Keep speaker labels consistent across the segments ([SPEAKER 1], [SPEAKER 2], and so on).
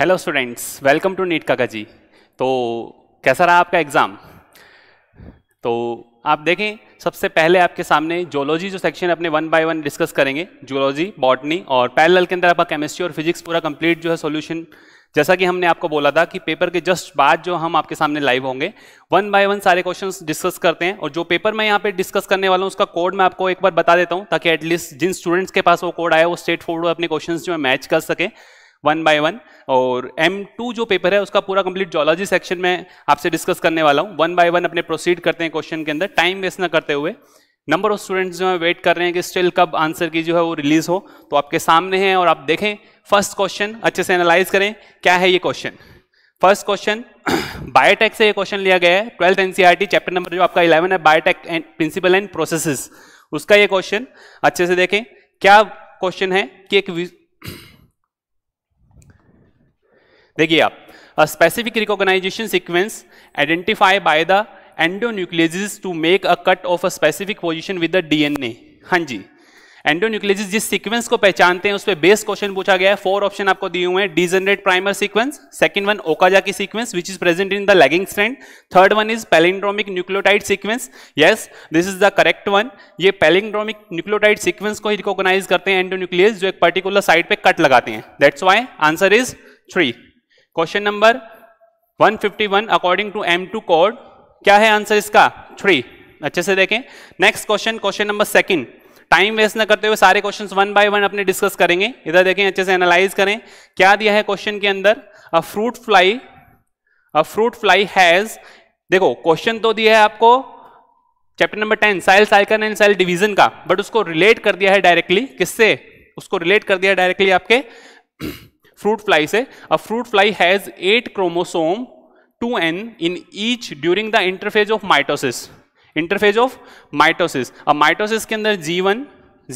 [SPEAKER 1] Hello students welcome to NEET Kaka ji तो कैसा रहा आपका एग्ज़ाम तो आप देखें सबसे पहले आपके सामने जोलॉजी जो सेक्शन अपने वन बाय वन डिस्कस करेंगे जोलॉजी बॉटनी और पैरेलल के अंदर आपका केमिस्ट्री और फिजिक्स पूरा कंप्लीट जो है सॉल्यूशन जैसा कि हमने आपको बोला था कि पेपर के जस्ट बाद जो हम आपके सामने लाइव होंगे वन बाय वन सारे क्वेश्चंस डिस्कस करते हैं और जो पेपर मैं यहाँ पे डिस्कस करने वाला हूँ उसका कोड मैं आपको एक बार बता देता हूँ ताकि एटलीस्ट जिन स्टूडेंट्स के पास वो कोड आया वो स्टेट फॉरवर्ड अपने क्वेश्चन जो है मैच कर सके वन बाय वन और एम टू जो पेपर है उसका पूरा कंप्लीट जोलॉजी सेक्शन में आपसे डिस्कस करने वाला हूँ वन बाय वन अपने प्रोसीड करते हैं क्वेश्चन के अंदर टाइम वेस्ट ना करते हुए नंबर ऑफ स्टूडेंट्स जो है वेट कर रहे हैं कि स्टिल कब आंसर की जो है वो रिलीज हो तो आपके सामने है और आप देखें फर्स्ट क्वेश्चन अच्छे से एनालाइज करें क्या है ये क्वेश्चन फर्स्ट क्वेश्चन बायोटेक से ये क्वेश्चन लिया गया है ट्वेल्थ एनसीईआरटी चैप्टर नंबर जो आपका इलेवन है biotech and principle and processes उसका ये क्वेश्चन अच्छे से देखें क्या क्वेश्चन है कि एक देखिए आप a specific recognisation sequence identify by the endonuclease to make a cut of a specific position with the DNA हाँ जी एंडोन्यूक्लियस जिस सिक्वेंस को पहचानते हैं उस पर बेस क्वेश्चन पूछा गया है फोर ऑप्शन आपको दिए हुए हैं degenerate primer sequence second one Okazaki की sequence which is present in the lagging strand third one is palindromic nucleotide sequence yes this is the correct one ये पैलिंड्रोमिक न्यूक्लियोटाइड सिक्वेंस को ही recognise करते हैं एंडोन्यूक्लियस जो एक particular side पे cut लगाते हैं that's why answer is three question number 151 according to M two code क्या है आंसर इसका थ्री अच्छे से देखें next question question number second time waste ना करते हुए सारे क्वेश्चंस वन बाय वन अपने डिस्कस करेंगे इधर देखें अच्छे से एनालाइज करें क्या दिया है क्वेश्चन के अंदर a fruit fly a fruit fly has देखो क्वेश्चन तो दिया है आपको chapter number ten cell cycle and cell division का बट उसको रिलेट कर दिया है डायरेक्टली किससे उसको रिलेट कर दिया डायरेक्टली आपके फ्रूट फ्लाई से a fruit fly has eight chromosome two N in each during the interphase of mitosis interphase of mitosis अब माइटोसिस के अंदर G one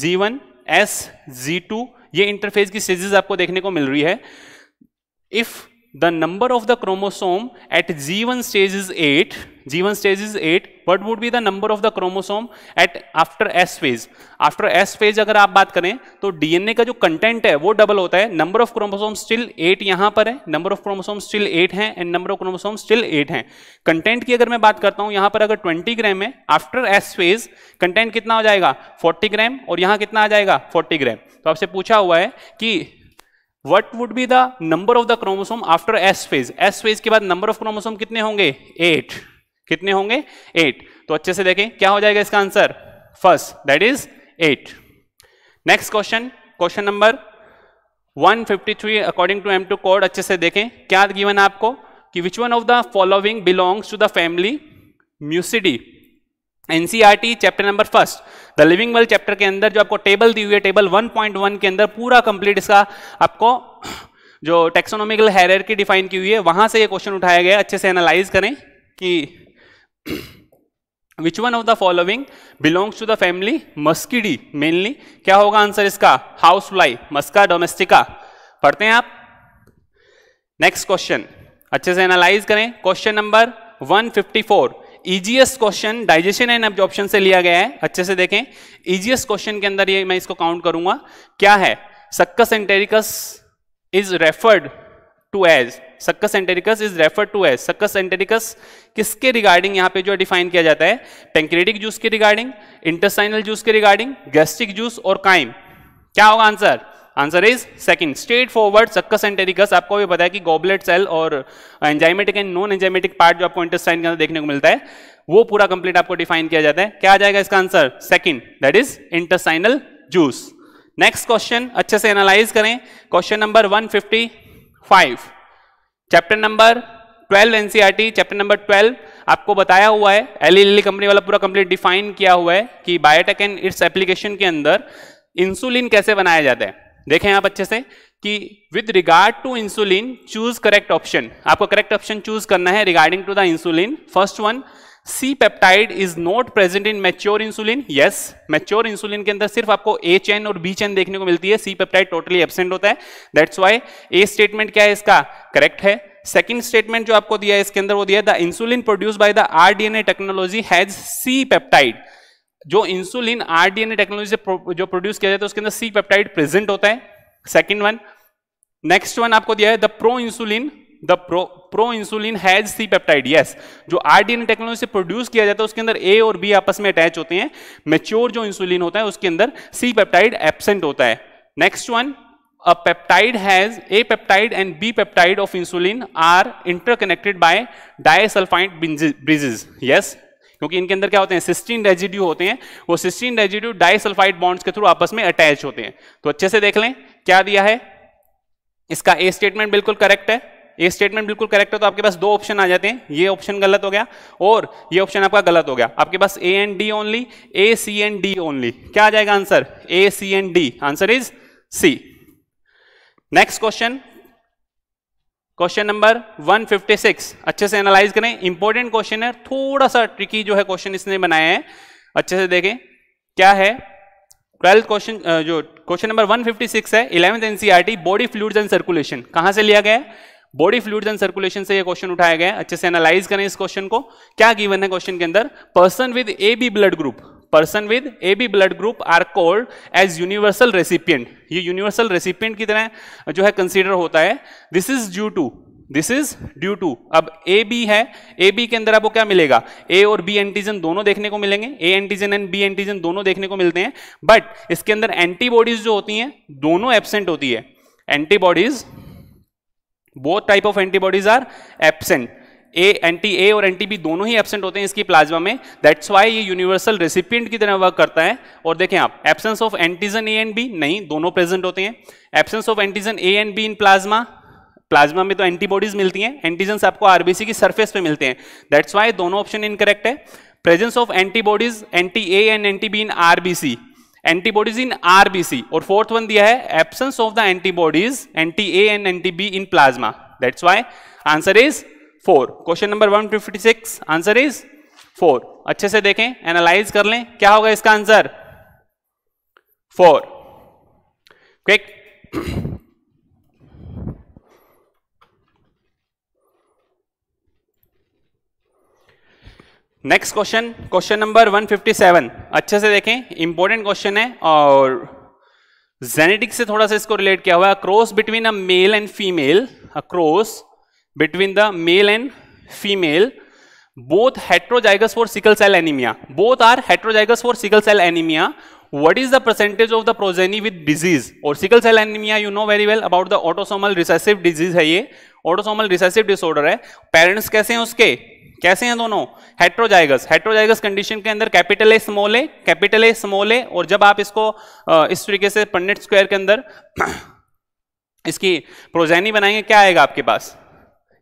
[SPEAKER 1] G one S G two ये इंटरफेज की stages आपको देखने को मिल रही है if the number of the chromosome at G1 stage is 8, G1 stage is 8, what would be the number of the chromosome at after S phase? After S phase अगर आप बात करें तो DNA का जो कंटेंट है वो डबल होता है नंबर ऑफ क्रोमोसोम स्टिल 8 यहाँ पर है नंबर ऑफ क्रोमोसोम स्टिल 8 हैं and number of chromosome still 8 हैं कंटेंट की अगर मैं बात करता हूँ यहाँ पर अगर 20 ग्राम है आफ्टर एस फेज कंटेंट कितना हो जाएगा 40 ग्राम और यहाँ कितना आ जाएगा 40 ग्राम तो आपसे पूछा हुआ है कि what would be the number of the chromosome after S phase S phase के बाद नंबर ऑफ क्रोमोसोम कितने होंगे एट कितने होंगे एट तो अच्छे से देखें क्या हो जाएगा इसका answer first that is eight next question question number 153 according to M two code अच्छे से देखें क्या गिवन है आपको कि which one of the following belongs to the family Muscidae NCERT chapter number first the living world chapter के अंदर जो आपको टेबल दी हुई है टेबल 1.1 के अंदर पूरा कंप्लीट इसका आपको जो टेक्सोनॉमिकल की डिफाइन की हुई है वहां से ये क्वेश्चन उठाया गया अच्छे से एनालाइज करें कि which one of the following belongs to the family Muscidae mainly क्या होगा आंसर इसका हाउस फ्लाई मस्का डोमेस्टिका पढ़ते हैं आप नेक्स्ट क्वेश्चन अच्छे से एनालाइज करें क्वेश्चन नंबर 154 इजीएस क्वेश्चन डाइजेशन एंड एब्जॉर्प्शन से लिया गया है अच्छे से देखें इजीएस क्वेश्चन के अंदर ये मैं इसको काउंट करूंगा क्या है succus entericus is referred to as succus entericus is referred to as succus entericus किसके रिगार्डिंग यहां पे जो डिफाइन किया जाता है पेंक्रेटिक जूस के रिगार्डिंग इंटरसाइनल जूस के रिगार्डिंग गैस्ट्रिक जूस और काइम क्या होगा answer answer is second straightforward succus entericus आपको भी बताया कि गॉबलेट सेल और enzymatic and non enzymatic part जो आपको इंटेस्टाइन के अंदर देखने को मिलता है वो पूरा कंप्लीट आपको डिफाइन किया जाता है क्या आ जाएगा इसका answer second that is intestinal juice next question अच्छे से एनालाइज करें question number one chapter number twelve NCERT chapter number twelve आपको बताया हुआ है एली एल कंपनी वाला पूरा कंप्लीट डिफाइन किया हुआ है कि बायोटेक एंड इट्स एप्लीकेशन के अंदर इंसुलिन कैसे बनाया जाता है देखें आप अच्छे से कि with regard to insulin choose correct option आपको करेक्ट ऑप्शन चूज करना है regarding to the insulin first one C peptide is not present in mature insulin yes mature insulin के अंदर सिर्फ आपको ए चैन और बी चैन देखने को मिलती है सी पेप्टाइड टोटली एबसेंट होता है दैट्स वाई ए स्टेटमेंट क्या है इसका करेक्ट है सेकंड स्टेटमेंट जो आपको दिया है इसके अंदर वो दिया है the insulin produce by the R D N A technology has C peptide जो इंसुलिन आरडीएनए टेक्नोलॉजी से प्रो, जो तो प्रोड्यूस किया जाता है उसके अंदर सी पेप्टाइड प्रेजेंट होता है सेकंड वन नेक्स्ट वन आपको दिया है the proinsulin the pro proinsulin has C peptide yes जो आरडीएनए टेक्नोलॉजी से प्रोड्यूस किया जाता है उसके अंदर ए और बी आपस में अटैच होते हैं मेच्योर जो इंसुलिन होता है उसके अंदर सी पेप्टाइड एबसेंट होता है next one A peptide has A peptide and B peptide of insulin are interconnected by disulphide bridges yes क्योंकि इनके अंदर क्या होते हैं सिस्टीन रेजिड्यू होते हैं वो सिस्टीन रेजिड्यू डाइसल्फाइड बॉन्ड्स के थ्रू आपस में अटैच होते हैं तो अच्छे से देख लें क्या दिया है इसका ए स्टेटमेंट बिल्कुल करेक्ट है ये स्टेटमेंट बिल्कुल करेक्ट है तो आपके पास दो ऑप्शन आ जाते हैं ये ऑप्शन गलत हो गया और ये ऑप्शन आपका गलत हो गया आपके पास A and D only A C and D only क्या आ जाएगा answer A C and D answer is C next question question number 156 अच्छे से एनालाइज करें इंपॉर्टेंट क्वेश्चन है थोड़ा सा ट्रिकी जो है क्वेश्चन इसने बनाया है अच्छे से देखें क्या है ट्वेल्थ क्वेश्चन जो क्वेश्चन नंबर 156 है eleventh NCERT body fluids and circulation कहां से लिया गया है बॉडी फ्लूड्स एंड सर्कुलेशन से यह क्वेश्चन उठाया गया अच्छे से एनालाइज करें इस क्वेश्चन को क्या गीवन है क्वेश्चन के अंदर person with A B blood group person with A B blood group are called as universal recipient ये यूनिवर्सल रेसिपियंट की तरह जो है कंसिडर होता है this is due to this is due to अब ए बी है ए बी के अंदर आपको क्या मिलेगा ए और बी एंटीजन दोनों देखने को मिलेंगे A antigen and B antigen दोनों देखने को मिलते हैं बट इसके अंदर एंटीबॉडीज जो होती हैं दोनों एबसेंट होती है antibodies both type of antibodies are absent A anti A और एंटी बी दोनों ही एबसेंट होते हैं इसकी प्लाज्मा में दैट्स वाई ये यूनिवर्सल रेसिपियंट की तरह वर्क करता है और देखें आप absence of antigen A and B नहीं दोनों प्रेजेंट होते हैं absence of antigen A and B in plasma plasma में तो एंटीबॉडीज मिलती हैं एंटीजन आपको आरबीसी की सर्फेस पर मिलते हैं दैट्स वाई दोनों ऑप्शन इनकरेक्ट है presence of antibodies anti A and anti B in RBC antibodies in RBC और फोर्थ वन दिया है absence of the antibodies anti A and anti B in plasma that's why answer is four question number one fifty six answer is four अच्छे से देखें analyse कर लें क्या होगा इसका answer four quick next question question number 157 अच्छे से देखें इंपॉर्टेंट क्वेश्चन है और जेनेटिक्स से थोड़ा सा इसको रिलेट किया हुआ है cross between a male and female a cross between the male and female both heterozygous for sickle cell anemia both are heterozygous for sickle cell anemia what is the percentage of the progeny with disease or sickle cell anemia you know very well about the autosomal recessive disease है ये autosomal recessive disorder है parents कैसे हैं उसके कैसे हैं दोनों heterozygous heterozygous condition के अंदर capital A small A capital A small A और जब आप इसको इस तरीके से पन्नेट स्क्वायर के अंदर इसकी प्रोजैनी बनाएंगे क्या आएगा आपके पास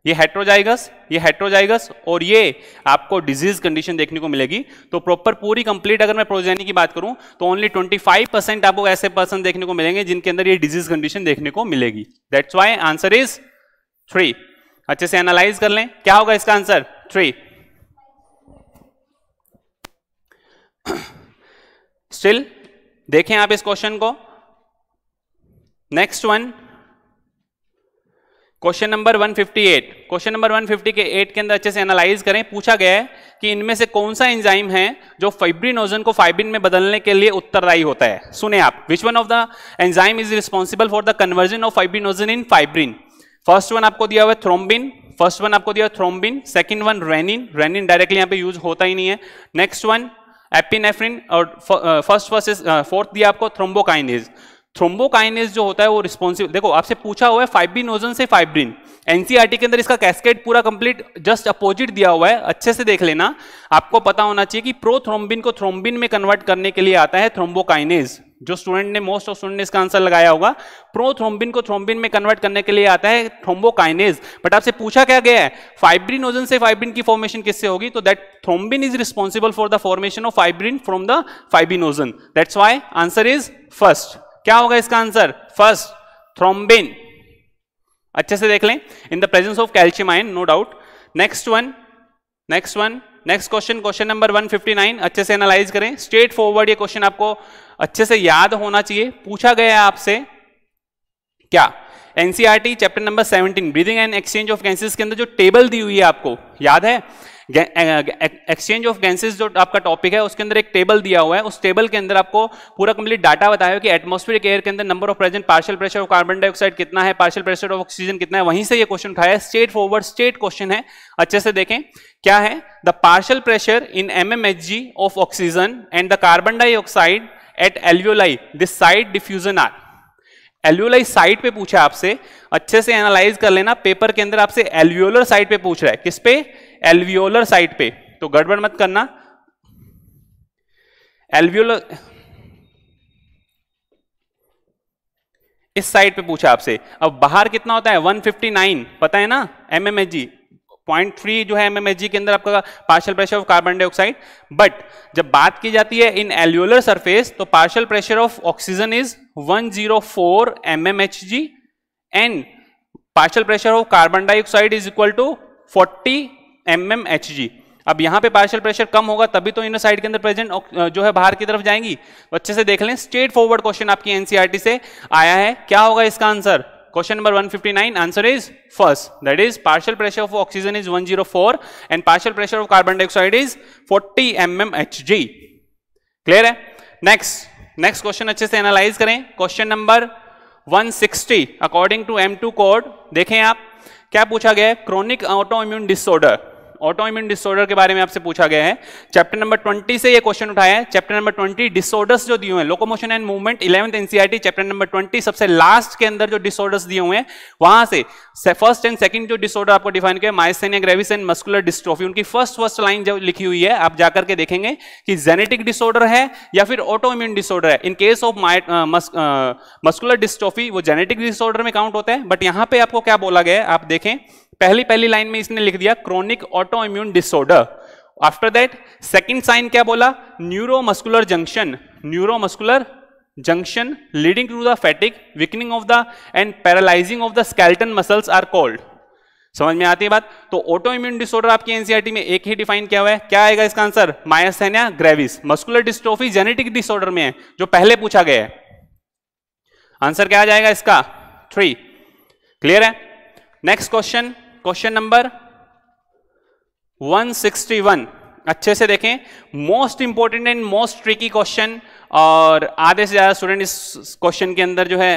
[SPEAKER 1] ये हेट्रोजाइगस ये हेट्रोजाइगस और ये आपको डिजीज कंडीशन देखने को मिलेगी तो प्रॉपर पूरी कंप्लीट अगर मैं प्रोजेनी की बात करूं तो ओनली 25 परसेंट आपको ऐसे पर्सन देखने को मिलेंगे जिनके अंदर ये डिजीज कंडीशन देखने को मिलेगी that's why answer is three अच्छे से एनालाइज कर लें क्या होगा इसका आंसर थ्री स्टिल देखें आप इस क्वेश्चन को next one question number 158 question number 150 के 8 के अंदर अच्छे से एनालाइज करें पूछा गया है कि इनमें से कौन सा एंजाइम है जो फाइब्रिनोजन को फाइब्रिन में बदलने के लिए उत्तरदायी होता है सुने आप which one of the enzyme is responsible for the conversion of fibrinogen in fibrin first one आपको दिया हुआ है थ्रोम्बिन फर्स्ट वन आपको दिया हुआ thrombin second one renin renin directly यहाँ पे यूज होता ही नहीं है नेक्स्ट वन एपिनेफ्रिन और फर्स्ट फर्स्ट फोर्थ दिया आपको थ्रोम्बोकाइनिज़ थ्रोम्बोकाइनेज जो होता है वो रिस्पॉन्सिव देखो आपसे पूछा हुआ है फाइब्रिन ओजन से फाइब्रिन एनसीआरटी e के अंदर इसका कैस्केट पूरा कंप्लीट जस्ट अपोजिट दिया हुआ है अच्छे से देख लेना आपको पता होना चाहिए कि प्रोथ्रोम्बिन को थ्रोम्बिन में कन्वर्ट करने के लिए आता है थ्रोम्बोकाइनेज जो स्टूडेंट ने मोस्ट ऑफ स्टूडेंट ने इसका आंसर लगाया होगा प्रोथ्रोम्बिन को थ्रोम्बिन में कन्वर्ट करने के लिए आता है थ्रोम्बोकाइनेज बट आपसे पूछा क्या गया है फाइब्रिन ओजन से फाइब्रिन की फॉर्मेशन किससे होगी तो that thrombin is responsible for the formation of fibrin from the fibrinogen that's why answer is first क्या होगा इसका आंसर फर्स्ट थ्रोम्बिन अच्छे से देख लें in the presence of calcium ion no doubt next one next one next question question number 159 अच्छे से analyse करें स्ट्रेट फॉरवर्ड ये क्वेश्चन आपको अच्छे से याद होना चाहिए पूछा गया है आपसे क्या NCERT chapter number 17 breathing and exchange of gases के अंदर जो टेबल दी हुई है आपको याद है एक्सचेंज ऑफ गैसेज जो आपका टॉपिक है उसके अंदर एक टेबल दिया हुआ है उस टेबल के अंदर आपको पूरा कंप्लीट डाटा बताया कि एटमोस्फेरिक एयर के अंदर number of present partial pressure of carbon dioxide कितना है पार्शियल प्रेशर ऑफ ऑक्सीजन कितना है वहीं से ये क्वेश्चन उठाया स्टेट फॉरवर्ड स्टेट क्वेश्चन है अच्छे से देखें क्या है the partial pressure in M M H G of oxygen and the carbon dioxide at alveoli this side diffusion are alveoli site पे पूछा आपसे अच्छे से एनालाइज कर लेना पेपर के अंदर आपसे एल्वियोलर साइट पे पूछ रहा है किस पे एल्वियोलर साइट पे तो गड़बड़ मत करना एल्वियोलर इस साइड पे पूछा आपसे अब बाहर कितना होता है 159 पता है ना एमएमएचजी पॉइंट थ्री जो है एमएमएचजी के अंदर आपका partial pressure of carbon dioxide but जब बात की जाती है इन एल्यूलर सरफेस तो partial pressure of oxygen is 104 zero four जी and partial pressure of carbon dioxide is equal to forty M अब यहां पे पार्शियल प्रेशर कम होगा तभी तो इन साइड के अंदर प्रेजेंट uh, जो है बाहर की तरफ जाएंगी तो अच्छे से देख लें स्ट्रेट फॉरवर्ड क्वेश्चन आपकी एनसीईआरटी e से आया है क्या होगा इसका answer question number 159 answer is first that is partial pressure of oxygen is 104 and partial pressure of carbon dioxide is forty M M clear है नेक्स्ट नेक्स्ट क्वेश्चन अच्छे से एनालाइज करें question number one according to M code देखें आप क्या पूछा गया chronic autoimmune disorder autoimmune disorder के बारे में आपसे पूछा गया है चैप्टर नंबर ट्वेंटी से ये क्वेश्चन उठाया है चैप्टर नंबर ट्वेंटी डिसऑर्डर्स जो दिए हुए हैं locomotion and movement eleventh NCERT chapter number twenty सबसे लास्ट के अंदर जो डिसऑर्डर्स दिए हुए हैं वहां से फर्स्ट एंड सेकंड जो डिसऑर्डर आपको डिफाइन किया myasthenia gravis and muscular dystrophy उनकी फर्स्ट फर्स्ट लाइन जो लिखी हुई है आप जाकर के देखेंगे कि जेनेटिक डिसऑर्डर है या फिर ऑटो इम्यून डिसऑर्डर है in case of muscular dystrophy वो जेनेटिक डिसऑर्डर में काउंट होता है बट यहां पर आपको क्या बोला गया है आप देखें पहली पहली लाइन में इसने लिख दिया chronic autoimmune disorder after that second sign क्या बोला neuromuscular junction neuromuscular junction leading to the fatigue weakening of the and paralysing of the skeletal muscles are called समझ में आती है बात तो ऑटो इम्यून डिसऑर्डर आपकी एनसीआरटी e में एक ही डिफाइन किया हुआ है क्या आएगा इसका answer myasthenia gravis muscular dystrophy genetic disorder में है जो पहले पूछा गया है आंसर क्या आ जाएगा इसका थ्री क्लियर है नेक्स्ट क्वेश्चन क्वेश्चन नंबर 161 अच्छे से देखें most important and most tricky question और आधे से ज्यादा स्टूडेंट इस क्वेश्चन के अंदर जो है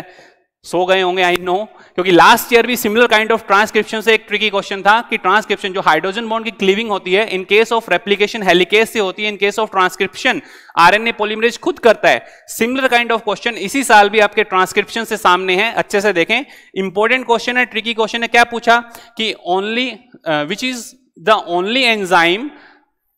[SPEAKER 1] सो गए होंगे आई नो क्योंकि लास्ट ईयर भी सिमिलर काइंड ऑफ ट्रांसक्रिप्शन से एक ट्रिकी क्वेश्चन था कि ट्रांसक्रिप्शन जो हाइड्रोजन बॉन्ड की क्लीविंग होती है in case of replication helicase से होती है in case of transcription RNA polymerase खुद करता है सिमिलर काइंड ऑफ क्वेश्चन इसी साल भी आपके ट्रांसक्रिप्शन से सामने है अच्छे से देखें इंपॉर्टेंट क्वेश्चन है ट्रिकी क्वेश्चन है क्या पूछा कि only which is the only enzyme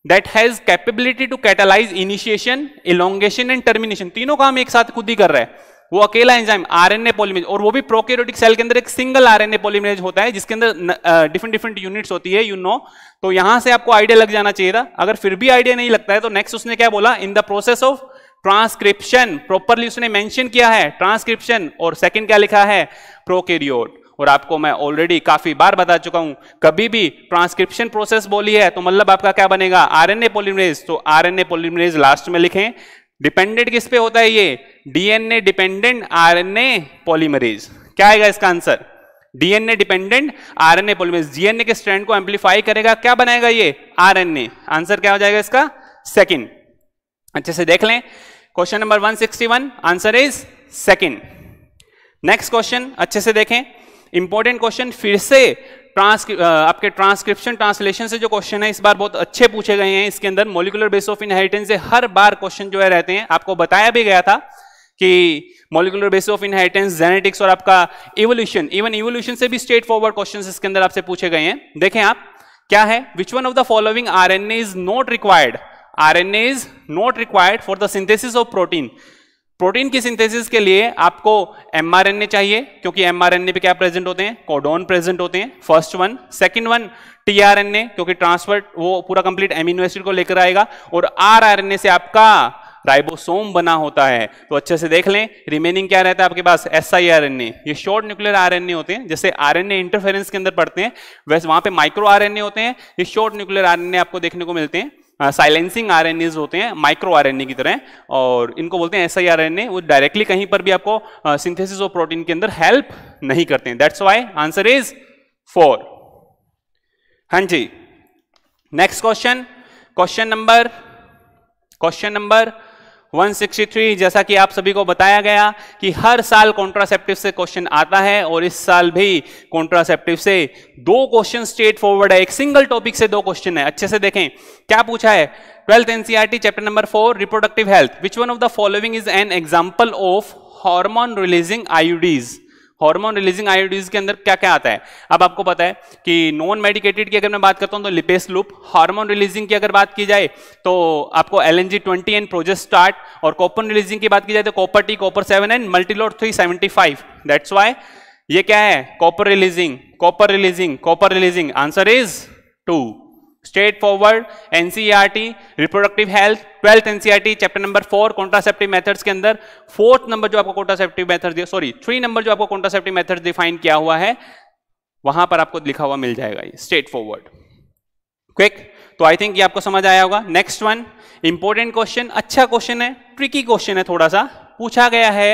[SPEAKER 1] that has capability to catalyse initiation elongation and termination तीनों काम एक साथ खुद ही कर रहा है वो अकेला एंजाइम आरएनए पॉलीमरेज और वो भी प्रोकैरियोटिक सेल के अंदर एक सिंगल आरएनए पॉलीमरेज होता है जिसके अंदर डिफरेंट डिफरेंट यूनिट्स होती है यू you नो know. तो यहां से आपको आइडिया लग जाना चाहिए था अगर फिर भी आइडिया नहीं लगता है तो नेक्स्ट उसने क्या बोला in the process of transcription properly उसने मेंशन किया है ट्रांसक्रिप्शन और सेकेंड क्या लिखा है प्रोकैरियोट और आपको मैं ऑलरेडी काफी बार बता चुका हूं कभी भी ट्रांसक्रिप्शन प्रोसेस बोली है तो मतलब आपका क्या बनेगा आरएनए पॉलीमरेज तो आरएनए पॉलीमरेज लास्ट में लिखें डिपेंडेंट किस पे होता है ये डीएनए डिपेंडेंट आरएनए पॉलीमरेज क्या आएगा इसका answer DNA dependent RNA polymerase DNA के स्ट्रैंड को एम्पलीफाई करेगा क्या बनाएगा ये आरएनए आंसर क्या हो जाएगा इसका सेकेंड अच्छे से देख लें question number 161 answer is second next question अच्छे से देखें इंपॉर्टेंट क्वेश्चन फिर से आपके ट्रांसक्रिप्शन ट्रांसलेशन से जो क्वेश्चन है इस बार बहुत अच्छे पूछे गए हैं इसके अंदर मोलिकुलर बेस ऑफ इनहेरिटेंस से हर बार क्वेश्चन जो है रहते हैं आपको बताया भी गया था कि molecular base of inheritance genetics और आपका इवोल्यूशन इवन इवोल्यूशन से भी स्ट्रेट फॉरवर्ड क्वेश्चन इसके अंदर आपसे पूछे गए हैं देखें आप क्या है which one of the following R N is not required R N is not required for the synthesis of protein protein की सिंथेसिस के लिए आपको एमआरएनए चाहिए क्योंकि एमआरएनए पे क्या प्रेजेंट होते हैं कोडोन प्रेजेंट होते हैं first one second one tRNA क्योंकि ट्रांसफर वो पूरा कंप्लीट एमिनो एसिड को लेकर आएगा और आरआरएनए से आपका राइबोसोम बना होता है तो अच्छे से देख लें रिमेनिंग क्या रहता है आपके पास S I R N A ये short nuclear R N A होते हैं जैसे आर एन ए इंटरफेरेंस के अंदर पड़ते हैं वैसे वहां पर माइक्रो आर एन ए होते हैं ये short nuclear R N A आपको देखने को मिलते हैं साइलेंसिंग आर होते हैं माइक्रो आर की तरह और इनको बोलते हैं एस आई वो डायरेक्टली कहीं पर भी आपको सिंथेसिस ऑफ प्रोटीन के अंदर हेल्प नहीं करते हैं that's why answer is four हाँ जी next question question number question number 163 जैसा कि आप सभी को बताया गया कि हर साल कॉन्ट्रासेप्टिव से क्वेश्चन आता है और इस साल भी कॉन्ट्रासेप्टिव से दो क्वेश्चन स्ट्रेट फॉरवर्ड है एक सिंगल टॉपिक से दो क्वेश्चन है अच्छे से देखें क्या पूछा है twelfth NCERT chapter number four reproductive health which one of the following is an example of hormone releasing IUDs hormone releasing IUDs के अंदर क्या क्या आता है अब आपको पता है कि नॉन मेडिकेटेड की अगर मैं बात करता हूँ तो लिपेस लूप हार्मोन रिलीजिंग की अगर बात की जाए तो आपको L N G twenty progestasert और कॉपर रिलीजिंग की बात की जाए तो copper T copper seven and multiload three seventy five that's why ये क्या है copper releasing copper releasing copper releasing answer is two straight forward NCERT reproductive health twelfth NCERT chapter number four contraceptive methods के अंदर fourth number जो आपको contraceptive method sorry three number जो आपको contraceptive method define किया हुआ है वहां पर आपको लिखा हुआ मिल जाएगा स्ट्रेट फॉरवर्ड क्विक तो आई थिंक ये आपको समझ आया होगा नेक्स्ट वन इंपॉर्टेंट क्वेश्चन अच्छा क्वेश्चन है ट्रिकी क्वेश्चन है थोड़ा सा पूछा गया है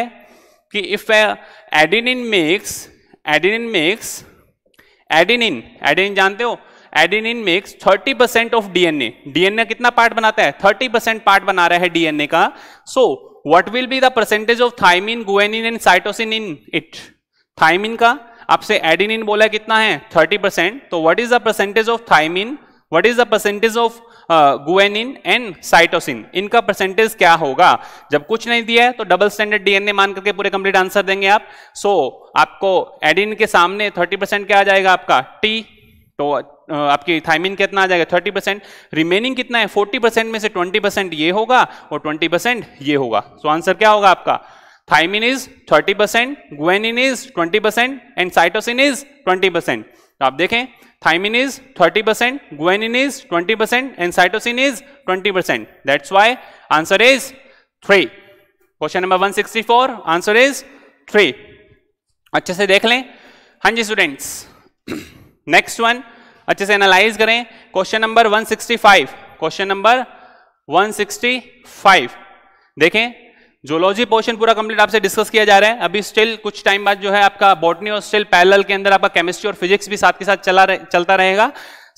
[SPEAKER 1] कि if adenine makes adenine makes adenine adenine जानते हो adenine makes 30 percent of DNA DNA कितना पार्ट बनाता है 30 परसेंट पार्ट बना रहा है डीएनए का so what will be the percentage of thymine guanine and cytosine in it thymine का आपसे एडिनिन बोला कितना है 30 तो what is the percentage of thymine what is the percentage of guanine and cytosine इनका परसेंटेज क्या होगा जब कुछ नहीं दिया है तो डबल स्टैंडर्ड डीएनए मान करके पूरे कंप्लीट आंसर देंगे आप सो so, आपको एडिन के सामने 30 परसेंट क्या आ जाएगा आपका टी तो आपकी थाइमिन कितना आ जाएगा थर्टी परसेंट रिमेनिंग कितना है फोर्टी परसेंट में से ट्वेंटी परसेंट ये होगा और ट्वेंटी परसेंट ये होगा सो so आंसर क्या होगा आपका thymine is thirty percent guanine is twenty percent and cytosine is twenty percent तो आप देखें thymine is thirty percent guanine is twenty percent and cytosine is twenty percent that's why answer is three question number 164 answer is three अच्छे से देख लें हाँ जी students next one अच्छे से एनालाइज करें क्वेश्चन नंबर 165 क्वेश्चन नंबर 165 देखें zoology portion पूरा कंप्लीट आपसे डिस्कस किया जा रहा है अभी स्टिल कुछ टाइम बाद जो है आपका बॉटनी और स्टिल पैरल के अंदर आपका केमिस्ट्री और फिजिक्स भी साथ के साथ चला रहे, चलता रहेगा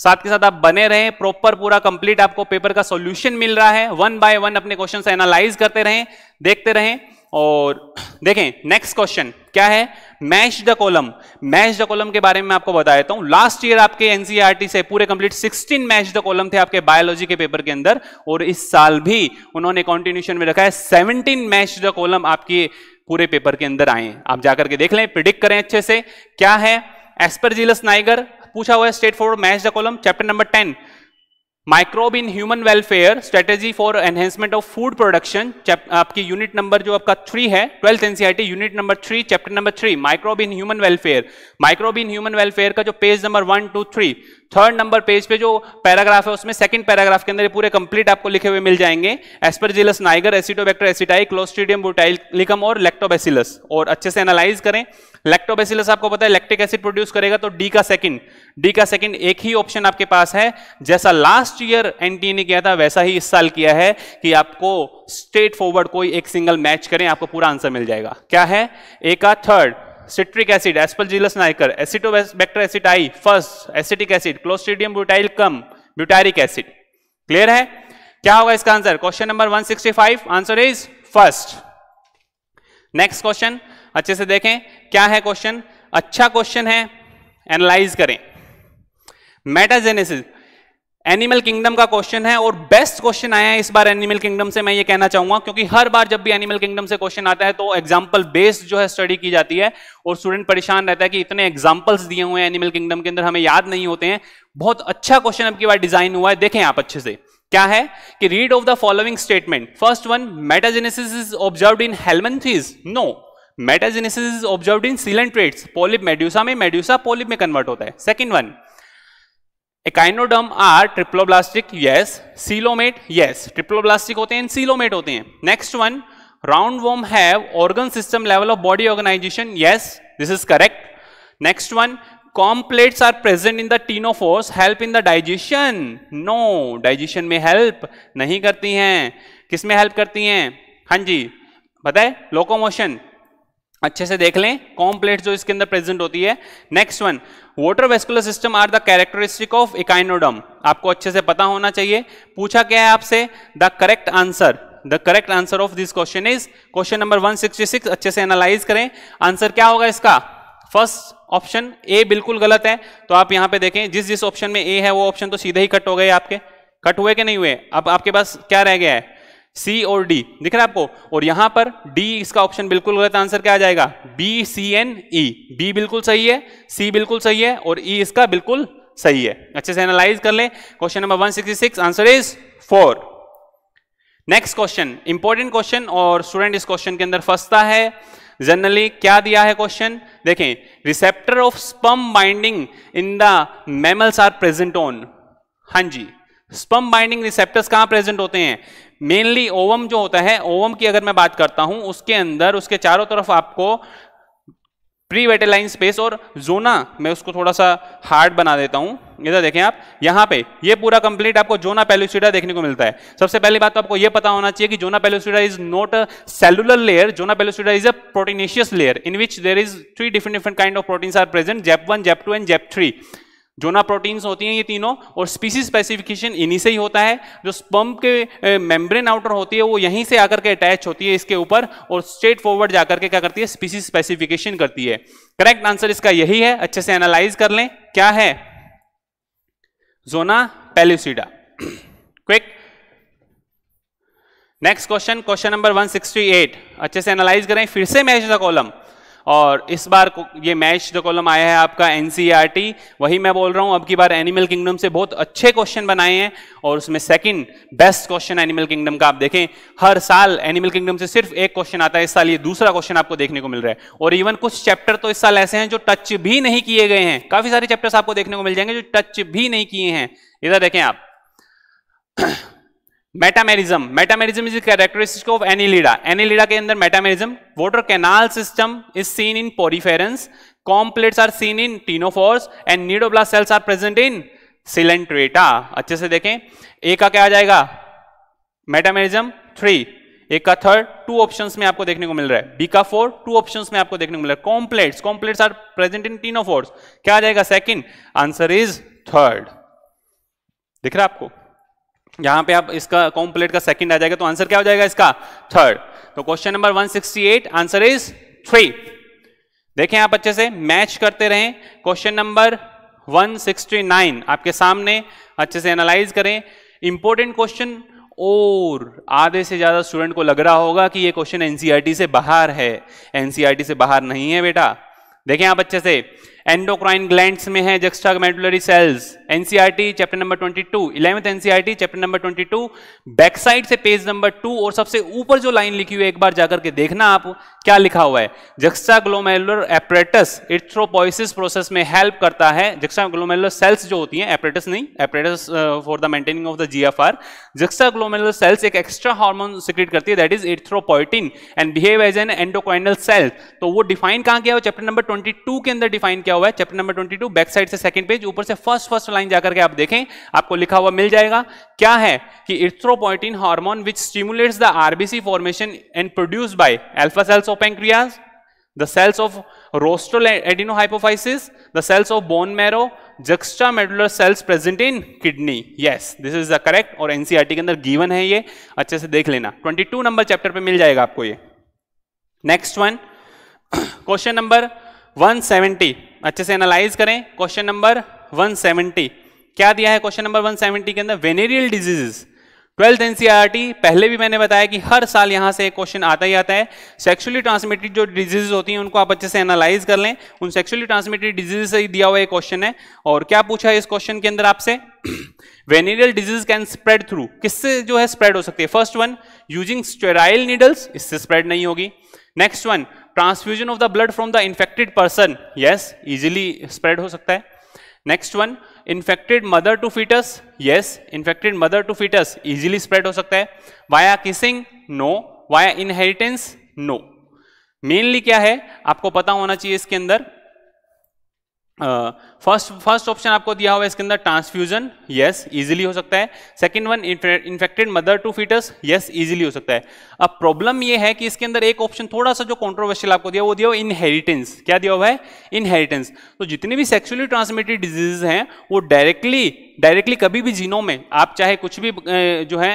[SPEAKER 1] साथ के साथ आप बने रहें प्रॉपर पूरा कंप्लीट आपको पेपर का सॉल्यूशन मिल रहा है वन बाय वन अपने क्वेश्चन एनालाइज करते रहें देखते रहें और देखें नेक्स्ट क्वेश्चन क्या है match the column match the column के बारे में आपको बता देता हूं लास्ट ईयर आपके एनसीईआरटी e से पूरे कंप्लीट 16 मैच द कॉलम थे आपके बायोलॉजी के पेपर के अंदर और इस साल भी उन्होंने कॉन्टिन्यूशन में रखा है 17 मैच द कॉलम आपके पूरे पेपर के अंदर आए आप जाकर के देख लें प्रिडिक्ट करें अच्छे से क्या है एस्पर जीलस नाइगर पूछा हुआ है straightforward match the column chapter number ten microbe in human welfare strategy for enhancement of food production आपकी यूनिट नंबर जो आपका थ्री है twelfth NCERT unit number three chapter number three microbe in human welfare microbe in human welfare का जो page number one two three third number page पे जो paragraph है उसमें सेकंड पैराग्राफ के अंदर पूरे कंप्लीट आपको लिखे हुए मिल जाएंगे Aspergillus niger Acetobacter aceti Clostridium butylicum और लेक्टोबेसिलस और अच्छे से एनालाइज करें लेक्टोबेसिलस आपको पता है लेक्टिक एसिड प्रोड्यूस करेगा तो डी का सेकंड डी का सेकंड एक ही ऑप्शन आपके पास है जैसा लास्ट ईयर एनटी ने किया था वैसा ही इस साल किया है कि आपको स्ट्रेट फॉरवर्ड कोई एक सिंगल मैच करें आपको पूरा आंसर मिल जाएगा क्या है ए का third citric acid aspergillus niger acetobacter acetae first acetic acid Clostridium butylicum butyric acid clear है क्या होगा इसका answer question number 165 answer is first next question अच्छे से देखें क्या है क्वेश्चन अच्छा क्वेश्चन है एनालाइज करें मेटाजेनेसिस एनिमल किंगडम का क्वेश्चन है और बेस्ट क्वेश्चन आया है इस बार एनिमल किंगडम से मैं ये कहना चाहूंगा क्योंकि हर बार जब भी एनिमल किंगडम से क्वेश्चन आता है तो एग्जाम्पल बेस्ड जो है स्टडी की जाती है और स्टूडेंट परेशान रहता है कि इतने एग्जाम्पल्स दिए हुए हैं एनिमल किंगडम के अंदर हमें याद नहीं होते हैं बहुत अच्छा क्वेश्चन अब की बार डिजाइन हुआ है देखें आप अच्छे से क्या है कि read of the following statement first one metagenesis is observe in helminthes no metagenesis is observe in coelenterates polyp medusa में मेड्यूसा पॉलिप में कन्वर्ट होता है second one echinoderm are triploblastic yes coelomate yes triploblastic होते हैं coelomate होते हैं next one round worm have organ system level of body organisation yes this is correct next one comb plates are present in the ctenophores help in the digestion no digestion में help नहीं करती हैं किस में help करती हैं हाँ जी बताए लोकोमोशन अच्छे से देख लें कॉम प्लेट जो इसके अंदर प्रेजेंट होती है next one water vascular system are the characteristic of echinoderm आपको अच्छे से पता होना चाहिए पूछा क्या है आपसे the correct answer the correct answer of this question is question number 166 अच्छे से एनालाइज करें आंसर क्या होगा इसका फर्स्ट ऑप्शन ए बिल्कुल गलत है तो आप यहां पे देखें जिस जिस ऑप्शन में ए है वो ऑप्शन तो सीधे ही कट हो गए आपके कट हुए कि नहीं हुए अब आपके पास क्या रह गया है सी और डी दिख रहा है आपको और यहां पर डी इसका ऑप्शन बिल्कुल गलत आंसर क्या आ जाएगा B C and E B बिल्कुल सही है सी बिल्कुल सही है और ई e इसका बिल्कुल सही है अच्छे से एनालाइज कर लें question number 166 answer is four next question important question और स्टूडेंट इस क्वेश्चन के अंदर फंसता है जनरली क्या दिया है क्वेश्चन देखें receptor of sperm binding in the mammals are present on हां जी स्पम बाइंडिंग रिसेप्टर्स कहां प्रेजेंट होते हैं मेनली ओवम जो होता है ओवम की अगर मैं बात करता हूं उसके अंदर उसके चारों तरफ आपको प्री वेटेलाइन स्पेस और जोना मैं उसको थोड़ा सा हार्ड बना देता हूं इधर देखें आप यहां पे ये पूरा कंप्लीट आपको जोना पेलुसिडा देखने को मिलता है सबसे पहली बात तो आपको ये पता होना चाहिए कि zona pellucida is not a cellular layer zona pellucida is a proteinaceous layer in which there is three different different kind of protein are present ZP one ZP two and ZP three zona proteins होती हैं ये तीनों और स्पीसी specification इन्हीं से ही होता है जो स्पम्प के मेम्ब्रेन आउटर होती है वो यहीं से आकर के अटैच होती है इसके ऊपर और स्ट्रेट फॉरवर्ड जाकर के क्या करती है स्पीसी स्पेसिफिकेशन करती है करेक्ट आंसर इसका यही है अच्छे से एनालाइज कर लें क्या है zona pellucida quick next question question number 168 अच्छे से एनालाइज करें फिर से मैच द कॉलम और इस बार ये मैच जो कॉलम आया है आपका एन e वही मैं बोल रहा हूँ अब की बार एनिमल किंगडम से बहुत अच्छे क्वेश्चन बनाए हैं और उसमें second best question animal kingdom का आप देखें हर साल एनिमल किंगडम से सिर्फ एक क्वेश्चन आता है इस साल ये दूसरा क्वेश्चन आपको देखने को मिल रहा है और इवन कुछ चैप्टर तो इस साल ऐसे हैं जो टच भी नहीं किए गए हैं काफी सारे चैप्टर्स आपको देखने को मिल जाएंगे जो टच भी नहीं किए हैं इधर देखें आप metamerism metamerism is characteristic of Annelida Annelida के अंदर metamerism water canal system is seen in poriferans comb plates are seen in ctenophores and cnidoblast cells are present in Coelenterata अच्छे से देखें ए का क्या आ जाएगा मेटामेरिज्म थ्री ए का थर्ड टू ऑप्शन में आपको देखने को मिल रहा है बी का फोर टू ऑप्शन में आपको देखने को मिल रहा है comb plates comb plates are present in ctenophores क्या आ जाएगा सेकेंड आंसर इज थर्ड दिख रहा है आपको यहां पे आप इसका कॉम्प्लेट का सेकंड आ जाएगा तो आंसर क्या हो जाएगा इसका थर्ड तो question number 168 answer is three देखें आप अच्छे से मैच करते रहें क्वेश्चन नंबर 169 आपके सामने अच्छे से एनालाइज करें इंपॉर्टेंट क्वेश्चन और आधे से ज़्यादा स्टूडेंट को लग रहा होगा कि ये क्वेश्चन एनसीआरटी e से बाहर है एनसीआरटी e से बाहर नहीं है बेटा देखें आप अच्छे से एंडोक्राइन ग्लैंड में है medullary cells NCERT chapter number 22 11th NCERT chapter number 22 back side से पेज नंबर टू और सबसे ऊपर जो लाइन लिखी हुई है एक बार जाकर के देखना आप क्या लिखा हुआ है ग्लोमेलर एपरेटस इथ्रोपोइसिस प्रोसेस में हेल्प करता है ग्लोमेलर सेल्स जो होती है एपरेटस नहीं apparatus for the maintaining of the G F R GFR glomerular cells एक एक्स्ट्रा हार्मोन सिक्रेट करती है that is erythropoietin and behave as an endocrinal cell तो वो डिफाइन कहां किया चैप्टर नंबर टू के अंदर डिफाइन किया दिया हुआ है चैप्टर नंबर 22 बैक साइड से सेकंड पेज ऊपर से फर्स्ट फर्स्ट लाइन जाकर के आप देखें आपको लिखा हुआ मिल जाएगा क्या है कि erythropoietin hormone which stimulates the RBC formation and produce by alpha cells of pancreas of cells adenohypophysis the cells of bone marrow juxtamedullary cells present in kidney Yes, this is the correct और NCERT के अंदर given है ये अच्छे से देख लेना 22 number chapter पे मिल जाएगा आपको ये नेक्स्ट वन क्वेश्चन नंबर 170 अच्छे से एनालाइज करें क्वेश्चन नंबर 170 क्या दिया है क्वेश्चन नंबर 170 के अंदर वेनेरियल डिजीजेस ट्वेल्थ एनसीईआरटी पहले भी मैंने बताया कि हर साल यहां से एक क्वेश्चन आता ही आता है सेक्सुअली ट्रांसमिटेड जो डिजीजेज होती हैं उनको आप अच्छे से एनालाइज कर लें उन सेक्सुअली ट्रांसमिटेड डिजीज से ही दिया हुआ एक क्वेश्चन है और क्या पूछा है इस क्वेश्चन के अंदर आपसे venereal disease can spread through किससे जो है स्प्रेड हो सकती है first one using sterile needles इससे स्प्रेड नहीं होगी next one transfusion of the blood from the infected person yes easily spread हो सकता है next one infected mother to foetus yes infected mother to foetus easily spread हो सकता है via kissing no via inheritance no mainly क्या है आपको पता होना चाहिए इसके अंदर फर्स्ट फर्स्ट ऑप्शन आपको दिया हुआ है इसके अंदर ट्रांसफ्यूजन यस इजीली हो सकता है second one infected mother to foetus yes easily हो सकता है अब प्रॉब्लम ये है कि इसके अंदर एक ऑप्शन थोड़ा सा जो कॉन्ट्रोवर्शियल आपको दिया वो दिया हुआ इनहेरिटेंस क्या दिया हुआ है इनहेरिटेंस तो जितने भी सेक्सुअली ट्रांसमिटेड डिजीज हैं वो डायरेक्टली डायरेक्टली कभी भी जीनों में आप चाहे कुछ भी जो है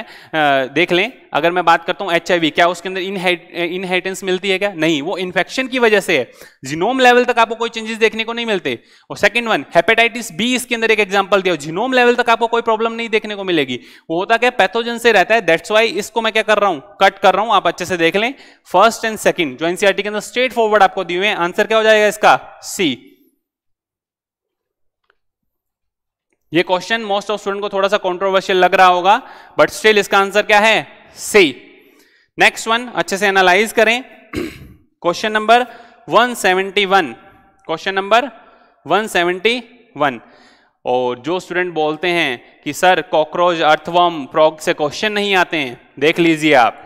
[SPEAKER 1] देख लें अगर मैं बात करता हूँ एच क्या उसके अंदर इनहेरिटेंस मिलती है क्या नहीं वो इन्फेक्शन की वजह से है जीनोम लेवल तक आपको कोई चेंजेस देखने को नहीं मिलते और second one one hepatitis B इसके अंदर एक एग्जाम्पल दिया जीनोम लेवल तक आपको कोई प्रॉब्लम नहीं देखने को मिलेगी वो होता क्या पैथोजन से रहता है दैट्स वाई इसको मैं क्या कर रहा हूं कट कर रहा हूं आप अच्छे से देख लें फर्स्ट एंड सेकंड जो एनसीआरटी के अंदर स्ट्रेट फॉरवर्ड आपको दिए हुए आंसर क्या हो जाएगा इसका सी ये क्वेश्चन मोस्ट ऑफ स्टूडेंट को थोड़ा सा कॉन्ट्रोवर्शियल लग रहा होगा बट स्टिल इसका आंसर क्या है सी नेक्स्ट वन अच्छे से एनालाइज करें क्वेश्चन नंबर 171 क्वेश्चन नंबर 171 और जो स्टूडेंट बोलते हैं कि सर कॉकरोच अर्थवम फ्रॉग से क्वेश्चन नहीं आते हैं देख लीजिए आप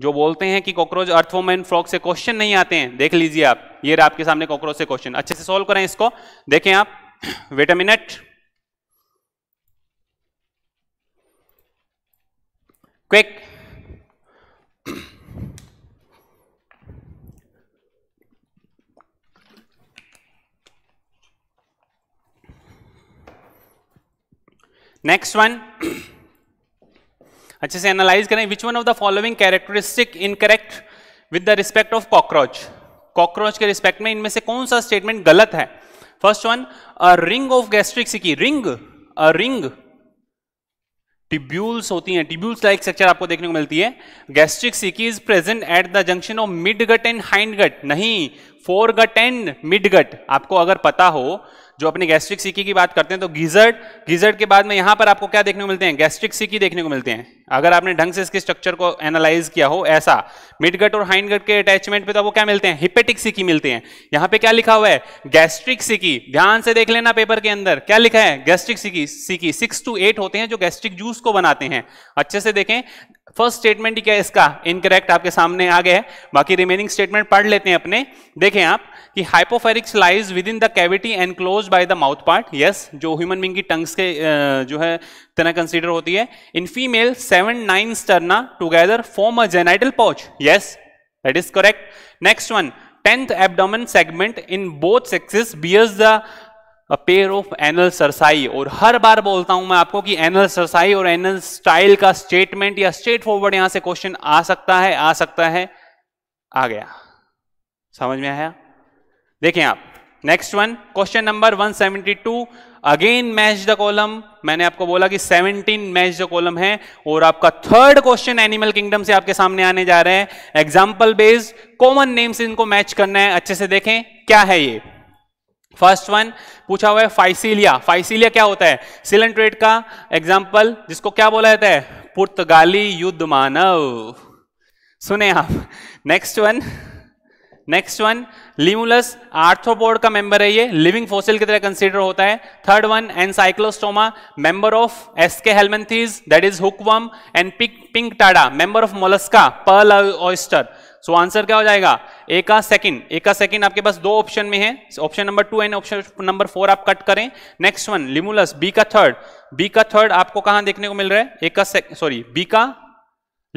[SPEAKER 1] जो बोलते हैं कि कॉकरोच अर्थवम एंड फ्रॉग से क्वेश्चन नहीं आते हैं देख लीजिए आप ये रहा आपके सामने कॉकरोच से क्वेश्चन अच्छे से सॉल्व करें इसको देखें आप wait a minute quick next one अच्छे से एनालाइज करें which one of the following characteristic incorrect with the respect of cockroach cockroach के रिस्पेक्ट में इनमें से कौन सा स्टेटमेंट गलत है first one a ring of gastric caeca ring a ring tubules होती हैं टिब्यूल्स लाइक स्ट्रक्चर आपको देखने को मिलती है gastric caeca is present at the junction of mid gut and hind gut नहीं fore gut and mid gut आपको अगर पता हो जो अपनी गैस्ट्रिक सीकी की बात करते हैं तो गीजर्ड गीजर्ड के बाद में यहां पर आपको क्या देखने को मिलते हैं गैस्ट्रिक सीकी देखने को मिलते हैं अगर आपने ढंग से इसके स्ट्रक्चर को एनालाइज किया हो ऐसा गट और हाइंड गट के अटैचमेंट पे तो आपको क्या मिलते हैं हिपेटिक सीकी मिलते हैं यहां पे क्या लिखा हुआ है गैस्ट्रिक सीकी ध्यान से देख लेना पेपर के अंदर क्या लिखा है gastric caeca caeca six to eight होते हैं जो गैस्ट्रिक जूस को बनाते हैं अच्छे से देखें फर्स्ट स्टेटमेंट क्या है इसका इनकरेक्ट आपके सामने आ गया है बाकी रिमेनिंग स्टेटमेंट पढ़ लेते हैं अपने देखें आप कि hypopharynx lies within the cavity enclose by the mouth part yes जो ह्यूमन बींग की टंग्स के जो है तरह कंसिडर होती है in female seven nine sterna together form a genital pouch yes that is correct next one tenth abdomen segment in both sexes bears the a pair of anal cerci और हर बार बोलता हूं मैं आपको कि एनल सरसाई और anal style का स्टेटमेंट या स्ट्रेट फॉरवर्ड यहां से क्वेश्चन आ सकता है आ सकता है आ गया समझ में आया देखें आप next one question number 172 again match the column मैंने आपको बोला कि 17 मैच द कॉलम है और आपका थर्ड क्वेश्चन एनिमल किंगडम से आपके सामने आने जा रहे हैं एग्जाम्पल बेस्ड कॉमन नेम्स इनको मैच करना है अच्छे से देखें क्या है ये फर्स्ट वन पूछा हुआ है फाइसिलिया फाइसिलिया क्या होता है सिलेंट्रेट का एग्जाम्पल जिसको क्या बोला जाता है पुर्तगाली युद्ध मानव सुने आप next one next one Limulus arthropod का मेंबर है ये लिविंग फोसिल की तरह कंसीडर होता है third one Ancylostoma member of aschelminthes that is hookworm and pink Pinctada member of Mollusca pearl oyster so so, answer क्या हो जाएगा ए का सेकंड ए का सेकंड आपके पास दो ऑप्शन में है option number two and option number four आप कट करें नेक्स्ट वन लिमुलस बी का थर्ड बी का थर्ड आपको कहां देखने को मिल रहा है ए का सॉरी बी का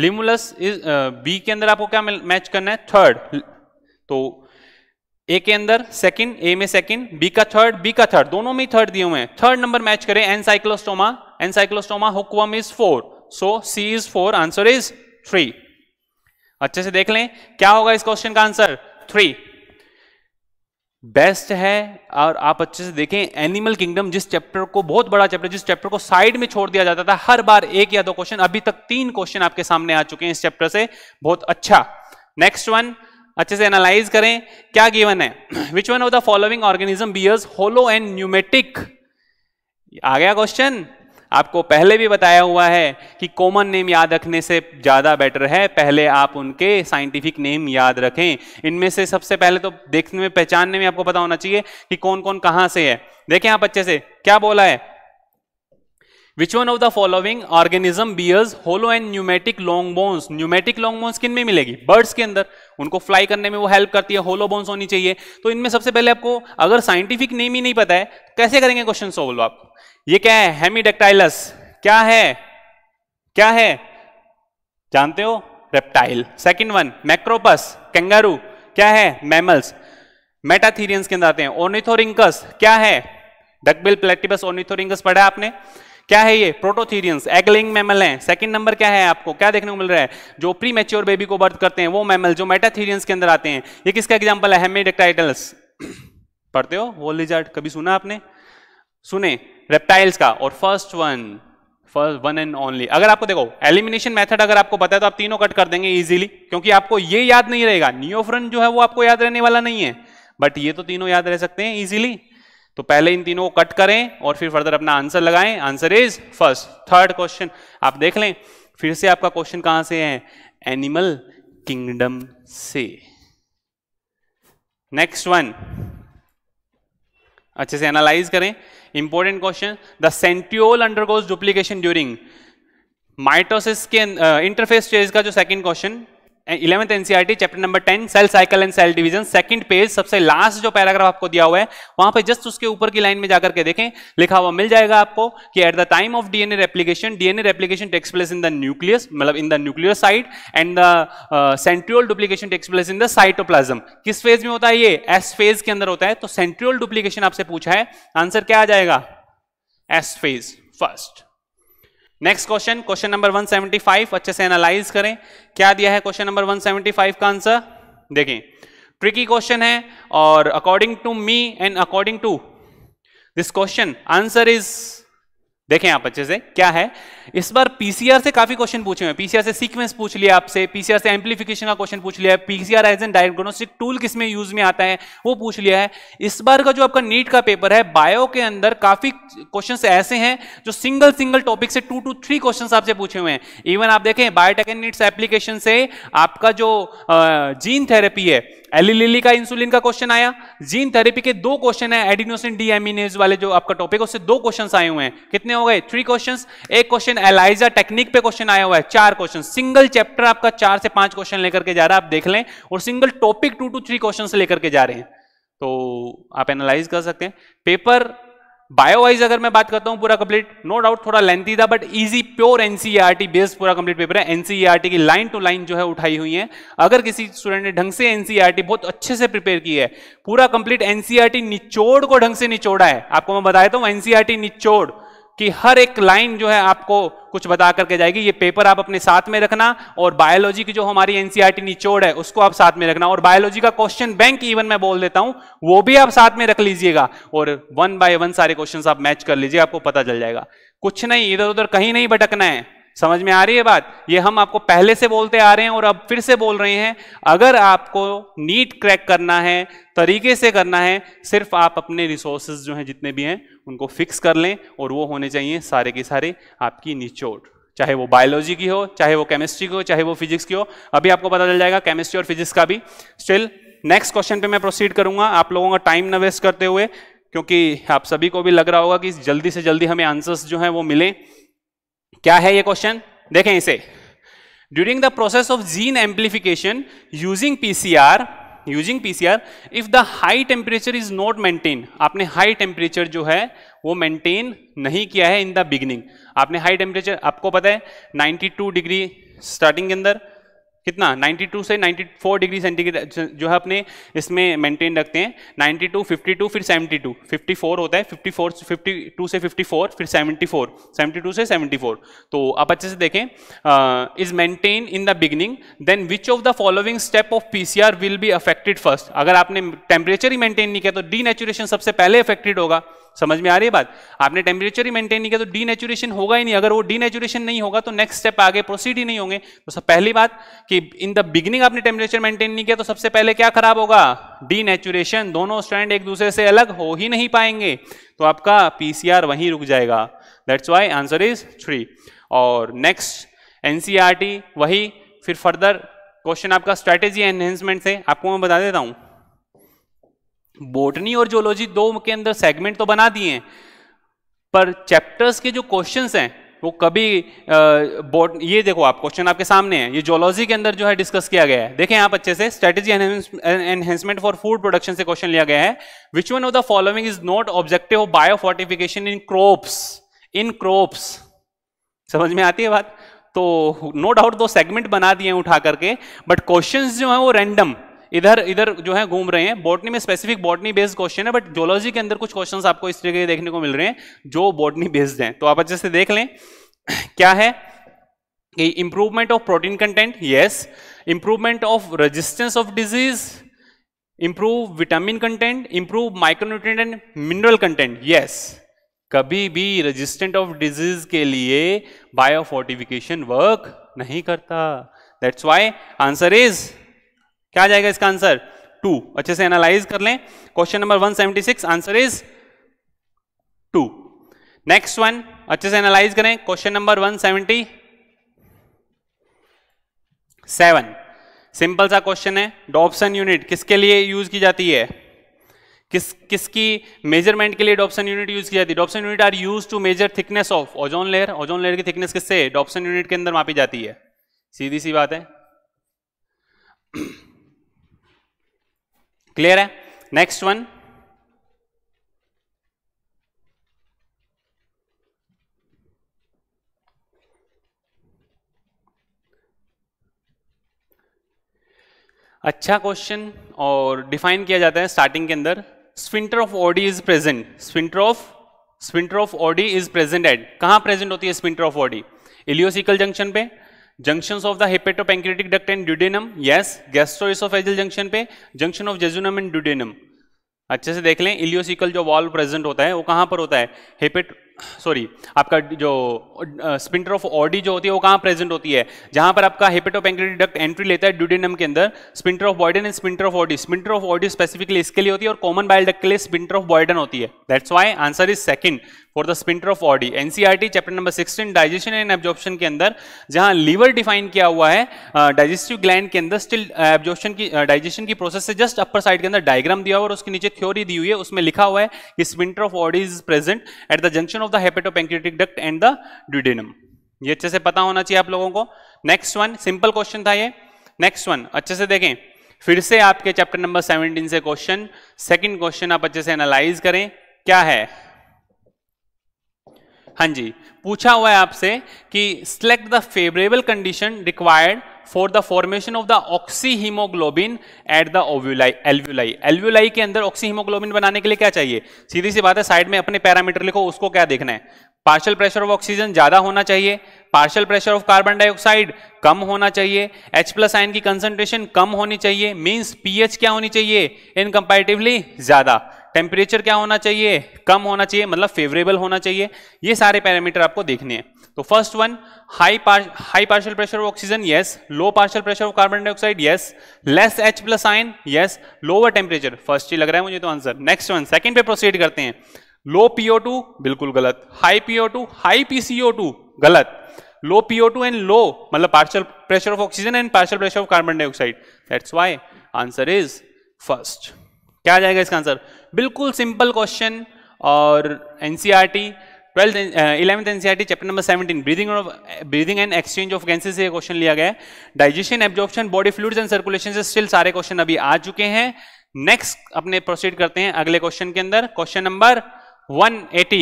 [SPEAKER 1] लिमुलस इज बी के अंदर आपको क्या मैच करना है थर्ड तो ए के अंदर सेकंड ए में सेकंड बी का थर्ड बी का थर्ड दोनों में थर्ड दिए हुए हैं थर्ड नंबर मैच करें Ancylostoma Ancylostoma hookworm is four so C is four answer is three अच्छे से देख लें क्या होगा इस क्वेश्चन का आंसर थ्री बेस्ट है और आप अच्छे से देखें एनिमल किंगडम जिस चैप्टर को बहुत बड़ा चैप्टर जिस चैप्टर को साइड में छोड़ दिया जाता था हर बार एक या दो क्वेश्चन अभी तक तीन क्वेश्चन आपके सामने आ चुके हैं इस चैप्टर से बहुत अच्छा नेक्स्ट वन अच्छे से एनालाइज करें क्या गिवन है which one of the following organism bears hollow and pneumatic आ गया क्वेश्चन आपको पहले भी बताया हुआ है कि कॉमन नेम याद रखने से ज़्यादा बेटर है पहले आप उनके साइंटिफिक नेम याद रखें इनमें से सबसे पहले तो देखने में पहचानने में आपको पता होना चाहिए कि कौन कौन कहाँ से है देखें आप अच्छे से क्या बोला है which one of the following organism bears hollow and pneumatic long bones pneumatic long bones किन में मिलेगी बर्ड्स के अंदर उनको फ्लाई करने में वो हेल्प करती है होलो बोन्स होनी चाहिए तो इनमें सबसे पहले आपको अगर साइंटिफिक नेम ही नहीं पता है कैसे करेंगे क्वेश्चन सोल्व आप ये क्या है हेमीडेक्टाइलस क्या है क्या है जानते हो reptile second one Macropus kangaroo क्या है मैमल्स मेटाथीरियंस के अंदर आते हैं ओनिथोरिंकस क्या है डकबिल प्लेटिबस ओनिथोरिंकस पढ़ा है आपने क्या है ये प्रोटोथीरियंस एगलिंग मैमल है सेकंड नंबर क्या है आपको क्या देखने को मिल रहा है जो प्री मेच्योर बेबी को बर्थ करते हैं वो मैमल जो मेटाथीरियंस के अंदर आते हैं ये किसका एग्जाम्पल है हेमेडेक्टाइटल्स पढ़ते हो वो लिजर्ट कभी सुना आपने सुने रेप्टाइल्स का और first one first one and only अगर आपको देखो एलिमिनेशन मेथड अगर आपको पता है तो आप तीनों कट कर देंगे इजीली क्योंकि आपको ये याद नहीं रहेगा नियोफ्रन जो है वो आपको याद रहने वाला नहीं है बट ये तो तीनों याद रह सकते हैं इजीली तो पहले इन तीनों को कट करें और फिर फर्दर अपना आंसर लगाएं answer is first third question आप देख लें फिर से आपका क्वेश्चन कहां से है एनिमल किंगडम से नेक्स्ट वन अच्छे से एनालाइज करें important question the centriole undergoes duplication during mitosis के इंटरफेस uh, स्टेज का जो second question eleventh NCERT chapter number ten cell cycle and cell division second page सबसे लास्ट जो paragraph आपको दिया हुआ है वहां पे जस्ट उसके ऊपर की लाइन में जाकर के देखें लिखा हुआ मिल जाएगा आपको कि at the time of DNA replication DNA replication takes place in the nucleus मतलब in the nuclear site and the centriole duplication takes place in the cytoplasm किस फेज में होता है ये एस फेज के अंदर होता है तो सेंट्रियल डुप्लीकेशन आपसे पूछा है आंसर क्या आ जाएगा S phase first next question question number 175 अच्छे से एनालाइज करें क्या दिया है क्वेश्चन नंबर 175 का आंसर देखें ट्रिकी क्वेश्चन है और according to me and according to this question answer is देखें आप अच्छे से क्या है इस बार पीसीआर से काफी क्वेश्चन पूछे हुए पीसीआर से सीक्वेंस पूछ लिया आपसे पीसीआर से एम्पलीफिकेशन का क्वेश्चन पूछ लिया PCR as an diagnostic tool किसमें यूज में आता है वो पूछ लिया है इस बार का जो आपका नीट का पेपर है बायो के अंदर काफी क्वेश्चन ऐसे हैं जो सिंगल सिंगल टॉपिक से टू टू थ्री क्वेश्चन आपसे पूछे हुए हैं इवन आप देखें बायोटेक एंड नीट्स एप्लीकेशन से आपका जो जीन थेरेपी है एलिलिली का इंसुलिन का क्वेश्चन आया जीन थेरेपी के दो क्वेश्चन है एडिनोसिन डी वाले जो आपका टॉपिक उससे दो क्वेश्चन आए हुए हैं कितने हो गए थ्री क्वेश्चन एक क्वेश्चन क्वेश्चन एलाइजा टेक्निक पे क्वेश्चन आया हुआ है चार क्वेश्चन सिंगल चैप्टर आपका चार से पांच क्वेश्चन लेकर के जा रहा है आप देख लें और single topic two two three question लेकर के जा रहे हैं तो आप एनालाइज कर सकते हैं पेपर बायो वाइज अगर मैं बात करता हूं पूरा कंप्लीट नो डाउट थोड़ा लेंथी था but easy pure NCERT based पूरा कंप्लीट पेपर है एनसीईआरटी e की लाइन टू लाइन जो है उठाई हुई है अगर किसी स्टूडेंट ने ढंग से एनसीईआरटी e बहुत अच्छे से प्रिपेयर की है पूरा कंप्लीट एनसीईआरटी e निचोड़ को ढंग से निचोड़ा है आपको मैं बताया था एनसीआरटी निचोड़ कि हर एक लाइन जो है आपको कुछ बता करके जाएगी ये पेपर आप अपने साथ में रखना और बायोलॉजी की जो हमारी एनसीईआरटी e निचोड़ है उसको आप साथ में रखना और बायोलॉजी का क्वेश्चन बैंक इवन मैं बोल देता हूं वो भी आप साथ में रख लीजिएगा और वन बाय वन सारे क्वेश्चन आप मैच कर लीजिए आपको पता चल जाएगा कुछ नहीं इधर उधर कहीं नहीं भटकना है समझ में आ रही है बात ये हम आपको पहले से बोलते आ रहे हैं और अब फिर से बोल रहे हैं अगर आपको नीट क्रैक करना है तरीके से करना है सिर्फ आप अपने रिसोर्सेज जो हैं जितने भी हैं उनको फिक्स कर लें और वो होने चाहिए सारे के सारे आपकी निचोड़ चाहे वो बायोलॉजी की हो चाहे वो केमिस्ट्री की हो चाहे वो फिजिक्स की हो अभी आपको पता चल जाएगा केमिस्ट्री और फिजिक्स का भी स्टिल नेक्स्ट क्वेश्चन पे मैं प्रोसीड करूंगा आप लोगों का टाइम ना वेस्ट करते हुए क्योंकि आप सभी को भी लग रहा होगा कि जल्दी से जल्दी हमें आंसर्स जो हैं वो मिलें क्या है ये क्वेश्चन देखें इसे during the process of gene amplification using PCR using PCR if the high temperature is not maintain आपने हाई टेम्परेचर जो है वो मेंटेन नहीं किया है इन द बिगिनिंग आपने हाई टेम्परेचर आपको पता है 92 डिग्री स्टार्टिंग के अंदर कितना 92 से 94 डिग्री सेंटीग्रेड जो है अपने इसमें मेंटेन रखते हैं 92 52 फिर 72 54 होता है 54 52 से 54 फिर 74 72 से 74 तो आप अच्छे से देखें is maintain in the beginning then which of the following step of PCR will be affected first अगर आपने टेम्परेचर ही मेंटेन नहीं किया तो डी सबसे पहले अफेक्टेड होगा समझ में आ रही है बात आपने टेम्परेचर ही मेंटेन नहीं किया तो डीनेचुरेशन होगा ही नहीं अगर वो डीनेचुरेशन नहीं होगा तो नेक्स्ट स्टेप आगे प्रोसीड ही नहीं होंगे तो सब पहली बात कि इन द बिगिनिंग आपने टेम्परेचर मेंटेन नहीं किया तो सबसे पहले क्या खराब होगा डीनेचुरेशन दोनों स्टैंड एक दूसरे से अलग हो ही नहीं पाएंगे तो आपका पीसीआर वहीं रुक जाएगा that's why answer is three और नेक्स्ट एनसीआरटी e वही फिर फर्दर क्वेश्चन आपका स्ट्रैटेजी एनहेंसमेंट से आपको मैं बता देता हूँ बोटनी और जोलॉजी दो के अंदर सेगमेंट तो बना दिए हैं पर चैप्टर्स के जो क्वेश्चंस हैं वो कभी बोट ये देखो आप क्वेश्चन आपके सामने है ये जोलॉजी के अंदर जो है डिस्कस किया गया है देखें आप अच्छे से strategy enhancement for food production से क्वेश्चन लिया गया है which one of the following is not objective of biofortification in crops in crops समझ में आती है बात तो नो डाउट दो सेगमेंट बना दिए उठा करके बट क्वेश्चंस जो है वो रैंडम इधर इधर जो है घूम रहे हैं बॉटनी में स्पेसिफिक बॉटनी बेस्ड क्वेश्चन है बट जोलॉजी के अंदर कुछ क्वेश्चंस आपको इस तरीके देखने को मिल रहे हैं जो बॉटनी बेस्ड हैं तो आप अच्छे से देख लें क्या है कि improvement of protein content yes improvement of resistance of disease improve vitamin content improve micronutrient and mineral content yes कभी भी रेजिस्टेंट ऑफ डिजीज के लिए बायोफोर्टिफिकेशन वर्क नहीं करता दैट्स वाई आंसर इज क्या आ जाएगा इसका आंसर टू अच्छे से एनालाइज कर लें question number 176 answer is two next one अच्छे से एनालाइज करें क्वेश्चन नंबर 177 सिंपल सा क्वेश्चन है डॉप्सन यूनिट किसके लिए यूज की जाती है किस किसकी मेजरमेंट के लिए डॉप्सन यूनिट यूज की जाती है Dobson unit are use to measure thickness of ozone layer ozone layer की थिकनेस किससे डॉप्सन यूनिट के अंदर मापी जाती है सीधी सी बात है क्लियर है नेक्स्ट वन अच्छा क्वेश्चन और डिफाइन किया जाता है स्टार्टिंग के अंदर sphincter of Oddi is present sphincter of sphincter of Oddi is present at कहां प्रेजेंट होती है sphincter of Oddi ileocaecal junction पे junction of the hepatopancreatic duct and duodenum yes gastroesophageal junction पे junction of jejunum and duodenum अच्छे से देख लें ileocaecal जो वॉल प्रेजेंट होता है वो कहाँ पर होता है हेपेट सॉरी आपका जो स्पिंटर ऑफ ऑडी जो होती है वो कहाँ प्रेजेंट होती है जहां पर आपका हेपेटोपेंक्रेटिक डक्ट एंट्री लेता है ड्यूडेनम के अंदर sphincter of Boyden and sphincter of Oddi sphincter of Oddi specifically इसके लिए होती है और कॉमन बाइल डक्ट के लिए स्पिंटर ऑफ बॉयडन होती है that's why answer is second for the sphincter of Oddi NCERT chapter number 16 digestion and absorption के अंदर जहां लीवर डिफाइन किया हुआ है डाइजेस्टिव uh, ग्लैंड के अंदर स्टिल एब्जॉर्प्शन की डाइजेशन uh, की प्रोसेस से जस्ट अपर साइड के अंदर डायग्राम दिया हुआ और उसके नीचे थ्योरी दी हुई है उसमें लिखा हुआ है कि sphincter of Oddi is present at the junction of the hepatopancreatic duct and the duodenum ये अच्छे से पता होना चाहिए आप लोगों को नेक्स्ट वन सिंपल क्वेश्चन था ये नेक्स्ट वन अच्छे से देखें फिर से आपके चैप्टर नंबर 17 से क्वेश्चन सेकंड क्वेश्चन आप अच्छे से एनालाइज करें क्या है हाँ जी पूछा हुआ है आपसे कि select the favourable condition required for the formation of the oxyhaemoglobin at the alveoli alveoli alveoli के अंदर ऑक्सी हीमोग्लोबिन बनाने के लिए क्या चाहिए सीधी सी बात है साइड में अपने पैरामीटर लिखो उसको क्या देखना है पार्शियल प्रेशर ऑफ ऑक्सीजन ज्यादा होना चाहिए partial pressure of carbon dioxide कम होना चाहिए H प्लस आयन की कंसंट्रेशन कम होनी चाहिए मीन्स पीएच क्या होनी चाहिए इन ज्यादा टेम्परेचर क्या होना चाहिए कम होना चाहिए मतलब फेवरेबल होना चाहिए ये सारे पैरामीटर आपको देखने हैं तो first one high high partial pressure of oxygen yes low partial pressure of carbon dioxide yes less H plus ion yes lower temperature first ही लग रहा है मुझे तो आंसर नेक्स्ट वन सेकंड पे प्रोसीड करते हैं लो पीओ टू बिल्कुल गलत high PO two high PCO two गलत low PO two and low मतलब partial pressure of oxygen and partial pressure of carbon dioxide that's why answer is first क्या आ जाएगा इसका आंसर बिल्कुल सिंपल क्वेश्चन और NCERT twelfth eleventh NCERT chapter number seventeen breathing of breathing and exchange of gases से question लिया गया digestion absorption body fluids and circulation से स्टिल सारे क्वेश्चन अभी आ चुके हैं नेक्स्ट अपने प्रोसीड करते हैं अगले क्वेश्चन के अंदर क्वेश्चन नंबर वन एटी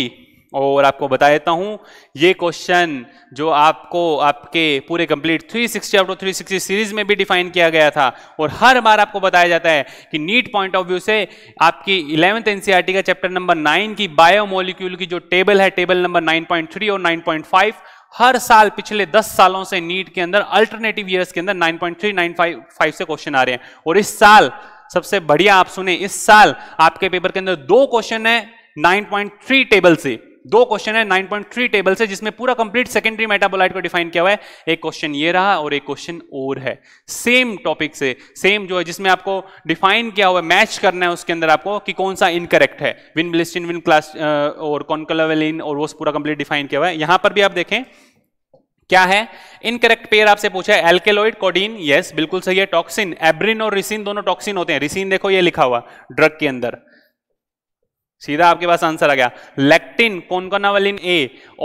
[SPEAKER 1] और आपको बता देता हूं ये क्वेश्चन जो आपको आपके पूरे complete 360 out of sixty series में भी डिफाइन किया गया था और हर बार आपको बताया जाता है कि नीट पॉइंट ऑफ व्यू से आपकी इलेवंथ एनसीईआरटी e का चैप्टर नंबर 9 की बायोमोलिक्यूल की जो टेबल है टेबल नंबर 9.3 और 9.5 हर साल पिछले 10 सालों से नीट के अंदर अल्टरनेटिव ईयर्स के अंदर नाइन पॉइंट से क्वेश्चन आ रहे हैं और इस साल सबसे बढ़िया आप सुने इस साल आपके पेपर के अंदर दो क्वेश्चन है 9.3 टेबल से दो क्वेश्चन है 9.3 टेबल से जिसमें पूरा कंप्लीट सेकेंडरी मेटाबोलाइट को डिफाइन किया हुआ है एक क्वेश्चन ये रहा और एक क्वेश्चन और है सेम टॉपिक से सेम जो है जिसमें आपको डिफाइन किया हुआ है मैच करना है उसके अंदर आपको कि कौन सा इनकरेक्ट है विन बिलिस्टिन विन क्लास और कॉन्कलावेलिन और वो पूरा कंप्लीट डिफाइन किया हुआ है यहां पर भी आप देखें क्या है इनकरेक्ट पेयर आपसे पूछा है एल्केलॉइड कोडीन यस बिल्कुल सही है टॉक्सिन एब्रिन और रिसिन दोनों टॉक्सिन होते हैं रिसिन देखो ये लिखा हुआ ड्रग के अंदर सीधा आपके पास आंसर आ गया lectin concanavalin A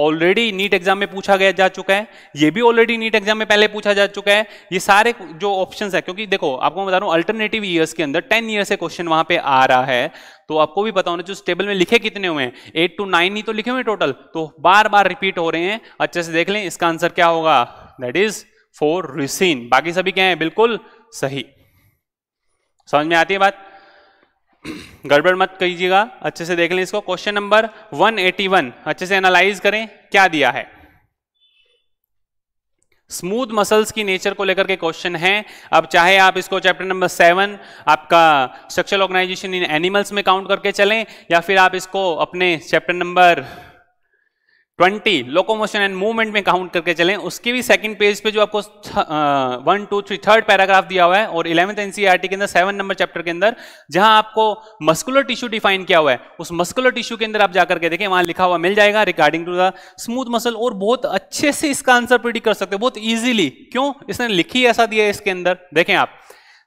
[SPEAKER 1] already NEET exam में पूछा गया जा चुका है ये भी ऑलरेडी नीट एग्जाम में पहले पूछा जा चुका है ये सारे जो ऑप्शंस है क्योंकि देखो आपको मैं बता रहा हूँ अल्टरनेटिव ईयर्स के अंदर टेन ईयर से क्वेश्चन वहां पे आ रहा है तो आपको भी बताओ ना जो टेबल में लिखे कितने हुए हैं एट टू नाइन ही तो लिखे हुए टोटल तो बार बार रिपीट हो रहे हैं अच्छे से देख लें इसका आंसर क्या होगा दैट इज फोर रिसीन बाकी सभी क्या है बिल्कुल सही समझ में आती है बात गड़बड़ मत कीजिएगा अच्छे से देख लें इसको क्वेश्चन नंबर 181 अच्छे से एनालाइज करें क्या दिया है स्मूथ मसल्स की नेचर को लेकर के क्वेश्चन है अब चाहे आप इसको चैप्टर नंबर सेवन आपका स्ट्रक्चरल ऑर्गेनाइजेशन इन एनिमल्स में काउंट करके चलें या फिर आप इसको अपने chapter number twenty locomotion and movement में काउंट करके चलें उसके भी सेकंड पेज पे जो आपको one two three third paragraph दिया हुआ है और इलेवंथ एनसीईआरटी e के अंदर सेवन नंबर चैप्टर के अंदर जहां आपको मस्कुलर टिश्यू डिफाइन किया हुआ है उस मस्कुलर टिश्यू के अंदर आप जाकर के देखें वहां लिखा हुआ मिल जाएगा regarding to the smooth muscle और बहुत अच्छे से इसका आंसर प्रिडिक्ट कर सकते हैं बहुत ईजिली क्यों इसने लिखी ऐसा दिया है इसके अंदर देखें आप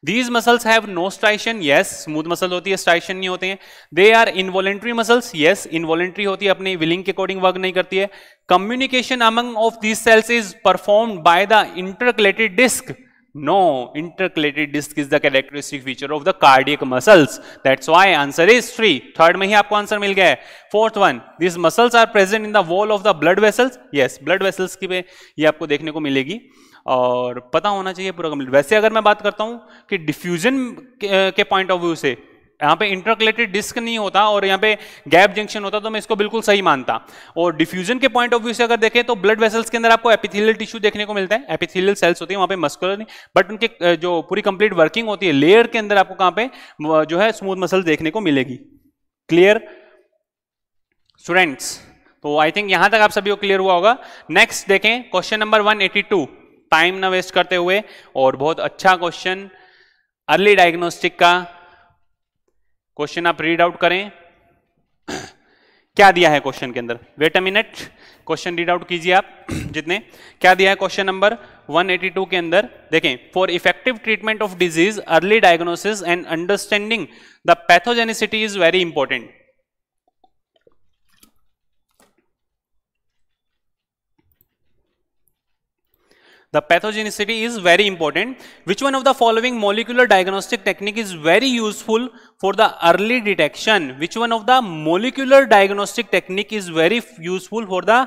[SPEAKER 1] these muscles have no striation yes smooth muscle होती है स्ट्राइशन नहीं होते हैं they are involuntary muscle yes involuntary होती है अपनी विलिंग के अकॉर्डिंग वर्क नहीं करती है communication among of these cells is perform by the intercalated disc no intercalated disc is the characteristic feature of the cardiac muscle that's why answer is three third में ही आपको answer मिल गया है fourth one this muscles are present in the wall of the blood vessels ये blood vessels की ये आपको देखने को मिलेगी और पता होना चाहिए पूरा कंप्लीट वैसे अगर मैं बात करता हूँ कि डिफ्यूजन के पॉइंट ऑफ व्यू से यहाँ पे इंटरकलेटेड डिस्क नहीं होता और यहाँ पे गैप जंक्शन होता तो मैं इसको बिल्कुल सही मानता और डिफ्यूजन के पॉइंट ऑफ व्यू से अगर देखें तो ब्लड वेसल्स के अंदर आपको एपिथेलियल टिश्यू देखने को मिलता है एपिथेलियल सेल्स होती है वहाँ पे मस्कुलर नहीं बट उनके जो पूरी कंप्लीट वर्किंग होती है लेयर के अंदर आपको कहाँ पे जो है स्मूथ मसल देखने को मिलेगी क्लियर स्टूडेंट्स तो आई थिंक यहां तक आप सभी को क्लियर हुआ होगा नेक्स्ट देखें क्वेश्चन नंबर 182 टाइम ना वेस्ट करते हुए और बहुत अच्छा क्वेश्चन अर्ली डायग्नोस्टिक का क्वेश्चन आप रीड आउट करें क्या दिया है क्वेश्चन के अंदर wait a minute question read out कीजिए आप जितने क्या दिया है क्वेश्चन नंबर 182 के अंदर देखें for effective treatment of disease early diagnosis and understanding the pathogenicity is very important the pathogenicity is very important which one of the following molecular diagnostic technique is very useful for the early detection which one of the molecular diagnostic technique is very useful for the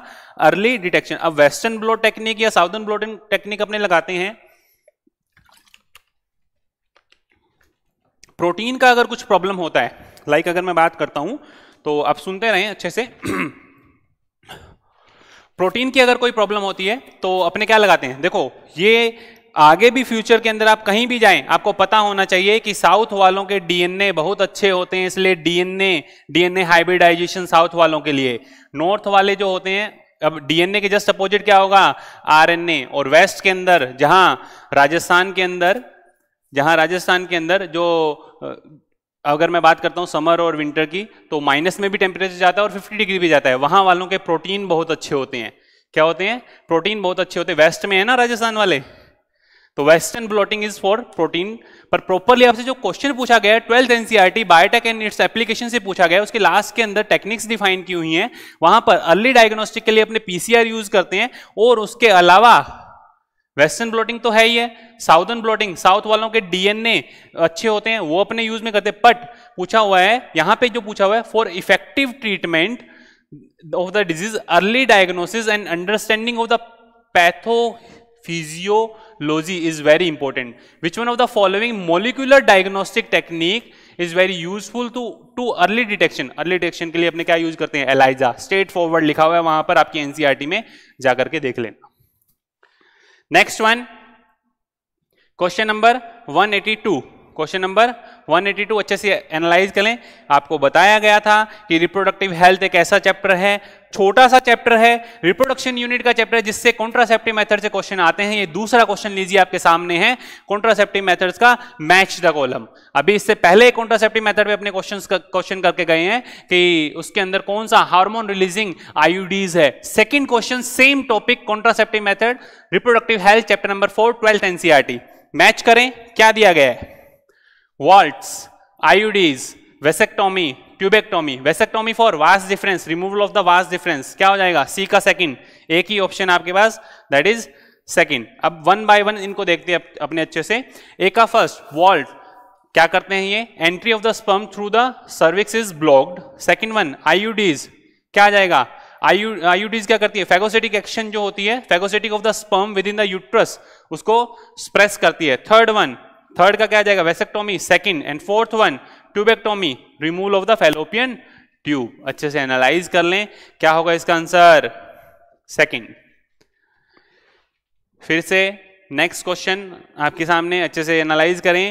[SPEAKER 1] early detection a western blot technique ya southern blot technique apne lagate hain protein ka agar kuch problem hota hai like agar main baat karta hu to aap sunte rahe acche se protein की अगर कोई problem होती है तो अपने क्या लगाते हैं देखो ये आगे भी फ्यूचर के अंदर आप कहीं भी जाएं आपको पता होना चाहिए कि साउथ वालों के डीएनए बहुत अच्छे होते हैं इसलिए डीएनए डीएनए हाइब्रिडाइजेशन साउथ वालों के लिए नॉर्थ वाले जो होते हैं अब डीएनए के जस्ट अपोजिट क्या होगा आरएनए और वेस्ट के अंदर जहां राजस्थान के अंदर जहां राजस्थान के अंदर जो अगर मैं बात करता हूँ समर और विंटर की तो माइनस में भी टेम्परेचर जाता है और 50 डिग्री भी जाता है वहाँ वालों के प्रोटीन बहुत अच्छे होते हैं क्या होते हैं प्रोटीन बहुत अच्छे होते हैं वेस्ट में है ना राजस्थान वाले तो western blotting is for protein पर प्रॉपरली आपसे जो क्वेश्चन पूछा गया है twelfth NCERT biotech and its application से पूछा गया है उसके लास्ट के अंदर टेक्निक्स डिफाइन की हुई हैं वहां पर अर्ली डायग्नोस्टिक के लिए अपने पीसीआर यूज करते हैं और उसके अलावा वेस्टर्न ब्लॉटिंग तो है ही है साउथर्न ब्लॉटिंग साउथ वालों के डीएनए अच्छे होते हैं वो अपने यूज में करते हैं बट पूछा हुआ है यहां पे जो पूछा हुआ है for effective treatment of the disease early diagnosis and understanding of the pathophysiology is very important which one of the following molecular diagnostic technique is very useful to to early detection early detection के लिए अपने क्या use करते हैं ELISA straight forward लिखा हुआ है वहां पर आपकी एनसीआरटी e में जाकर के देख लेना next one question number 182 question number 182 अच्छे से एनालाइज करें आपको बताया गया था कि रिप्रोडक्टिव हेल्थ एक ऐसा चैप्टर है छोटा सा चैप्टर है रिप्रोडक्शन यूनिट का चैप्टर है जिससे कॉन्ट्रासेप्टिव मेथड से क्वेश्चन आते हैं ये दूसरा क्वेश्चन लीजिए आपके सामने है कॉन्ट्रासेप्टिव मेथड्स का मैच द कॉलम अभी इससे पहले कॉन्ट्रासेप्टिव मेथड पे अपने क्वेश्चन क्वेश्चन करके गए हैं कि उसके अंदर कौन सा हार्मोन रिलीजिंग आईयूडीज है second question same topic contraceptive method reproductive health chapter number four twelfth NCERT match करें क्या दिया गया है vault IUDs vasectomy tubectomy vasectomy for vas deferens removal of the vas deferens क्या हो जाएगा सी का सेकंड एक ही ऑप्शन आपके पास दैट इज सेकंड अब वन बाय वन इनको देखते हैं अपने अच्छे से ए का फर्स्ट वॉल्ट क्या करते हैं ये entry of the sperm through the cervix is blocked second one आई क्या जाएगा आयु आईयूडीज क्या करती है फेगोसेटिक एक्शन जो होती है phagocytic of the sperm within the uterus उसको स्प्रेस करती है थर्ड वन थर्ड का क्या जाएगा vasectomy second and fourth one tubectomy removal of the fallopian tube अच्छे से एनालाइज कर लें क्या होगा इसका आंसर सेकंड फिर से नेक्स्ट क्वेश्चन आपके सामने अच्छे से एनालाइज करें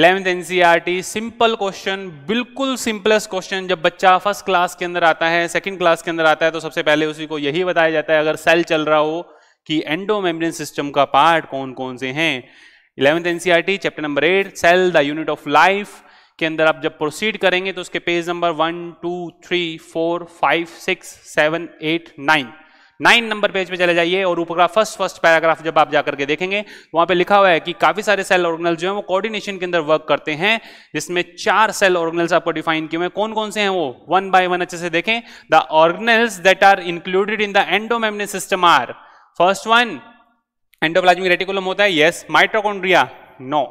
[SPEAKER 1] इलेवेंथ एनसीईआरटी सिंपल क्वेश्चन बिल्कुल सिंपलेस्ट क्वेश्चन जब बच्चा फर्स्ट क्लास के अंदर आता है सेकंड क्लास के अंदर आता है तो सबसे पहले उसी को यही बताया जाता है अगर सेल चल रहा हो कि एंडोमेम्ब्रेन सिस्टम का पार्ट कौन कौन से हैं eleventh NCERT chapter number eight cell the unit of life के अंदर आप जब प्रोसीड करेंगे तो उसके page number one two three four five six seven eight nine nine number page पे चले जाइए और ऊपर फर्स्ट फर्स्ट पैराग्राफ जब आप जाकर के देखेंगे तो वहां पे लिखा हुआ है कि काफी सारे सेल ऑर्गनल जो है वो कोऑर्डिनेशन के अंदर वर्क करते हैं जिसमें चार सेल ऑर्गनल्स आपको डिफाइन किए हुए कौन कौन से हैं वो वन बाय वन अच्छे से देखें the organelles that are included in the endomembrane system are first one endoplasmic reticulum होता है yes mitochondria no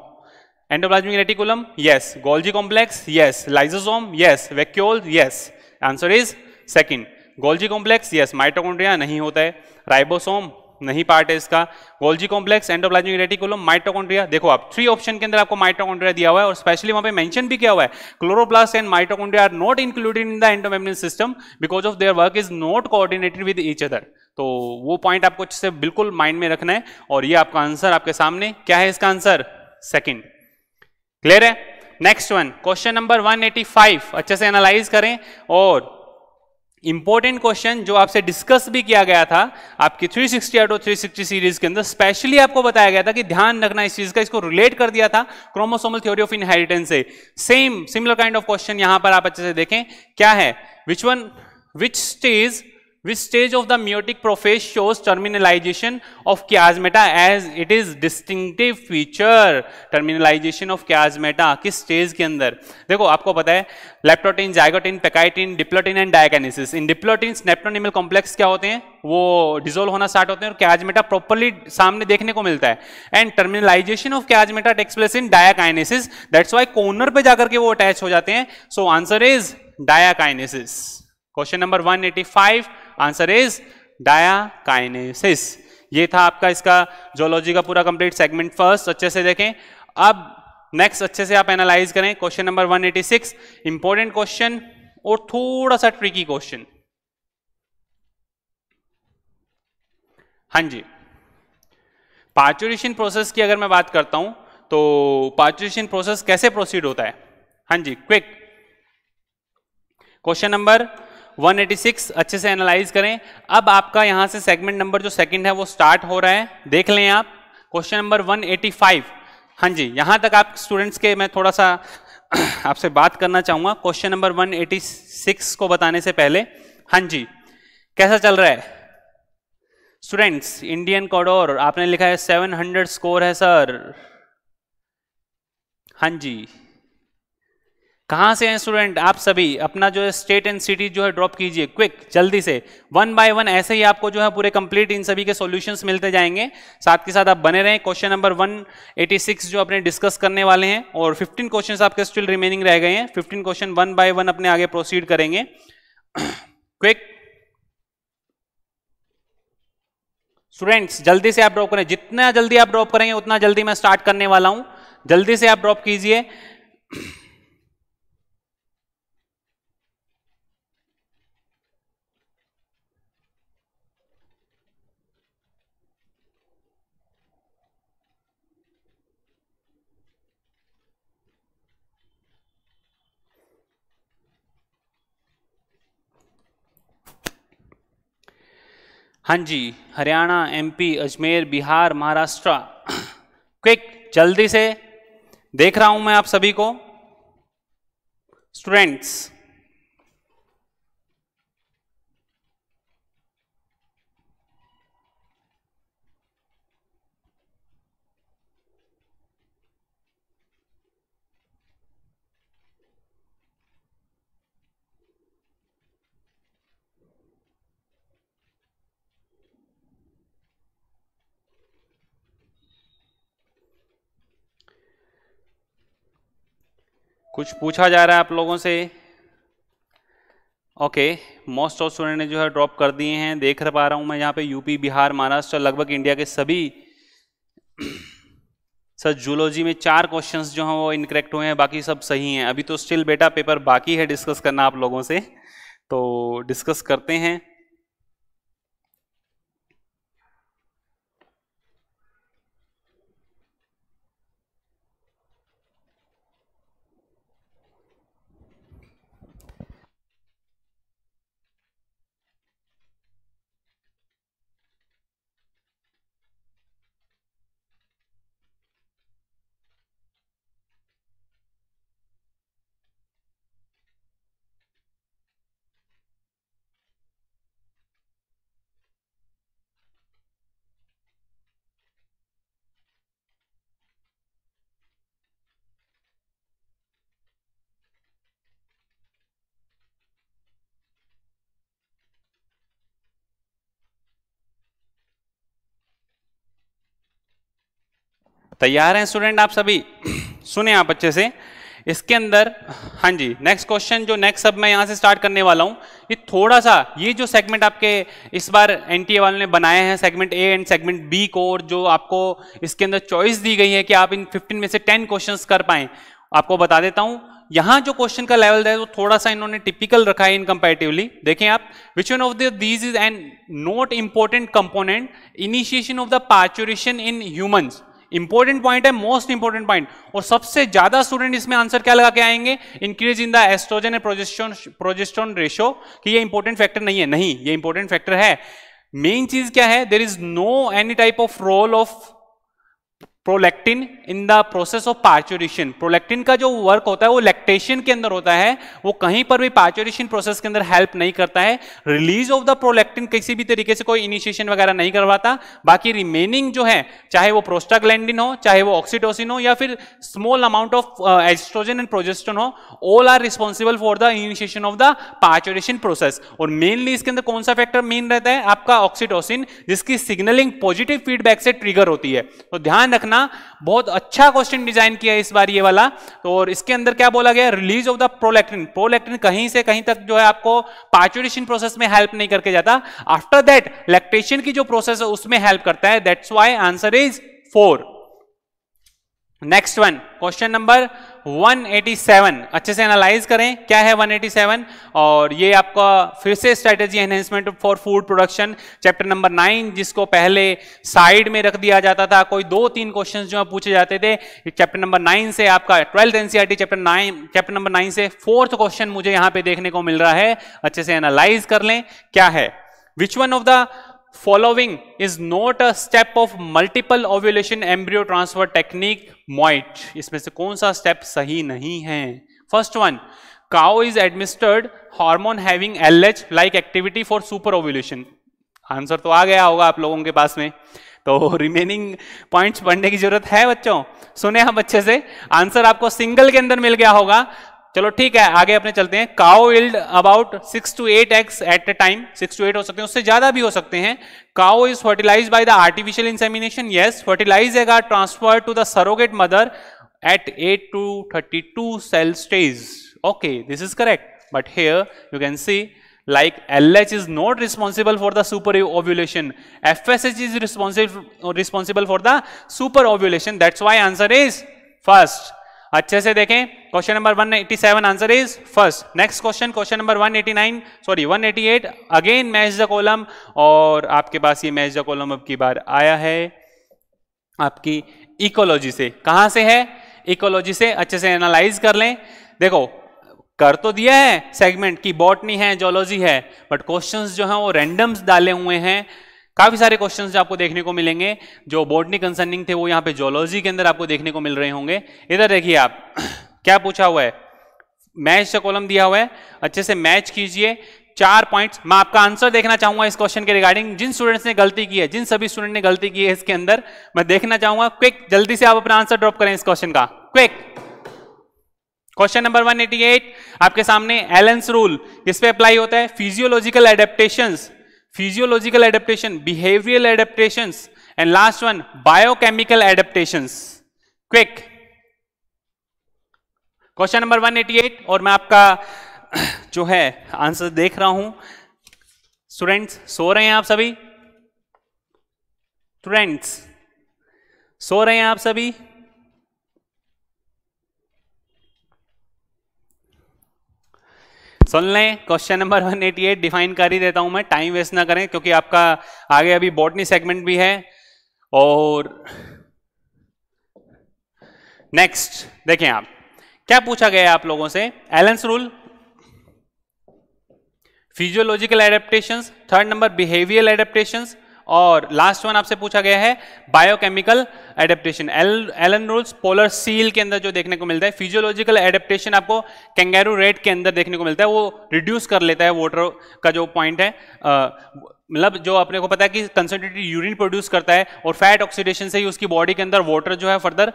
[SPEAKER 1] endoplasmic reticulum yes Golgi complex yes lysosome yes vacuole yes answer is second Golgi complex yes mitochondria नहीं होता है ribosome नहीं part है इसका Golgi complex endoplasmic reticulum mitochondria देखो आप थ्री ऑप्शन के अंदर आपको माइटोकॉन्ड्रिया दिया हुआ है और स्पेशली वहां पे मेंशन भी किया हुआ है chloroplast and mitochondria are not included in the endomembrane system because of their work is not coordinated with each other तो वो पॉइंट आपको बिल्कुल माइंड में रखना है और ये आपका आंसर आपके सामने क्या है इसका आंसर सेकेंड क्लियर है नेक्स्ट वन क्वेश्चन नंबर 185 अच्छे से एनालाइज करें और इंपॉर्टेंट क्वेश्चन जो आपसे डिस्कस भी किया गया था आपकी 360 सिक्सटी ऑफ थ्री सीरीज के अंदर स्पेशली आपको बताया गया था कि ध्यान रखना इस चीज का इसको रिलेट कर दिया था क्रोमोसोमल थ्योरी ऑफ इनहेरिटेंस से same similar kind of question यहां पर आप अच्छे से देखें क्या है which one which stage which stage of the meiotic prophase shows terminalization of chiasmata as it is distinctive feature terminalization of chiasmata किस stage के अंदर देखो आपको पता है leptotene zygotene pachytene diplotene and diakinesis in diplotene synaptonemal complex क्या होते हैं वो डिजोल्व होना स्टार्ट होते हैं और कैजमेटा प्रॉपरली सामने देखने को मिलता है and terminalisation of chiasmata takes place in diakinesis that's why corner पे जाकर के वो अटैच हो जाते हैं so answer is diakinesis question number 185 answer is diakinesis ये था आपका इसका जोलॉजी का पूरा कंप्लीट सेगमेंट फर्स्ट अच्छे से देखें अब नेक्स्ट अच्छे से आप एनालाइज करें क्वेश्चन नंबर 186 इंपॉर्टेंट क्वेश्चन और थोड़ा सा ट्रिकी क्वेश्चन हाँ जी पार्चुरेशन प्रोसेस की अगर मैं बात करता हूं तो पार्चुरेशन प्रोसेस कैसे प्रोसीड होता है हाँ जी क्विक क्वेश्चन नंबर 186 अच्छे से एनालाइज करें अब आपका यहां से सेगमेंट नंबर जो सेकंड है वो स्टार्ट हो रहा है देख लें आप क्वेश्चन नंबर 185 हाँ जी यहां तक आप स्टूडेंट्स के मैं थोड़ा सा आपसे बात करना चाहूंगा क्वेश्चन नंबर 186 को बताने से पहले हाँ जी कैसा चल रहा है स्टूडेंट्स इंडियन कॉडोर आपने लिखा है सेवन स्कोर है सर हाँ जी कहाँ से हैं स्टूडेंट आप सभी अपना जो है स्टेट एंड सिटी जो है ड्रॉप कीजिए क्विक जल्दी से वन बाय वन ऐसे ही आपको जो है पूरे कंप्लीट इन सभी के सॉल्यूशंस मिलते जाएंगे साथ के साथ आप बने रहें क्वेश्चन नंबर 186 जो अपने डिस्कस करने वाले हैं और 15 क्वेश्चन आपके स्टिल रिमेनिंग रह गए हैं fifteen question one by one अपने आगे प्रोसीड करेंगे क्विक स्टूडेंट्स जल्दी से आप ड्रॉप करें जितना जल्दी आप ड्रॉप करेंगे उतना जल्दी मैं स्टार्ट करने वाला हूं जल्दी से आप ड्रॉप कीजिए हाँ जी हरियाणा एमपी अजमेर बिहार महाराष्ट्र क्विक जल्दी से देख रहा हूं मैं आप सभी को स्टूडेंट्स कुछ पूछा जा रहा है आप लोगों से ओके मोस्ट ऑफ स्टूडेंट ने जो है ड्रॉप कर दिए हैं देख पा रहा हूँ मैं यहाँ पे यूपी बिहार महाराष्ट्र लगभग इंडिया के सभी सर जूलॉजी में चार क्वेश्चंस जो हैं वो इनकरेक्ट हुए हैं बाकी सब सही हैं अभी तो स्टिल बेटा पेपर बाकी है डिस्कस करना आप लोगों से तो डिस्कस करते हैं तैयार हैं स्टूडेंट आप सभी सुने आप अच्छे से इसके अंदर हाँ जी नेक्स्ट क्वेश्चन जो नेक्स्ट सब मैं यहाँ से स्टार्ट करने वाला हूँ ये थोड़ा सा ये जो सेगमेंट आपके इस बार एन वालों ने बनाए हैं segment A and segment B को और जो आपको इसके अंदर चॉइस दी गई है कि आप इन 15 में से 10 क्वेश्चंस कर पाएँ आपको बता देता हूँ यहाँ जो क्वेश्चन का लेवल है वो थोड़ा सा इन्होंने टिपिकल रखा है इन कंपेरेटिवली देखें आप which one of these is an not important component initiation of the parturition in humans important point है मोस्ट इंपॉर्टेंट पॉइंट और सबसे ज्यादा स्टूडेंट इसमें आंसर क्या लगा के आएंगे increase in the estrogen and progesterone ratio कि ये इंपॉर्टेंट फैक्टर नहीं है नहीं ये इंपॉर्टेंट फैक्टर है मेन चीज क्या है there is no any type of role of prolactin in the process of parturition prolactin का जो वर्क होता है वो लेक्टेशन के अंदर होता है वो कहीं पर भी पार्चोरेशन प्रोसेस के अंदर हेल्प नहीं करता है रिलीज ऑफ द प्रोलेक्टिन किसी भी तरीके से कोई इनिशिएशन वगैरह नहीं करवाता बाकी रिमेनिंग जो है चाहे वो प्रोस्टाग्लैंडिन हो चाहे वो ऑक्सीटोसिन हो या फिर small amount of estrogen and progesterone हो all are responsible for the initiation of the parturition process और मेनली इसके अंदर कौन सा फैक्टर मेन रहता है आपका ऑक्सीटोसिन जिसकी सिग्नलिंग पॉजिटिव फीडबैक से ट्रिगर होती है तो ध्यान रखना रखना बहुत अच्छा क्वेश्चन डिजाइन किया है इस बार ये वाला तो और इसके अंदर क्या बोला गया release of the prolactin prolactin कहीं से कहीं तक जो है आपको पार्चुरेशन प्रोसेस में हेल्प नहीं करके जाता आफ्टर दैट लैक्टेशन की जो प्रोसेस है उसमें हेल्प करता है that's why answer is four next one question number 187 अच्छे से एनालाइज करें क्या है 187 और ये आपका फिर से strategy enhancement for food production chapter number nine जिसको पहले साइड में रख दिया जाता था कोई दो तीन क्वेश्चंस जो पूछे जाते थे चैप्टर नंबर नाइन से आपका twelfth NCERT chapter nine chapter number nine से फोर्थ क्वेश्चन मुझे यहां पर देखने को मिल रहा है अच्छे से एनालाइज कर लें क्या है which one of the following is not a step of multiple ovulation embryo transfer technique moit इसमें से कौन सा step सही नहीं है first one cow is administered hormone having LH like activity for super ovulation answer तो आ गया होगा आप लोगों के पास में तो रिमेनिंग पॉइंट्स पढ़ने की जरूरत है बच्चों सुने हम अच्छे से आंसर आपको सिंगल के अंदर मिल गया होगा चलो ठीक है आगे अपने चलते हैं cow yield about six to eight eggs at a time six to eight हो सकते हैं उससे ज्यादा भी हो सकते हैं cow is fertilise by the artificial insemination yes fertilise egg are transfer to the surrogate mother at eight to thirty two cell stage okay this is correct but here you can see like like LH is not responsible for the super ovulation. FSH is responsible responsible for the super ovulation that's why answer is first अच्छे से देखें question number 187 answer is first next question question number 189 sorry 188 again match the column और आपके पास ये match the column अब की बार आया है आपकी इकोलॉजी से कहां से है इकोलॉजी से अच्छे से एनालाइज कर लें देखो कर तो दिया है सेगमेंट की बॉटनी है जोलॉजी है बट क्वेश्चंस जो हैं वो रैंडम्स डाले हुए हैं काफी सारे क्वेश्चन आपको देखने को मिलेंगे जो बोर्डनी कंसर्निंग थे वो यहाँ पे जोलॉजी के अंदर आपको देखने को मिल रहे होंगे इधर देखिए आप क्या पूछा हुआ है मैच का कॉलम दिया हुआ है अच्छे से मैच कीजिए चार पॉइंट्स मैं आपका आंसर देखना चाहूंगा इस क्वेश्चन के रिगार्डिंग जिन स्टूडेंट्स ने गलती की है जिन सभी स्टूडेंट ने गलती की है इसके अंदर मैं देखना चाहूंगा क्विक जल्दी से आप अपना आंसर ड्रॉप करें इस क्वेश्चन का क्विक क्वेश्चन नंबर 188 आपके सामने एलेंस रूल इस पे अप्लाई होता है physiological adaptation physiological adaptation behavioral adaptations and last one biochemical adaptations quick question number 188 और मैं आपका जो है आंसर देख रहा हूं स्टूडेंट्स सो रहे हैं आप सभी स्टूडेंट्स सो रहे हैं आप सभी सुन लें क्वेश्चन नंबर 188 डिफाइन कर ही देता हूं मैं टाइम वेस्ट ना करें क्योंकि आपका आगे अभी बॉटनी सेगमेंट भी है और नेक्स्ट देखें आप क्या पूछा गया आप लोगों से Allen's rule physiological adaptation third number behavioural adaptation और लास्ट वन आपसे पूछा गया है biochemical adaptation L Allen rules polar seal के अंदर जो देखने को मिलता है फिजियोलॉजिकल एडेप्टेशन आपको कैंगारू रेड के अंदर देखने को मिलता है वो रिड्यूस कर लेता है वाटर का जो पॉइंट है मतलब जो अपने को पता है कि कंसनट्रेटेड यूरिन प्रोड्यूस करता है और फैट ऑक्सीडेशन से ही उसकी बॉडी के अंदर वाटर जो है फर्दर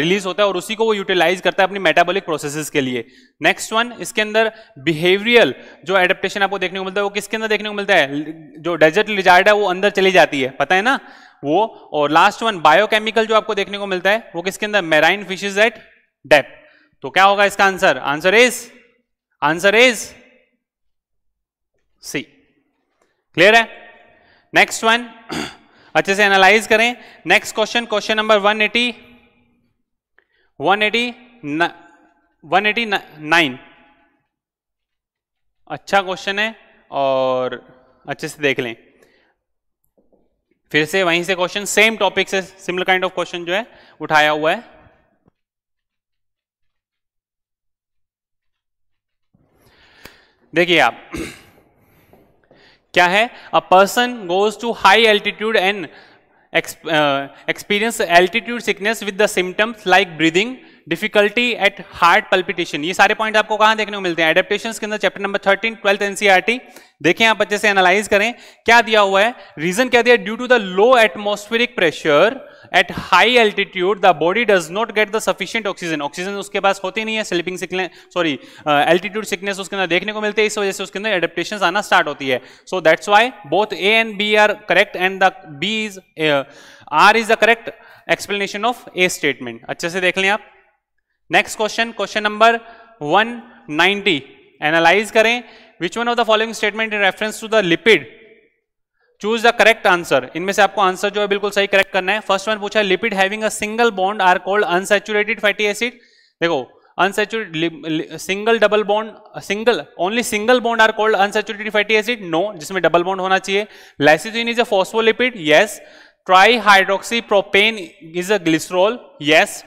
[SPEAKER 1] रिलीज होता है और उसी को वो यूटिलाइज करता है अपनी मेटाबॉलिक प्रोसेसेस के लिए नेक्स्ट वन इसके अंदर बिहेवियल जो एडेप्टेशन आपको देखने को मिलता है वो किसके अंदर देखने को मिलता है जो डेजर्ट लिजार्ड है वो अंदर चली जाती है पता है ना वो और लास्ट वन बायोकेमिकल जो आपको देखने को मिलता है वो किसके अंदर मेराइन फिशेज एट डेप तो क्या होगा इसका answer answer is answer is C clear है नेक्स्ट वन अच्छे से एनालाइज करें next question question number 180 180 eighty one अच्छा क्वेश्चन है और अच्छे से देख लें फिर से वहीं से क्वेश्चन सेम टॉपिक से सिमिलर काइंड ऑफ क्वेश्चन जो है उठाया हुआ है देखिए आप क्या है a person goes to high altitude and experience altitude sickness with the symptoms like breathing difficulty at heart palpitation ये सारे पॉइंट आपको कहाँ देखने को मिलते हैं एडेप्टेशन के अंदर chapter number thirteen twelfth NCERT देखें आप अच्छे से एनालाइज करें क्या दिया हुआ है रीजन क्या दिया due to the low atmospheric pressure at high altitude the body does not get the sufficient oxygen oxygen उसके पास होती नहीं है स्लीपिंग सॉरी एल्टीट्यूड सिकनेस उसके अंदर देखने को मिलती है इस वजह से उसके अंदर एडेप्टेशन आना स्टार्ट होती है so that's why both A and B are correct and the B is are is the correct explanation of A statement अच्छे से देख लें आप next question question number 190 analyse करें which one of the following statement in reference to the lipid choose the correct answer इनमें से आपको answer जो है बिल्कुल सही करेक्ट करना है फर्स्ट वन पूछा lipid having a single bond are called unsaturated fatty acid देखो unsaturate single double bond single only single bond are called unsaturated fatty acid no जिसमें डबल बॉन्ड होना चाहिए lecithin is a phospholipid yes tri hydroxy propane is a glycerol yes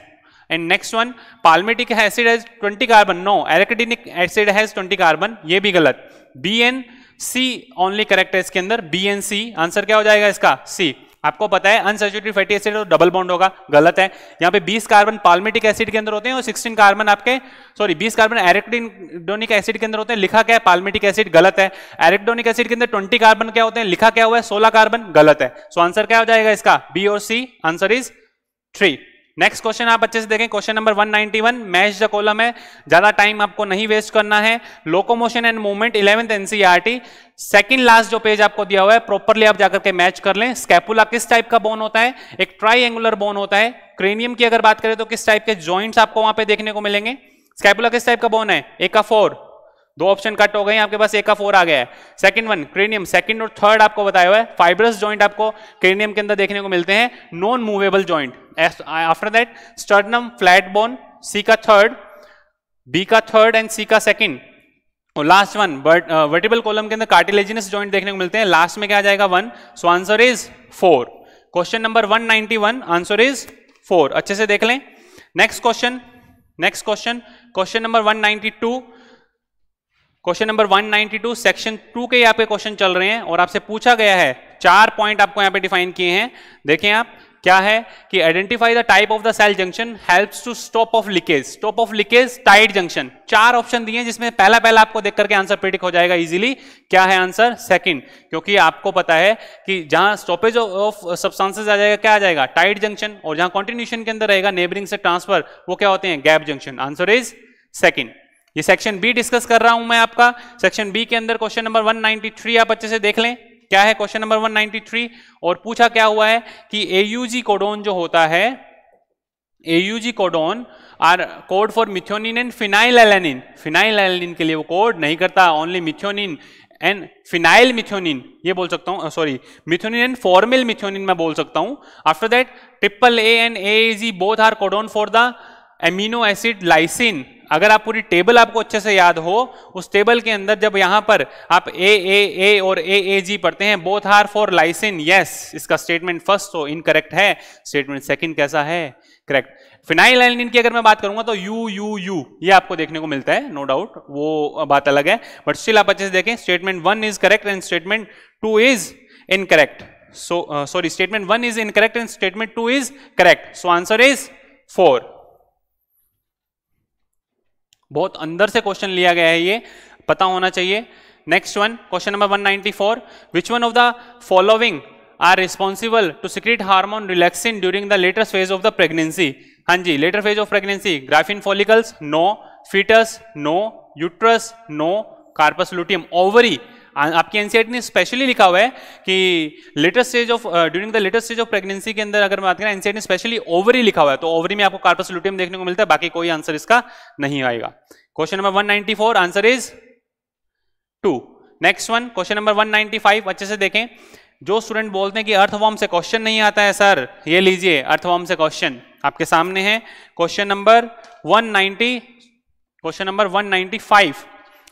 [SPEAKER 1] and next one palmitic acid has 20 carbon no arachidonic acid has 20 carbon ये भी गलत B and C only correct है इसके अंदर B and C answer क्या हो जाएगा इसका सी आपको पता है अनसेचुरेटेड फैटी एसिड और डबल बॉन्ड होगा गलत है यहाँ पे 20 कार्बन पाल्मेटिक एसिड के अंदर होते हैं और 16 कार्बन आपके सॉरी 20 कार्बन एरेक्डोनिक एसिड के अंदर होते हैं लिखा क्या है पाल्मेटिक एसिड गलत है एरेक्टोनिक एसिड के अंदर 20 कार्बन क्या होते हैं लिखा क्या हुआ है 16 कार्बन गलत है सो so, आंसर क्या हो जाएगा इसका बी और C answer is three next question आप अच्छे से देखें question number 191 match the column है ज्यादा टाइम आपको नहीं वेस्ट करना है locomotion and movement eleventh NCERT second last जो पेज आपको दिया हुआ है प्रॉपरली आप जाकर के मैच कर लें स्कैपुला किस टाइप का बोन होता है एक ट्राइंगुलर बोन होता है क्रेनियम की अगर बात करें तो किस टाइप के ज्वाइंट्स आपको वहां पे देखने को मिलेंगे स्कैपुला किस टाइप का बोन है एक का फोर दो ऑप्शन कट हो गए आपके पास एक का फोर आ गया है सेकंड वन क्रेनियम सेकंड और थर्ड आपको बताया हुआ है फाइब्रस जॉइंट आपको क्रेनियम के अंदर देखने को मिलते हैं non movable joint after that sternum flat bone C का थर्ड बी का थर्ड एंड सी का सेकंड और लास्ट वन वर्टिबल कॉलम के अंदर कार्टिलेजिनस ज्वाइंट देखने को मिलते हैं लास्ट में क्या आ जाएगा one so answer is four question number one answer is four अच्छे से देख लें next question next question question number one question number 192 section 2 के यहाँ पे क्वेश्चन चल रहे हैं और आपसे पूछा गया है चार पॉइंट आपको यहाँ पे डिफाइन किए हैं देखें आप क्या है कि identify the type of the cell junction helps to stop of leakage stop of leakage tight junction चार ऑप्शन दिए हैं जिसमें पहला पहला आपको देख करके आंसर प्रिटिक हो जाएगा इजीली क्या है आंसर सेकंड क्योंकि आपको पता है कि जहां स्टॉपेज ऑफ सब्सटेंसेस आ जाएगा क्या आ जाएगा टाइट जंक्शन और जहां कॉन्टिन्यूशन के अंदर रहेगा नेबरिंग से ट्रांसफर वो क्या होते हैं gap junction answer is second ये सेक्शन बी डिस्कस कर रहा हूं मैं आपका सेक्शन बी के अंदर क्वेश्चन नंबर 193 आप अच्छे से देख लें क्या है क्वेश्चन नंबर 193 और पूछा क्या हुआ है कि एयूजी कोडोन जो होता है AUG codon are code for methionine and phenylalanine phenylalanine के लिए वो कोड नहीं करता only methionine and phenyl methionine ये बोल सकता हूँ sorry methionine and formyl methionine मैं बोल सकता हूँ after that triple A and A G both are codon for the amino acid lysine अगर आप पूरी टेबल आपको अच्छे से याद हो उस टेबल के अंदर जब यहां पर आप ए ए ए और ए ए जी पढ़ते हैं both are for lysine yes इसका स्टेटमेंट फर्स्ट तो इनकरेक्ट है स्टेटमेंट सेकंड कैसा है करेक्ट फिनाइल एलिन की अगर मैं बात करूंगा तो यू यू यू ये आपको देखने को मिलता है नो no डाउट वो बात अलग है बट स्टिल आप अच्छे से देखें statement one is correct and statement two is incorrect so sorry statement one is incorrect and statement two is correct so answer is four बहुत अंदर से क्वेश्चन लिया गया है ये पता होना चाहिए next one question number 194 which one of the following are responsible to secrete hormone relaxin during the later phase of the pregnancy हाँ जी later phase of pregnancy Graafian follicles no foetus no uterus no corpus luteum ovary आपके NCER e ने specially लिखा हुआ है कि latest stage of during the latest stage of pregnancy के अंदर अगर बात करें एनसीआर e ने स्पेशली ओवरी लिखा हुआ है तो ओवरी में आपको कार्पस लुटियम देखने को मिलता है बाकी कोई आंसर इसका नहीं आएगा question number 194 answer is two next one question number one अच्छे से देखें जो स्टूडेंट बोलते हैं कि अर्थवॉर्म से क्वेश्चन नहीं आता है सर ये लीजिए अर्थवॉर्म से क्वेश्चन आपके सामने है क्वेश्चन नंबर 190 क्वेश्चन नंबर 195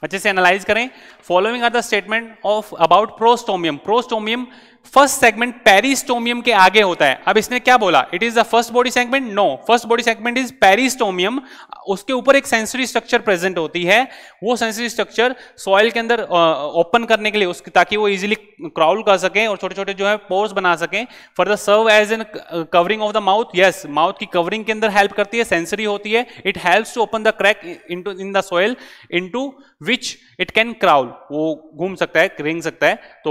[SPEAKER 1] अच्छे से एनालाइज करें following are the statement of about prostomium prostomium first segment peristomium के आगे होता है अब इसने क्या बोला it is the first body segment no first body segment is peristomium उसके ऊपर एक सेंसरी स्ट्रक्चर प्रेजेंट होती है वो सेंसरी स्ट्रक्चर सॉइल के अंदर ओपन करने के लिए उसकी ताकि वो इजिली क्राउल कर सकें और छोटे छोटे जो है पोर्स बना सकें for the serve as an covering of the mouth yes mouth की कवरिंग के अंदर हेल्प करती है सेंसरी होती है it help to open the crack in the soil into which it can crawl वो घूम सकता है रेंग सकता है तो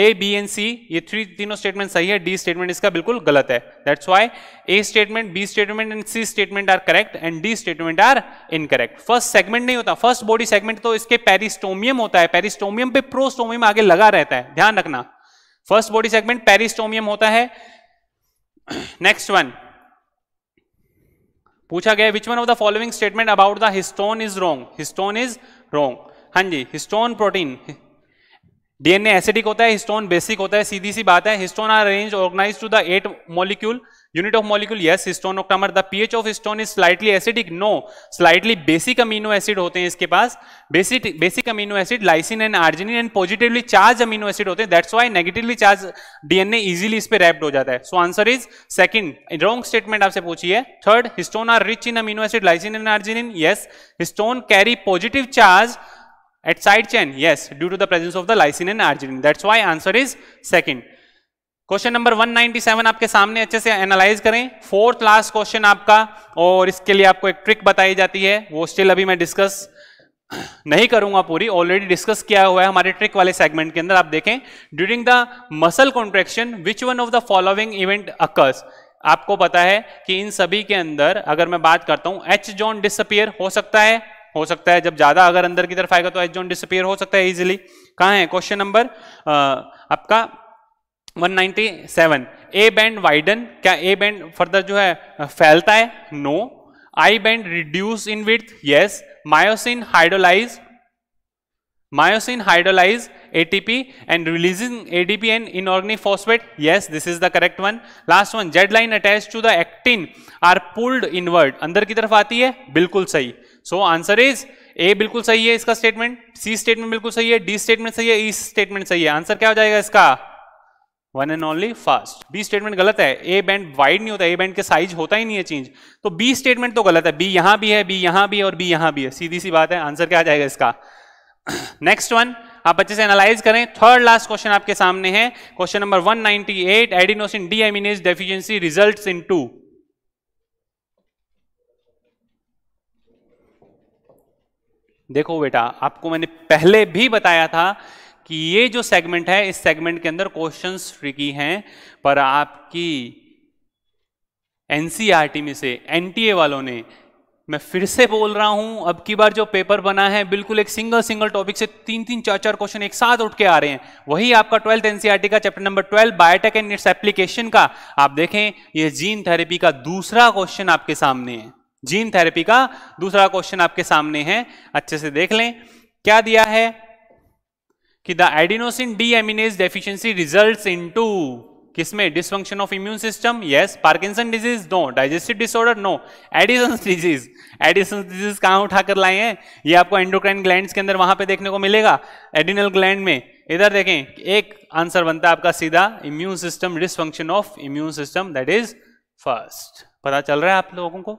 [SPEAKER 1] ए बी एंड सी ये थ्री तीनों स्टेटमेंट सही है डी स्टेटमेंट इसका बिल्कुल गलत है that's why A statement B statement and C statement are correct and D statement are incorrect first segment नहीं होता फर्स्ट बॉडी सेगमेंट तो इसके पेरिस्टोमियम होता है पेरिस्टोमियम पे प्रोस्टोमियम आगे लगा रहता है ध्यान रखना फर्स्ट बॉडी सेगमेंट पेरिस्टोमियम होता है नेक्स्ट वन पूछा गया which one of the following statement about the histone is wrong histone is wrong हाँ जी हिस्टोन प्रोटीन डीएनए एसिडिक होता है हिस्टोन बेसिक होता है सीधी सी बात है histone are arrange organise to the eight molecule unit of molecule yes histone octamer the pH of histone is slightly acidic no slightly basic amino acid होते हैं इसके पास basic basic amino acid lysine and arginine and positively charge amino acid होते हैं that's why negatively charge DNA easily इस पर wrapped हो जाता है so answer is second wrong statement आपसे पूछिए third histone are rich in amino acid lysine and arginine yes histone carry positive charge At side chain, yes, due to the presence of the lysine and arginine. That's why answer is second. Question number 197 आपके सामने अच्छे से analyse करें fourth last question आपका और इसके लिए आपको एक ट्रिक बताई जाती है वो स्टिल अभी मैं डिस्कस नहीं करूंगा पूरी ऑलरेडी डिस्कस किया हुआ है हमारे ट्रिक वाले सेगमेंट के अंदर आप देखें during the muscle contraction which one of the following event occurs आपको पता है कि इन सभी के अंदर अगर मैं बात करता हूं एच जोन डिसअपियर हो सकता है हो सकता है जब ज्यादा अगर अंदर की तरफ आएगा तो एच जोन डिसअपियर हो सकता है इजिली कहाँ है क्वेश्चन नंबर आपका 197 ए बैंड वाइडन क्या ए बैंड फर्दर जो है फैलता है no I band reduce in with yes myosin hydrolyse myosin hydrolyse ATP and releasing ADP and inorganic phosphate yes this is the correct one last one Z line attach to the actin are pulled inward अंदर की तरफ आती है बिल्कुल सही सो answer is a बिल्कुल सही है इसका स्टेटमेंट सी स्टेटमेंट बिल्कुल सही है डी स्टेटमेंट सही है ई e स्टेटमेंट सही है आंसर क्या हो जाएगा इसका one and only first B statement गलत है ए बैंड वाइड नहीं होता ए बैंड के साइज होता ही नहीं है चेंज तो बी स्टेटमेंट तो गलत है बी यहां भी है बी यहां भी है और बी यहां भी है सीधी सी बात है आंसर क्या आ जाएगा इसका नेक्स्ट वन आप अच्छे से एनालाइज करें थर्ड लास्ट क्वेश्चन आपके सामने है question number 198 adenosine deaminase deficiency results into देखो बेटा आपको मैंने पहले भी बताया था कि ये जो सेगमेंट है इस सेगमेंट के अंदर क्वेश्चंस ट्रिकी हैं पर आपकी एनसीईआरटी e में से एनटीए वालों ने मैं फिर से बोल रहा हूं अब की बार जो पेपर बना है बिल्कुल एक सिंगल सिंगल टॉपिक से तीन तीन चार चार क्वेश्चन एक साथ उठ के आ रहे हैं वही आपका ट्वेल्थ एनसीआरटी e का chapter number twelve biotech and its application का आप देखें ये जीन थेरेपी का दूसरा क्वेश्चन आपके सामने है जीन थेरेपी का दूसरा क्वेश्चन आपके सामने है अच्छे से देख लें क्या दिया है कि the adenosine deaminase deficiency results into किसमें dysfunction of immune system yes Parkinson disease no digestive disorder no Addison disease Addison disease कहां उठाकर लाए हैं ये आपको एंडोक्राइन ग्लैंड के अंदर वहां पे देखने को मिलेगा एडिनल ग्लैंड में इधर देखें एक आंसर बनता है आपका सीधा immune system dysfunction of immune system that is first पता चल रहा है आप लोगों को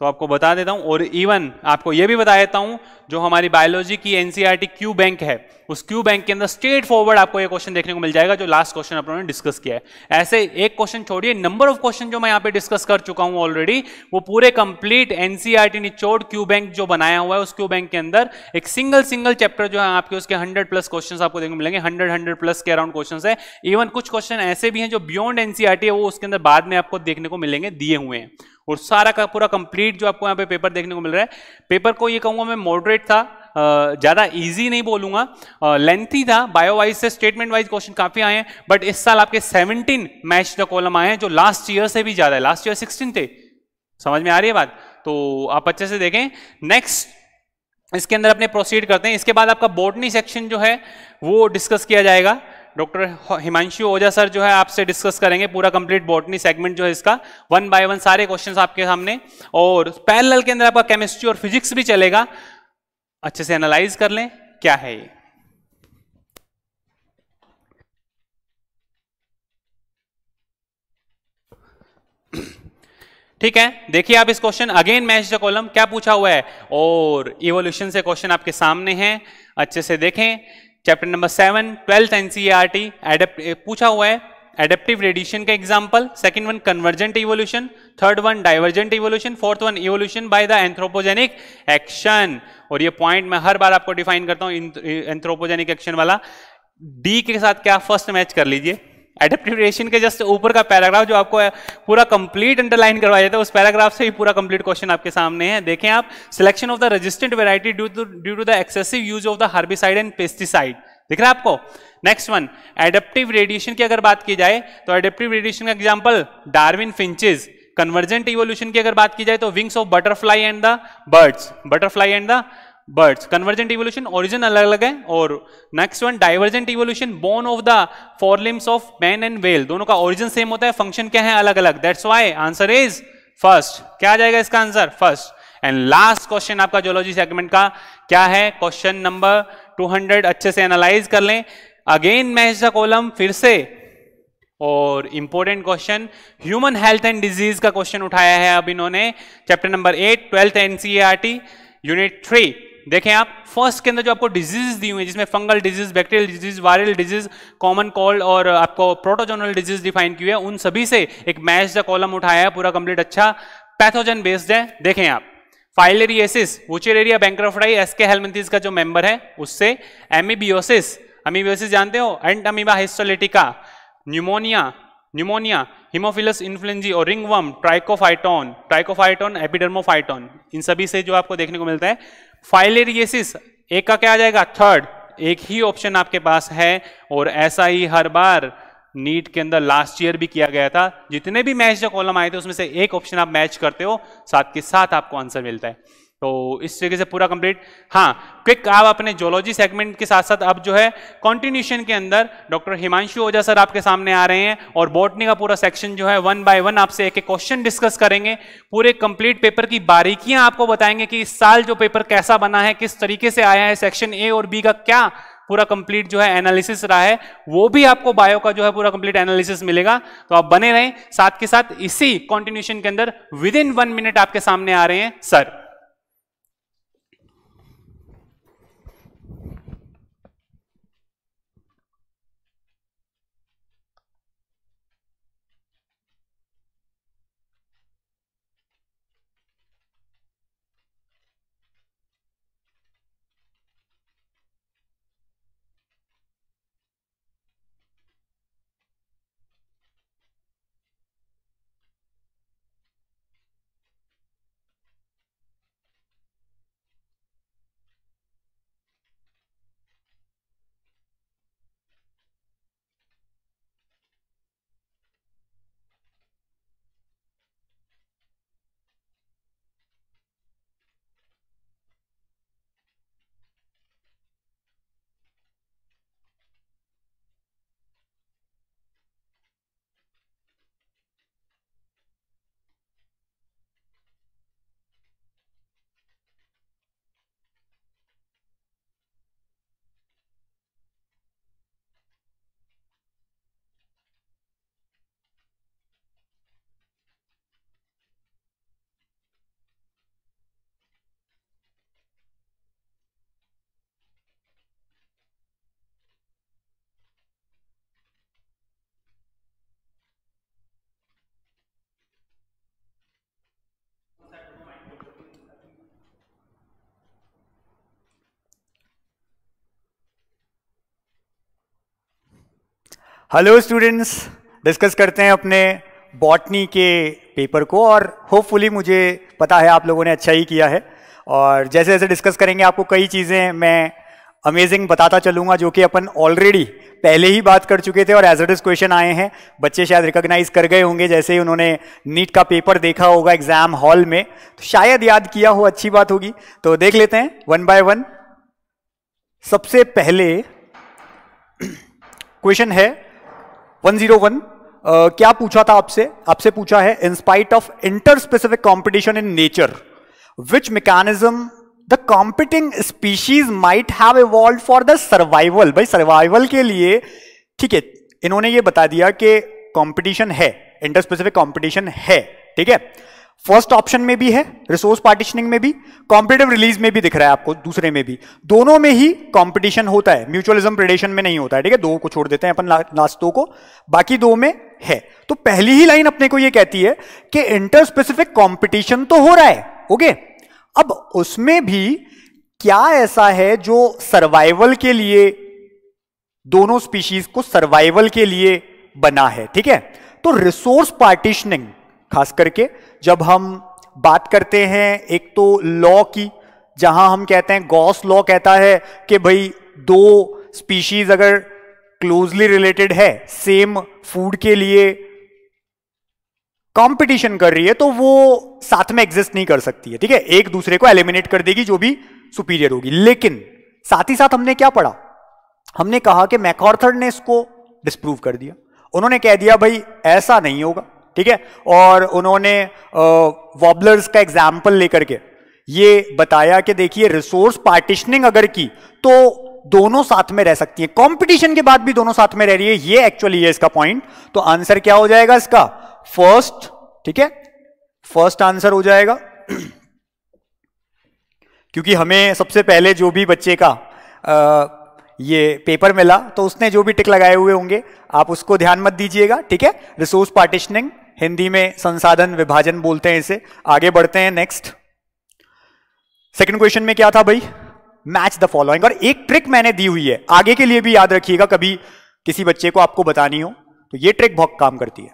[SPEAKER 1] तो आपको बता देता हूं और इवन आपको यह भी बता देता हूं जो हमारी बायोलॉजी की एनसीईआरटी क्यू बैंक है उस क्यू बैंक के अंदर स्ट्रेट फॉरवर्ड आपको यह क्वेश्चन देखने को मिल जाएगा जो लास्ट क्वेश्चन लोगों ने डिस्कस किया है ऐसे एक क्वेश्चन छोड़िए नंबर ऑफ क्वेश्चन जो मैं यहाँ पे डिस्कस कर चुका हूं ऑलरेडी वो पूरे कंप्लीट एनसीईआरटी e निचोड़ क्यू बैंक जो बनाया हुआ है उस क्यू बैंक के अंदर एक सिंगल सिंगल चैप्टर जो है आपके उसके हंड्रेड प्लस क्वेश्चन आपको देखने को मिलेंगे हंड्रेड हंड्रेड प्लस के अराउंड क्वेश्चन है इवन कुछ क्वेश्चन ऐसे भी हैं जो बियॉन्ड एनसीआरटी e है वो उसके अंदर बाद में आपको देखने को मिलेंगे दिए हुए हैं और सारा का पूरा कंप्लीट जो आपको यहाँ पे पेपर देखने को मिल रहा है पेपर को ये कहूँगा मैं मॉडरेट था ज़्यादा इजी नहीं बोलूंगा लेंथी था बायो वाइज से स्टेटमेंट वाइज क्वेश्चन काफ़ी आए हैं बट इस साल आपके 17 मैच द कॉलम आए हैं जो लास्ट ईयर से भी ज़्यादा है लास्ट ईयर 16 थे समझ में आ रही है बात तो आप अच्छे से देखें नेक्स्ट इसके अंदर अपने प्रोसीड करते हैं इसके बाद आपका बोटनी सेक्शन जो है वो डिस्कस किया जाएगा डॉक्टर हिमांशु ओझा सर जो है आपसे डिस्कस करेंगे पूरा कंप्लीट बॉटनी सेगमेंट जो है इसका वन बाय वन सारे क्वेश्चंस आपके सामने और पैरेलल के अंदर आपका केमिस्ट्री और फिजिक्स भी चलेगा अच्छे से एनालाइज कर लें क्या है ये ठीक है देखिए आप इस question again match the column क्या पूछा हुआ है और इवोल्यूशन से क्वेश्चन आपके सामने है अच्छे से देखें chapter number seven twelfth NCERT पूछा हुआ है एडेप्टिव रेडिएशन का example second one convergent evolution third one divergent evolution fourth one evolution by the anthropogenic action और ये पॉइंट मैं हर बार आपको डिफाइन करता हूं एंथ्रोपोजेनिक एक्शन वाला डी के साथ क्या फर्स्ट मैच कर लीजिए एडेप्टिव रिएक्शन के जस्ट ऊपर का पैराग्राफ जो आपको पूरा कंप्लीट अंडरलाइन करवाया जाता है उस पैराग्राफ से ही पूरा कंप्लीट क्वेश्चन आपके सामने है देखें आप selection of the resistant variety due to due to the excessive use of the herbicide and pesticide दिख रहा है आपको नेक्स्ट वन एडेप्टिव रेडिएशन की अगर बात की जाए तो एडेप्टिव रेडिएशन का example Darwin finches convergent evolution की अगर बात की जाए तो wings of butterfly and the birds butterfly and the birds convergent evolution origin अलग अलग है और next one divergent evolution bone of the forelimbs of man and whale दोनों का ओरिजिन सेम होता है फंक्शन क्या है अलग अलग that's why answer is first क्या आ जाएगा इसका answer first and last question आपका जोलॉजी सेगमेंट का क्या है क्वेश्चन नंबर 200 अच्छे से एनालाइज कर लें अगेन मैच द कॉलम फिर से और important question human health and disease का क्वेश्चन उठाया है अब इन्होंने chapter number eight twelfth NCERT unit three देखें आप फर्स्ट के अंदर जो आपको डिजीज दी हुई है जिसमें fungal disease bacterial disease viral disease common cold और आपको प्रोटोजोनल डिजीज डिफाइन की हुई है उन सभी से एक मैच द कॉलम उठाया है पूरा कंप्लीट अच्छा पैथोजन बेस्ड है देखें आप filariasis Wuchereria bancrofti Aschelminthes का जो मेंबर है उससे एमीबियोसिस अमीबियोसिस जानते हो Entamoeba histolytica pneumonia pneumonia Haemophilus influenzae और रिंगवम ट्राइकोफाइटोन ट्राइकोफाइटोन एपिडर्मोफाइटोन इन सभी से जो आपको देखने को मिलता है फाइलेरियसिस एक का क्या आ जाएगा थर्ड एक ही ऑप्शन आपके पास है और ऐसा ही हर बार नीट के अंदर लास्ट ईयर भी किया गया था जितने भी मैच जो कॉलम आए थे उसमें से एक ऑप्शन आप मैच करते हो साथ के साथ आपको आंसर मिलता है तो इस तरीके से पूरा कंप्लीट हाँ क्विक आप अपने जोलॉजी सेगमेंट के साथ साथ अब जो है कॉन्टिन्यूशन के अंदर डॉक्टर हिमांशु ओझा सर आपके सामने आ रहे हैं और बॉटनी का पूरा सेक्शन जो है वन बाय वन आपसे एक एक क्वेश्चन डिस्कस करेंगे पूरे कंप्लीट पेपर की बारीकियां आपको बताएंगे कि इस साल जो पेपर कैसा बना है किस तरीके से आया है सेक्शन ए और बी का क्या पूरा कंप्लीट जो है एनालिसिस रहा है वो भी आपको बायो का जो है पूरा कंप्लीट एनालिसिस मिलेगा तो आप बने रहें साथ के साथ इसी कॉन्टिन्यूशन के अंदर विद इन वन मिनट आपके सामने आ रहे हैं सर
[SPEAKER 2] हेलो स्टूडेंट्स डिस्कस करते हैं अपने बॉटनी के पेपर को और होपफुली मुझे पता है आप लोगों ने अच्छा ही किया है और जैसे जैसे डिस्कस करेंगे आपको कई चीज़ें मैं अमेजिंग बताता चलूंगा जो कि अपन ऑलरेडी पहले ही बात कर चुके थे और एज इट क्वेश्चन आए हैं बच्चे शायद रिकॉग्नाइज कर गए होंगे जैसे ही उन्होंने नीट का पेपर देखा होगा एग्जाम हॉल में तो शायद याद किया हो अच्छी बात होगी तो देख लेते हैं वन बाय वन सबसे पहले क्वेश्चन है जीरो वन क्या पूछा था आपसे आपसे पूछा है in spite of interspecific competition in nature which mechanism the competing species might have evolve for the survival भाई सर्वाइवल के लिए ठीक है इन्होंने ये बता दिया कि कॉम्पिटिशन है इंटर स्पेसिफिक कॉम्पिटिशन है ठीक है फर्स्ट ऑप्शन में भी है रिसोर्स पार्टिशनिंग में भी कॉम्पिटेटिव रिलीज में भी दिख रहा है आपको दूसरे में भी दोनों में ही कंपटीशन होता है म्यूचुअलिज्म प्रेडेशन में नहीं होता है ठीक है दो को छोड़ देते हैं अपन लास्ट दो को बाकी दो में है तो पहली ही लाइन अपने को यह कहती है कि इंटर स्पेसिफिक कॉम्पिटिशन तो हो रहा है ओके अब उसमें भी क्या ऐसा है जो सर्वाइवल के लिए दोनों स्पीशीज को सर्वाइवल के लिए बना है ठीक है तो रिसोर्स पार्टिशनिंग खास करके जब हम बात करते हैं एक तो लॉ की जहां हम कहते हैं गॉस लॉ कहता है कि भाई दो स्पीशीज अगर क्लोजली रिलेटेड है सेम फूड के लिए कंपटीशन कर रही है तो वो साथ में एग्जिस्ट नहीं कर सकती है ठीक है एक दूसरे को एलिमिनेट कर देगी जो भी सुपीरियर होगी लेकिन साथ ही साथ हमने क्या पढ़ा हमने कहा कि मैकॉर्थर ने इसको डिस्प्रूव कर दिया उन्होंने कह दिया भाई ऐसा नहीं होगा ठीक है और उन्होंने वॉबलर्स का एग्जाम्पल लेकर के ये बताया कि देखिए रिसोर्स पार्टिशनिंग अगर की तो दोनों साथ में रह सकती है कंपटीशन के बाद भी दोनों साथ में रह रही है ये एक्चुअली है इसका पॉइंट तो आंसर क्या हो जाएगा इसका फर्स्ट ठीक है फर्स्ट आंसर हो जाएगा क्योंकि हमें सबसे पहले जो भी बच्चे का आ, ये पेपर मिला तो उसने जो भी टिक लगाए हुए होंगे आप उसको ध्यान मत दीजिएगा ठीक है रिसोर्स पार्टिशनिंग हिंदी में संसाधन विभाजन बोलते हैं इसे आगे बढ़ते हैं नेक्स्ट सेकंड क्वेश्चन में क्या था भाई मैच द फॉलोइंग और एक ट्रिक मैंने दी हुई है आगे के लिए भी याद रखिएगा कभी किसी बच्चे को आपको बतानी हो तो ये ट्रिक बहुत काम करती है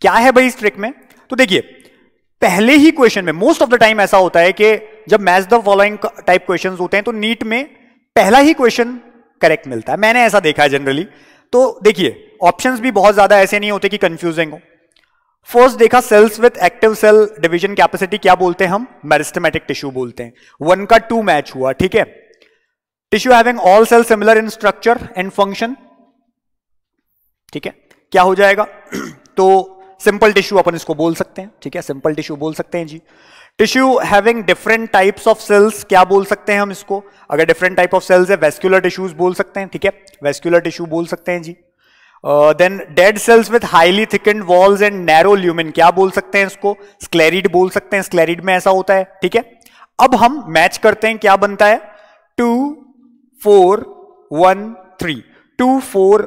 [SPEAKER 2] क्या है भाई इस ट्रिक में तो देखिए पहले ही क्वेश्चन में मोस्ट ऑफ द टाइम ऐसा होता है कि जब match the following type question होते हैं तो नीट में पहला ही क्वेश्चन करेक्ट मिलता है मैंने ऐसा देखा है जनरली तो देखिए ऑप्शंस भी बहुत ज्यादा ऐसे नहीं होते कि कंफ्यूजिंग हो फर्स्ट देखा cells with active cell division capacity क्या बोलते हैं हम मेरिस्टमेटिक टिश्यू बोलते हैं वन का टू मैच हुआ ठीक है tissue having all cell similar in structure and function ठीक है क्या हो जाएगा तो सिंपल टिश्यू अपन इसको बोल सकते हैं ठीक है सिंपल टिश्यू बोल सकते हैं जी tissue having different types of cells क्या बोल सकते हैं हम इसको अगर डिफरेंट टाइप ऑफ सेल्स है वेस्क्यूलर टिश्यूज बोल सकते हैं ठीक है वेस्क्यूलर टिश्यू बोल सकते हैं जी then dead cells with highly thickened walls and narrow lumen क्या बोल सकते हैं इसको स्क्लेरिड बोल सकते हैं स्क्लेरिड में ऐसा होता है ठीक है अब हम मैच करते हैं क्या बनता है two four one three two four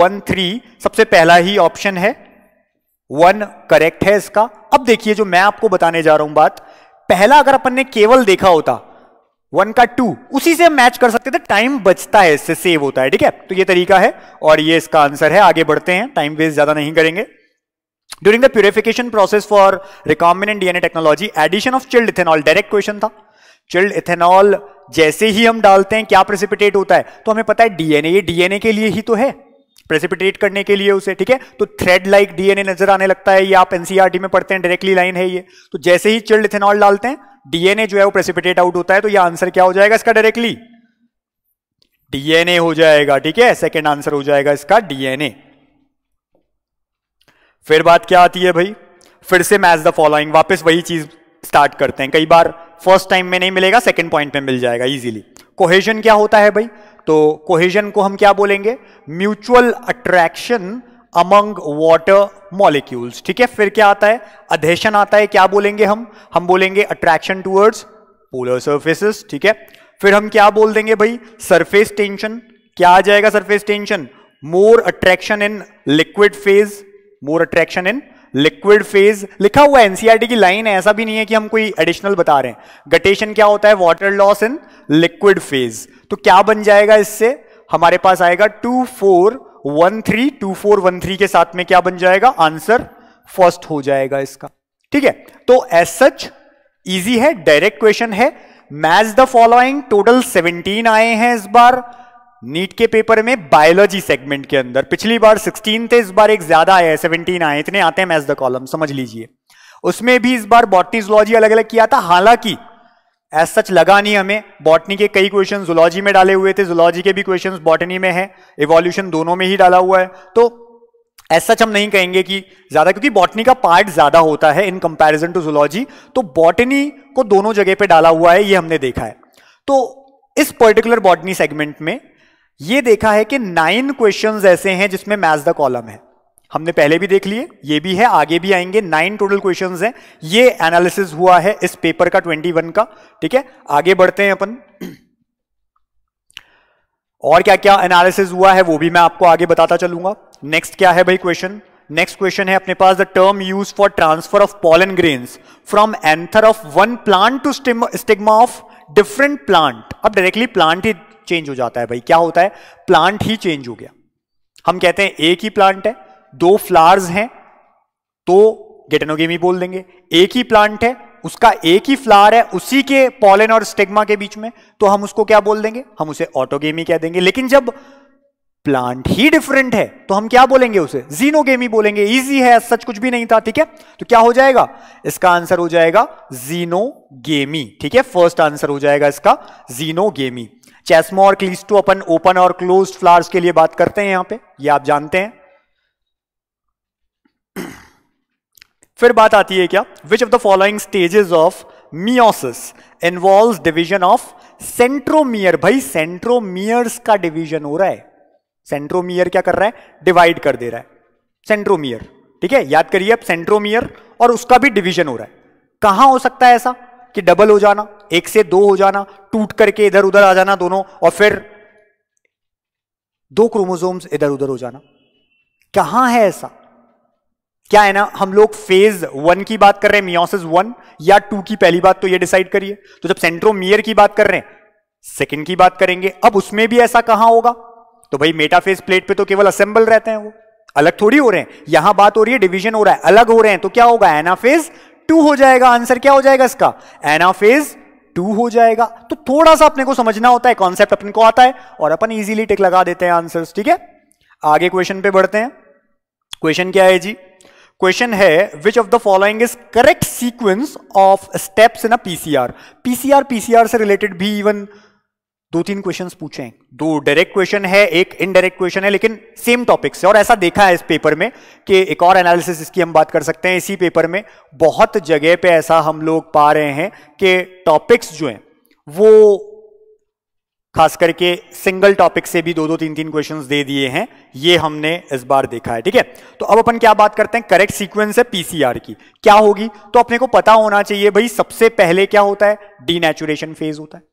[SPEAKER 2] one three सबसे पहला ही ऑप्शन है वन करेक्ट है इसका अब देखिए जो मैं आपको बताने जा रहा हूं बात पहला अगर अपन ने केवल देखा होता वन का टू उसी से हम मैच कर सकते थे टाइम बचता है इससे सेव होता है ठीक है तो ये तरीका है और ये इसका आंसर है आगे बढ़ते हैं टाइम वेस्ट ज्यादा नहीं करेंगे during the purification process for recombinant DNA technology addition of chilled ethanol direct question था चिल्ड इथेनॉल जैसे ही हम डालते हैं क्या प्रेसिपिटेट होता है तो हमें पता है डीएनए ये डीएनए के लिए ही तो है प्रेसिपिटेट करने के लिए उसे ठीक है तो थ्रेड लाइक डीएनए नजर आने लगता है ये आप एनसीआरटी e में पढ़ते हैं डायरेक्टली लाइन है ये तो जैसे ही चिल्ड इथेनॉल डालते हैं डीएनए जो है वो प्रेसिपिटेट आउट होता है तो ये आंसर क्या हो जाएगा इसका डायरेक्टली डीएनए हो जाएगा ठीक है सेकेंड आंसर हो जाएगा इसका डीएनए फिर बात क्या आती है भाई फिर से मैच द फॉलोइंग वापस वही चीज स्टार्ट करते हैं कई बार फर्स्ट टाइम में नहीं मिलेगा सेकंड पॉइंट में मिल जाएगा इजीली कोहेजन क्या होता है भाई तो कोहेजन को हम क्या बोलेंगे mutual attraction among water molecules ठीक है फिर क्या आता है अधेशन आता है क्या बोलेंगे हम हम बोलेंगे अट्रैक्शन टूवर्ड्स पोलर सर्फेसिस ठीक है फिर हम क्या बोल देंगे भाई सरफेस टेंशन क्या आ जाएगा surface tension more attraction in liquid phase more attraction in liquid phase लिखा हुआ एनसीआरटी e की लाइन है ऐसा भी नहीं है कि हम कोई एडिशनल बता रहे हैं गटेशन क्या होता है water loss in liquid phase तो क्या बन जाएगा इससे हमारे पास आएगा two four one three two four one three के साथ में क्या बन जाएगा आंसर फर्स्ट हो जाएगा इसका ठीक है तो एज सच इजी है डायरेक्ट क्वेश्चन है मैच द फॉलोइंग टोटल 17 आए हैं इस बार नीट के पेपर में बायोलॉजी सेगमेंट के अंदर पिछली बार 16 थे इस बार एक ज्यादा आया है 17 आए इतने आते हैं मैच द कॉलम समझ लीजिए उसमें भी इस बार बॉटनीजोलॉजी अलग अलग किया था हालांकि एज सच लगा नहीं हमें बॉटनी के कई क्वेश्चन जुलॉजी में डाले हुए थे जुलॉजी के भी क्वेश्चन बॉटनी में है इवोल्यूशन दोनों में ही डाला हुआ है तो एज सच हम नहीं कहेंगे कि ज्यादा क्योंकि बॉटनी का पार्ट ज्यादा होता है इन कंपेरिजन टू जुलॉजी तो बॉटनी को दोनों जगह पर डाला हुआ है ये हमने देखा है तो इस पर्टिकुलर बॉटनी सेगमेंट में ये देखा है कि नाइन क्वेश्चंस ऐसे हैं जिसमें मैच द कॉलम है हमने पहले भी देख लिए ये भी है आगे भी आएंगे नाइन टोटल क्वेश्चंस हैं ये एनालिसिस हुआ है इस पेपर का ट्वेंटी वन का ठीक है आगे बढ़ते हैं अपन और क्या क्या एनालिसिस हुआ है वो भी मैं आपको आगे बताता चलूंगा नेक्स्ट क्या है भाई क्वेश्चन नेक्स्ट क्वेश्चन है अपने पास the term use for transfer of pollen grains from anther of one plant to stigma of different plant अब डायरेक्टली प्लांट ही चेंज हो जाता है भाई क्या होता है प्लांट ही चेंज हो गया हम कहते हैं एक ही प्लांट है दो फ्लावर्स हैं तो गेटनोगेमी बोल देंगे एक ही प्लांट है उसका एक ही फ्लावर है उसी के पॉलन और स्टेग्मा के बीच में तो हम उसको क्या बोल देंगे हम उसे ऑटोगेमी कह देंगे लेकिन जब प्लांट ही डिफरेंट है तो हम क्या बोलेंगे उसे जीनोगेमी बोलेंगे इजी है सच कुछ भी नहीं था ठीक है तो क्या हो जाएगा इसका आंसर हो जाएगा जीनोगेमी ठीक है फर्स्ट आंसर हो जाएगा इसका जीनोगेमी चेस्मो और क्लीस्टो अपन ओपन और क्लोज्ड फ्लावर्स के लिए बात करते हैं यहां पे ये आप जानते हैं फिर बात आती है क्या which of the following stages of meiosis involve division of centromere भाई सेंट्रोमियर्स का डिवीजन हो रहा है सेंट्रोमियर क्या कर रहा है डिवाइड कर दे रहा है सेंट्रोमियर ठीक है याद करिए अब सेंट्रोमियर और उसका भी डिवीजन हो रहा है कहां हो सकता है ऐसा कि डबल हो जाना एक से दो हो जाना टूट करके इधर उधर आ जाना दोनों और फिर दो क्रोमोजोम्स इधर उधर हो जाना कहां है ऐसा क्या है ना हम लोग फेज वन की बात कर रहे हैं मियोसिस वन या टू की पहली बात तो ये डिसाइड करिए तो जब सेंट्रोमियर की बात कर रहे हैं सेकंड की बात करेंगे अब उसमें भी ऐसा कहां होगा तो भाई मेटाफेज प्लेट पे तो केवल असेंबल रहते हैं वो अलग थोड़ी हो रहे हैं यहां बात हो रही है डिविजन हो रहा है अलग हो रहे हैं तो क्या होगा एनाफेज टू हो जाएगा आंसर क्या हो जाएगा इसका एनाफेज टू हो जाएगा तो थोड़ा सा अपने को समझना होता है कॉन्सेप्ट अपने को आता है और अपन इजीली टिक लगा देते हैं आंसर्स ठीक है आगे क्वेश्चन पे बढ़ते हैं क्वेश्चन क्या है जी क्वेश्चन है which of the following is correct sequence of steps in a PCR PCR PCR से रिलेटेड भी इवन दो तीन क्वेश्चन पूछे हैं दो डायरेक्ट क्वेश्चन है एक इनडायरेक्ट क्वेश्चन है लेकिन सेम टॉपिक से और ऐसा देखा है इस पेपर में कि एक और एनालिसिस इसकी हम बात कर सकते हैं इसी पेपर में बहुत जगह पे ऐसा हम लोग पा रहे हैं कि टॉपिक्स जो हैं वो खास करके सिंगल टॉपिक से भी दो दो तीन तीन क्वेश्चंस दे दिए हैं ये हमने इस बार देखा है ठीक है तो अब अपन क्या बात करते हैं करेक्ट सीक्वेंस है पीसीआर की क्या होगी तो अपने को पता होना चाहिए भाई सबसे पहले क्या होता है डीनेचुरेशन फेज होता है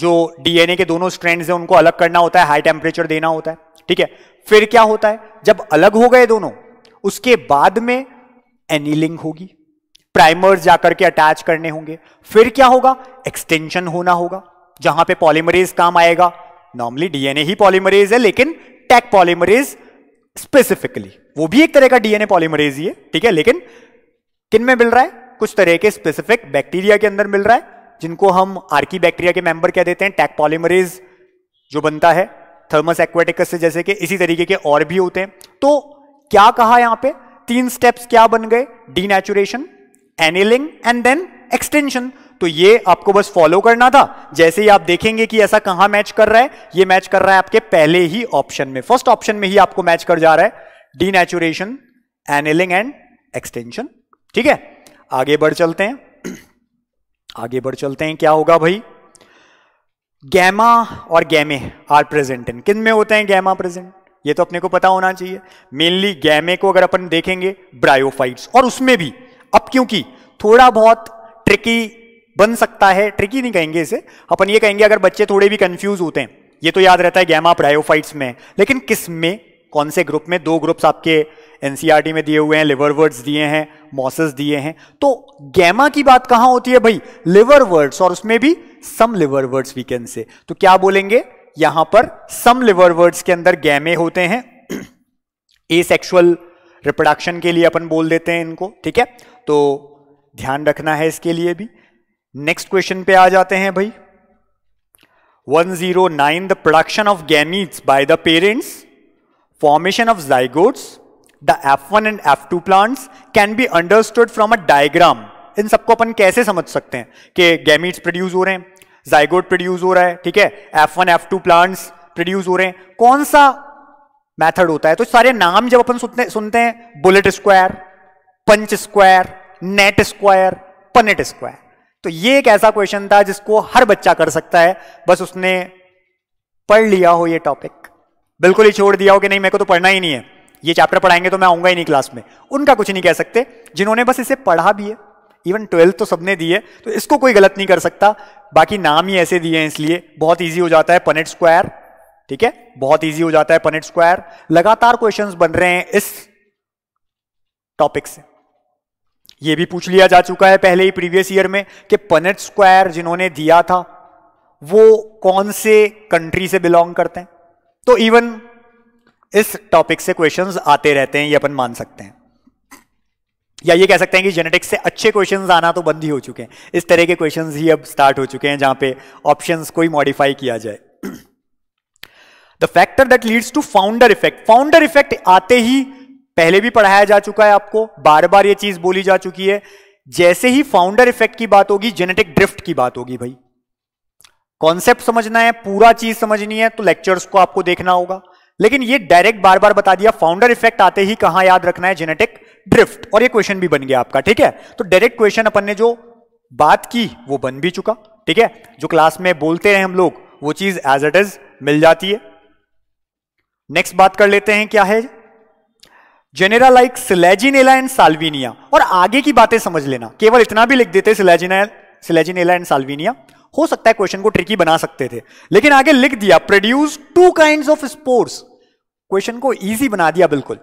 [SPEAKER 2] जो डीएनए के दोनों स्ट्रैंड्स हैं उनको अलग करना होता है हाई टेम्परेचर देना होता है ठीक है फिर क्या होता है जब अलग हो गए दोनों उसके बाद में एनीलिंग होगी प्राइमर्स जाकर के अटैच करने होंगे फिर क्या होगा एक्सटेंशन होना होगा जहां पे पॉलीमरेज काम आएगा नॉर्मली डीएनए ही पॉलीमरेज है लेकिन टैक पॉलीमरेज स्पेसिफिकली वो भी एक तरह का डीएनए पॉलीमरेज ही है ठीक है लेकिन किन में मिल रहा है कुछ तरह के स्पेसिफिक बैक्टीरिया के अंदर मिल रहा है जिनको हम आर्की बैक्टीरिया के मेंबर कह देते हैं टैक पॉलीमरेज जो बनता है थर्मस एक्वेटिकस से जैसे कि इसी तरीके के और भी होते हैं तो क्या कहा यहां पे तीन स्टेप्स क्या बन गए denaturation annealing and then extension तो ये आपको बस फॉलो करना था जैसे ही आप देखेंगे कि ऐसा कहां मैच कर रहा है ये मैच कर रहा है आपके पहले ही ऑप्शन में फर्स्ट ऑप्शन में ही आपको मैच कर जा रहा है डीनेचुरेशन एनिलिंग एंड एक्सटेंशन ठीक है आगे बढ़ चलते हैं आगे बढ़ चलते हैं क्या होगा भाई गैमा और गैमे आर प्रेजेंट इन किन में होते हैं गैमा प्रेजेंट ये तो अपने को पता होना चाहिए मेनली गैमे को अगर अपन देखेंगे ब्रायोफाइट्स और उसमें भी अब क्योंकि थोड़ा बहुत ट्रिकी बन सकता है ट्रिकी नहीं कहेंगे इसे अपन ये कहेंगे अगर बच्चे थोड़े भी कंफ्यूज होते हैं ये तो याद रहता है गैमा प्रायोफाइट्स में लेकिन किस में कौन से ग्रुप में दो ग्रुप्स आपके एनसीआरटी e में दिए हुए हैं लिवर वर्ड्स दिए हैं मॉसेस दिए हैं तो गैमा की बात कहां होती है भाई लिवर वर्ड्स और उसमें भी some liver words we can say तो क्या बोलेंगे यहां पर सम लिवर वर्ड्स के अंदर गैमे होते हैं ए सेक्शुअल रिप्रोडक्शन के लिए अपन बोल देते हैं इनको ठीक है तो ध्यान रखना है इसके लिए भी नेक्स्ट क्वेश्चन पे आ जाते हैं भाई 109 the production of gametes by the parents formation of zygotes the F one and F two plants can be understood from a diagram इन सबको अपन कैसे समझ सकते हैं कि गैमीट्स प्रोड्यूस हो रहे हैं जाइगोड प्रोड्यूस हो रहा है ठीक है F one F two plants produce हो रहे हैं कौन सा मेथड होता है तो सारे नाम जब अपन सुनते सुनते हैं bullet square punch square net square Punnett square तो ये एक ऐसा क्वेश्चन था जिसको हर बच्चा कर सकता है बस उसने पढ़ लिया हो ये टॉपिक बिल्कुल ही छोड़ दिया हो कि नहीं मेरे को तो पढ़ना ही नहीं है ये चैप्टर पढ़ाएंगे तो मैं आऊंगा ही नहीं क्लास में उनका कुछ नहीं कह सकते जिन्होंने बस इसे पढ़ा भी है इवन ट्वेल्थ तो सबने दी है तो इसको कोई गलत नहीं कर सकता बाकी नाम ही ऐसे दिए हैं इसलिए बहुत ईजी हो जाता है पनेट स्क्वायर ठीक है बहुत ईजी हो जाता है पनेट स्क्वायर लगातार क्वेश्चन बन रहे हैं इस टॉपिक से ये भी पूछ लिया जा चुका है पहले ही प्रीवियस ईयर में कि पनेट स्क्वायर जिन्होंने दिया था वो कौन से कंट्री से बिलोंग करते हैं तो इवन इस टॉपिक से क्वेश्चंस आते रहते हैं ये अपन मान सकते हैं या ये कह सकते हैं कि जेनेटिक्स से अच्छे क्वेश्चंस आना तो बंद ही हो चुके हैं इस तरह के क्वेश्चंस ही अब स्टार्ट हो चुके हैं जहां पे ऑप्शंस को ही मॉडिफाई किया जाए the factor that leads to founder effect founder effect आते ही पहले भी पढ़ाया जा चुका है आपको बार बार ये चीज बोली जा चुकी है जैसे ही फाउंडर इफेक्ट की बात होगी जेनेटिक ड्रिफ्ट की बात होगी भाई कॉन्सेप्ट समझना है पूरा चीज समझनी है तो लेक्चर्स को आपको देखना होगा लेकिन ये डायरेक्ट बार बार बता दिया फाउंडर इफेक्ट आते ही कहां याद रखना है जेनेटिक ड्रिफ्ट और ये क्वेश्चन भी बन गया आपका ठीक है तो डायरेक्ट क्वेश्चन अपन ने जो बात की वो बन भी चुका ठीक है जो क्लास में बोलते हैं हम लोग वो चीज एज इट इज मिल जाती है नेक्स्ट बात कर लेते हैं क्या है genera like Selaginella and Salvinia और आगे की बातें समझ लेना केवल इतना भी लिख देते सिलेजिनेला एंड साल्विनिया हो सकता है क्वेश्चन को ट्रिकी बना सकते थे लेकिन आगे लिख दिया produce two kind of spores question को ईजी बना दिया बिल्कुल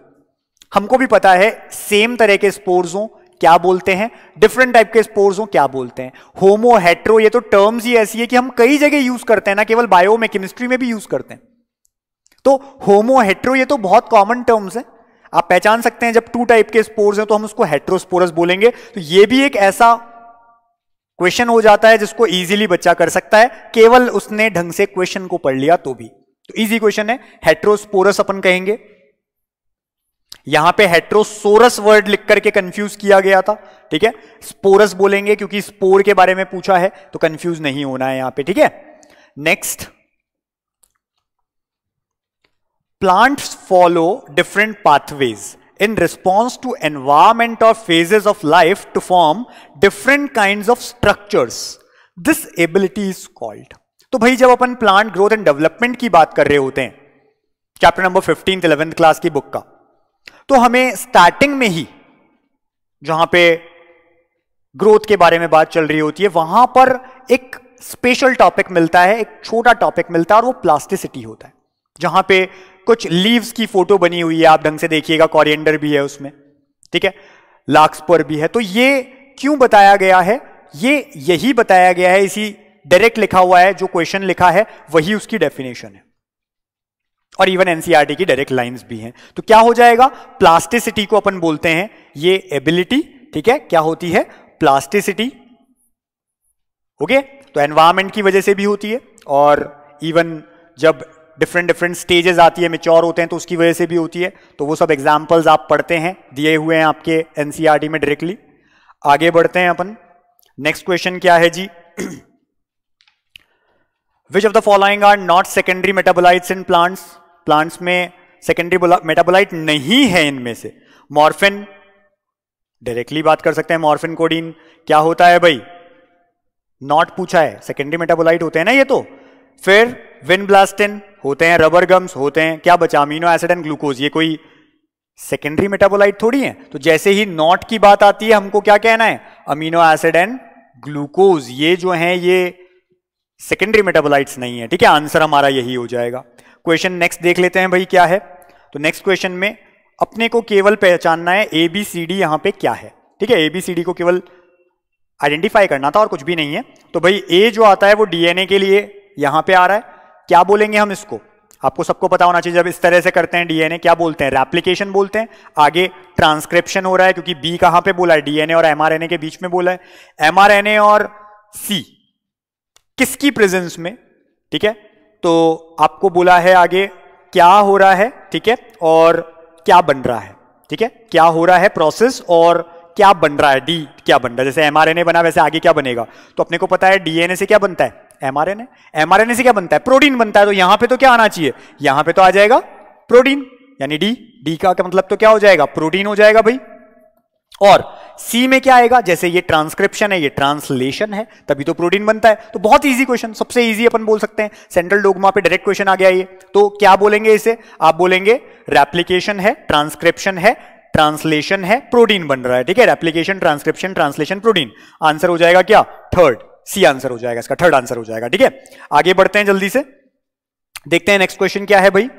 [SPEAKER 2] हमको भी पता है सेम तरह के स्पोर्ट्स हों क्या बोलते हैं डिफरेंट टाइप के स्पोर्स हो क्या बोलते हैं होमो हेट्रो ये तो टर्म्स ही ऐसी है कि हम कई जगह यूज करते हैं ना केवल बायो में केमिस्ट्री में भी यूज करते हैं तो होमो हेट्रो ये तो बहुत कॉमन टर्म्स है आप पहचान सकते हैं जब टू टाइप के स्पोर्स हैं तो हम उसको हेट्रोस्पोरस बोलेंगे तो ये भी एक ऐसा क्वेश्चन हो जाता है जिसको इजीली बच्चा कर सकता है केवल उसने ढंग से क्वेश्चन को पढ़ लिया तो भी तो इजी क्वेश्चन है हेट्रोस्पोरस अपन कहेंगे यहां पे हेट्रोसोरस वर्ड लिख करके कंफ्यूज किया गया था ठीक है स्पोरस बोलेंगे क्योंकि स्पोर के बारे में पूछा है तो कंफ्यूज नहीं होना है यहां पे ठीक है next Plants follow different pathways in response to environment or phases of life to form different kinds of structures. This ability is called. तो भाई जब अपन प्लांट ग्रोथ एंड डेवलपमेंट की बात कर रहे होते हैं chapter number fifteen eleventh class की बुक का तो हमें स्टार्टिंग में ही जहां पे ग्रोथ के बारे में बात चल रही होती है वहां पर एक स्पेशल टॉपिक मिलता है एक छोटा टॉपिक मिलता है और वो प्लास्टिसिटी होता है जहां पे कुछ लीव्स की फोटो बनी हुई है आप ढंग से देखिएगा कॉरियंडर भी है उसमें ठीक है लाक्सपर भी है तो ये क्यों बताया गया है ये यही बताया गया है इसी डायरेक्ट लिखा हुआ है जो क्वेश्चन लिखा है वही उसकी डेफिनेशन है और इवन एनसीईआरटी e की डायरेक्ट लाइंस भी हैं तो क्या हो जाएगा प्लास्टिसिटी को अपन बोलते हैं ये एबिलिटी ठीक है क्या होती है प्लास्टिसिटी ओके तो एनवायरमेंट की वजह से भी होती है और इवन जब डिफरेंट डिफरेंट स्टेजेस आती है मेच्योर होते हैं तो उसकी वजह से भी होती है तो वो सब एग्जाम्पल्स आप पढ़ते हैं दिए हुए हैं आपके एनसीआरटी e में डायरेक्टली आगे बढ़ते हैं अपन नेक्स्ट क्वेश्चन क्या है जी which of the following are not secondary metabolites in plants plants में सेकेंडरी मेटाबोलाइट नहीं है इनमें से मॉर्फिन डायरेक्टली बात कर सकते हैं मॉर्फिन कोडीन क्या होता है भाई नॉट पूछा है सेकेंडरी मेटाबोलाइट होते हैं ना ये तो फिर विनब्लास्टिन होते हैं रबर गम्स होते हैं क्या बचा अमीनो एसिड एंड ग्लूकोज ये कोई सेकेंडरी मेटाबोलाइट थोड़ी है तो जैसे ही नॉट की बात आती है हमको क्या कहना है अमीनो एसिड एंड ग्लूकोज ये जो है ये सेकेंडरी मेटाबोलाइट्स नहीं है ठीक है आंसर हमारा यही हो जाएगा क्वेश्चन नेक्स्ट देख लेते हैं भाई क्या है तो नेक्स्ट क्वेश्चन में अपने को केवल पहचानना है ए बी सी डी पे क्या है ठीक है ए बी सी डी को केवल आइडेंटिफाई करना था और कुछ भी नहीं है तो भाई ए जो आता है वो डीएनए के लिए यहां पे आ रहा है क्या बोलेंगे हम इसको आपको सबको पता होना चाहिए जब इस तरह से करते हैं डीएनए क्या बोलते हैं रेप्लीकेशन बोलते हैं आगे ट्रांसक्रिप्शन हो रहा है क्योंकि बी कहां पे बोला है डीएनए और एमआरएनए के बीच में बोला है एमआरएनए और सी किसकी प्रेजेंस में ठीक है तो आपको बोला है आगे क्या हो रहा है ठीक है और क्या बन रहा है ठीक है क्या हो रहा है प्रोसेस और क्या बन रहा है डी क्या बन रहा है जैसे एमआरएनए बना वैसे आगे क्या बनेगा तो अपने को पता है डीएनए से क्या बनता है एमआरएनए एमआरएनए से क्या बनता है प्रोटीन बनता है तो यहां पे तो क्या आना चाहिए यहां पे तो आ जाएगा प्रोटीन यानी डी डी का मतलब तो क्या हो जाएगा प्रोटीन हो जाएगा भाई और सी में क्या आएगा जैसे ये ट्रांसक्रिप्शन है ये ट्रांसलेशन है तभी तो प्रोटीन बनता है तो बहुत इजी क्वेश्चन सबसे इजी अपन बोल सकते हैं सेंट्रल डोगमा पे डायरेक्ट क्वेश्चन आ गया ये तो क्या बोलेंगे इसे आप बोलेंगे रेप्लीकेशन है ट्रांसक्रिप्शन है ट्रांसलेशन है प्रोटीन बन रहा है ठीक है replication transcription translation protein answer हो जाएगा क्या थर्ड सी आंसर हो जाएगा इसका थर्ड आंसर हो जाएगा ठीक है आगे बढ़ते हैं जल्दी से देखते हैं नेक्स्ट क्वेश्चन क्या है भाई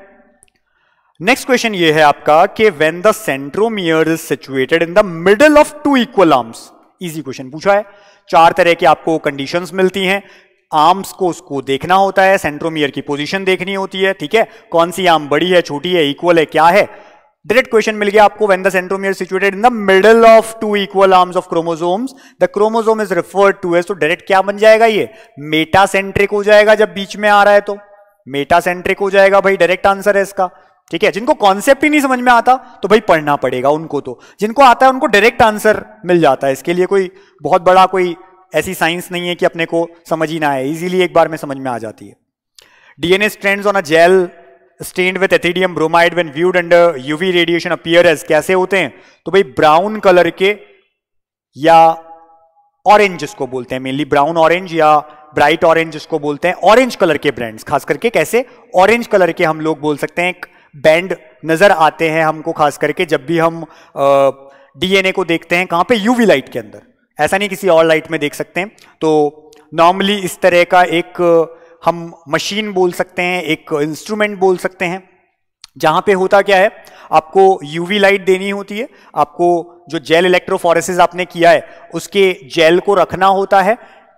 [SPEAKER 2] नेक्स्ट क्वेश्चन ये है आपका कि when the centromere is situated in the middle of two equal arms easy question पूछा है चार तरह के आपको कंडीशंस मिलती हैं आर्म्स को उसको देखना होता है सेंट्रोमियर की पोजीशन देखनी होती है ठीक है कौन सी आर्म बड़ी है छोटी है इक्वल है क्या है डायरेक्ट क्वेश्चन मिल गया आपको when the centromere situated in the middle of two equal arms of of the the is referred to as तो डायरेक्ट क्या बन जाएगा ये मेटासेंट्रिक हो जाएगा जब बीच में आ रहा है तो मेटासेंट्रिक हो जाएगा भाई डायरेक्ट आंसर है इसका ठीक है जिनको कॉन्सेप्ट ही नहीं समझ में आता तो भाई पढ़ना पड़ेगा उनको तो जिनको आता है उनको डायरेक्ट आंसर मिल जाता है इसके लिए कोई बहुत बड़ा कोई ऐसी साइंस नहीं है कि अपने को समझ ही ना आए इजीली एक बार में समझ में आ जाती है DNA strands on a gel stained with ethidium bromide when viewed under UV radiation appear as कैसे होते हैं तो भाई ब्राउन कलर के या ऑरेंज जिसको बोलते हैं मेनली ब्राउन ऑरेंज या ब्राइट ऑरेंज जिसको बोलते हैं ऑरेंज कलर के ब्रांड्स खास करके कैसे ऑरेंज कलर के हम लोग बोल सकते हैं एक बैंड नजर आते हैं हमको खास करके जब भी हम डीएनए को देखते हैं कहां पे यूवी लाइट के अंदर ऐसा नहीं किसी और लाइट में देख सकते हैं तो नॉर्मली इस तरह का एक हम मशीन बोल सकते हैं एक इंस्ट्रूमेंट बोल सकते हैं जहां पे होता क्या है आपको यूवी लाइट देनी होती है आपको जो जेल इलेक्ट्रोफोरेसिस आपने किया है उसके जेल को रखना होता है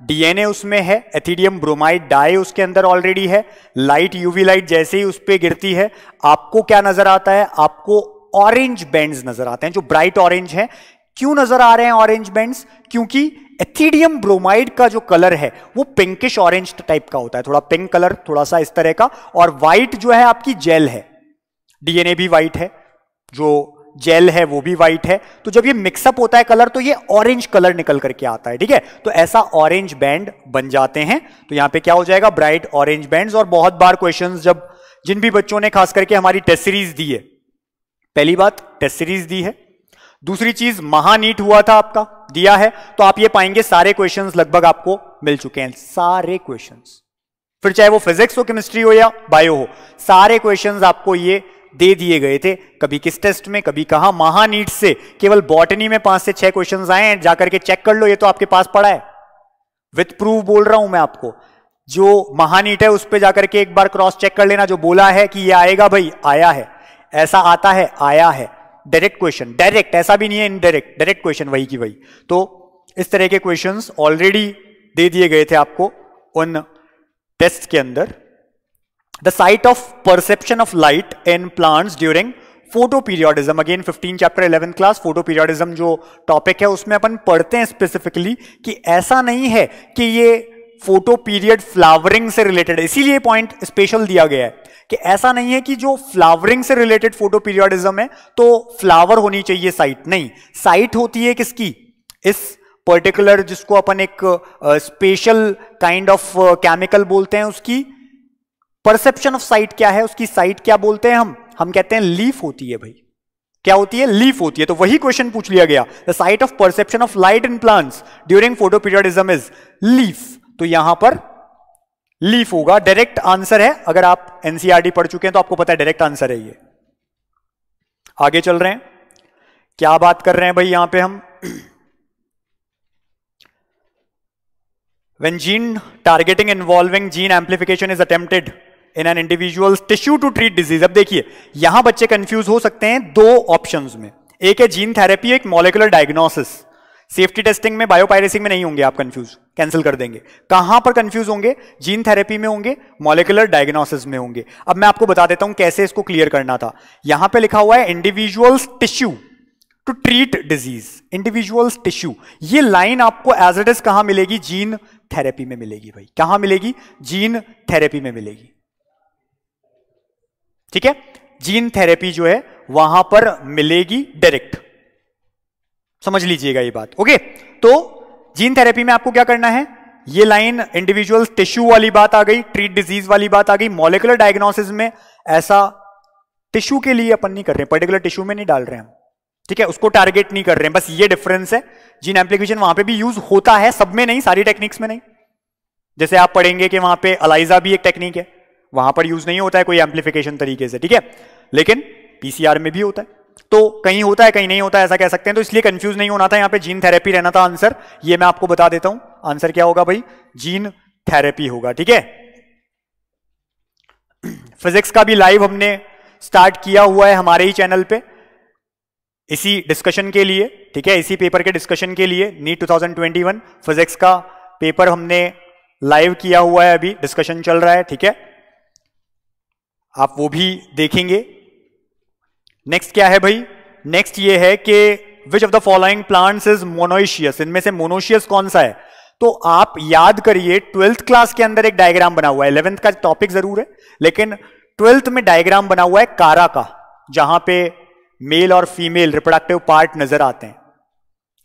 [SPEAKER 2] डीएनए उसमें है एथिडियम ब्रोमाइड डाय उसके अंदर ऑलरेडी है लाइट यूवी लाइट जैसे ही उस पर गिरती है आपको क्या नजर आता है आपको ऑरेंज बैंड्स नजर आते हैं जो ब्राइट ऑरेंज है क्यों नजर आ रहे हैं ऑरेंज बैंड्स क्योंकि एथीडियम ब्रोमाइड का जो कलर है वो पिंकिश ऑरेंज टाइप का होता है थोड़ा पिंक कलर थोड़ा सा इस तरह का और व्हाइट जो है आपकी जेल है डीएनए भी व्हाइट है जो जेल है वो भी व्हाइट है तो जब ये मिक्सअप होता है कलर तो ये ऑरेंज कलर निकल करके आता है ठीक है तो ऐसा ऑरेंज बैंड बन जाते हैं तो यहां पे क्या हो जाएगा ब्राइट ऑरेंज बैंड्स और बहुत बार क्वेश्चंस जब जिन भी बच्चों ने खास करके हमारी टेस्ट सीरीज दी है पहली बात टेस्ट सीरीज दी है दूसरी चीज महानीट हुआ था आपका दिया है तो आप ये पाएंगे सारे क्वेश्चंस लगभग आपको मिल चुके हैं सारे क्वेश्चंस फिर चाहे वो फिजिक्स हो केमिस्ट्री हो या बायो हो सारे क्वेश्चंस आपको ये दे दिए गए थे कभी किस टेस्ट में कभी कहा महानीट से केवल बॉटनी में पांच से छह क्वेश्चन आए हैं जाकर के चेक कर लो ये तो आपके पास पड़ा है विथ प्रूफ बोल रहा हूं मैं आपको जो महानीट है उस पर जाकर के एक बार क्रॉस चेक कर लेना जो बोला है कि ये आएगा भाई आया है ऐसा आता है आया है डायरेक्ट क्वेश्चन डायरेक्ट ऐसा भी नहीं है इनडायरेक्ट डायरेक्ट क्वेश्चन वही की वही तो इस तरह के क्वेश्चन ऑलरेडी दे दिए गए थे आपको उन टेस्ट के अंदर the site of perception of light in plants during photoperiodism again 15 chapter 11 class photoperiodism जो टॉपिक है उसमें अपन पढ़ते हैं स्पेसिफिकली कि ऐसा नहीं है कि ये फोटो पीरियड फ्लावरिंग से रिलेटेड है इसीलिए पॉइंट स्पेशल दिया गया है कि ऐसा नहीं है कि जो फ्लावरिंग से रिलेटेड फोटो पीरियडिज्म है तो फ्लावर होनी चाहिए साइट नहीं साइट होती है किसकी इस पर्टिकुलर जिसको अपन एक स्पेशल काइंड ऑफ केमिकल बोलते हैं उसकी परसेप्शन ऑफ साइट क्या है उसकी साइट क्या बोलते हैं हम हम कहते हैं लीफ होती है भाई क्या होती है लीफ होती है तो वही क्वेश्चन पूछ लिया गया the site of perception of light in plants during photoperiodism is leaf तो यहां पर लीफ होगा डायरेक्ट आंसर है अगर आप एनसीआरटी e पढ़ चुके हैं तो आपको पता है डायरेक्ट आंसर है ये आगे चल रहे हैं क्या बात कर रहे हैं भाई यहां पे हम when gene targeting involving gene amplification is attempted in an individual tissue to treat disease अब देखिए यहां बच्चे कंफ्यूज हो सकते हैं दो ऑप्शन में एक है जीन थेरेपी एक मॉलिकुलर डायग्नोसिस सेफ्टी टेस्टिंग में बायोपायरेसिंग में नहीं होंगे आप कंफ्यूज कैंसिल कर देंगे कहां पर कंफ्यूज होंगे जीन थेरेपी में होंगे मॉलिकुलर डायग्नोसिस में होंगे अब मैं आपको बता देता हूं कैसे इसको क्लियर करना था यहां पे लिखा हुआ है individuals tissue to treat disease individuals tissue ये लाइन आपको एज इट इज कहां मिलेगी जीन थेरेपी में मिलेगी भाई कहां मिलेगी जीन थेरेपी में मिलेगी ठीक है जीन थेरेपी जो है वहां पर मिलेगी डायरेक्ट समझ लीजिएगा ये बात ओके तो जीन थेरेपी में आपको क्या करना है ये लाइन इंडिविजुअल टिश्यू वाली बात आ गई ट्रीट डिजीज वाली बात आ गई मोलिकुलर डायग्नोसिस में ऐसा टिश्यू के लिए अपन नहीं कर रहे हैं पर्टिकुलर टिश्यू में नहीं डाल रहे हैं ठीक है उसको टारगेट नहीं कर रहे हैं बस ये डिफरेंस है जीन एप्लीकेशन वहां पे भी यूज होता है सब में नहीं सारी टेक्निक्स में नहीं जैसे आप पढ़ेंगे कि वहां पे अलाइजा भी एक टेक्निक है वहां पर यूज नहीं होता है कोई एम्प्लीफिकेशन तरीके से ठीक है लेकिन पीसीआर में भी होता है तो कहीं होता है कहीं नहीं होता है ऐसा कह सकते हैं तो इसलिए कंफ्यूज नहीं होना था यहां पे जीन थेरेपी रहना था आंसर ये मैं आपको बता देता हूं आंसर क्या होगा भाई जीन थेरेपी होगा ठीक है फिजिक्स का भी लाइव हमने स्टार्ट किया हुआ है हमारे ही चैनल पे इसी डिस्कशन के लिए ठीक है इसी पेपर के डिस्कशन के लिए नीट 2021 फिजिक्स का पेपर हमने लाइव किया हुआ है अभी डिस्कशन चल रहा है ठीक है आप वो भी देखेंगे नेक्स्ट क्या है भाई नेक्स्ट ये है कि which of the following plants is monoecious इनमें से मोनोशियस कौन सा है तो आप याद करिए ट्वेल्थ क्लास के अंदर एक डायग्राम बना हुआ है इलेवेंथ का टॉपिक जरूर है लेकिन ट्वेल्थ में डायग्राम बना हुआ है कारा का जहां पे मेल और फीमेल रिप्रोडक्टिव पार्ट नजर आते हैं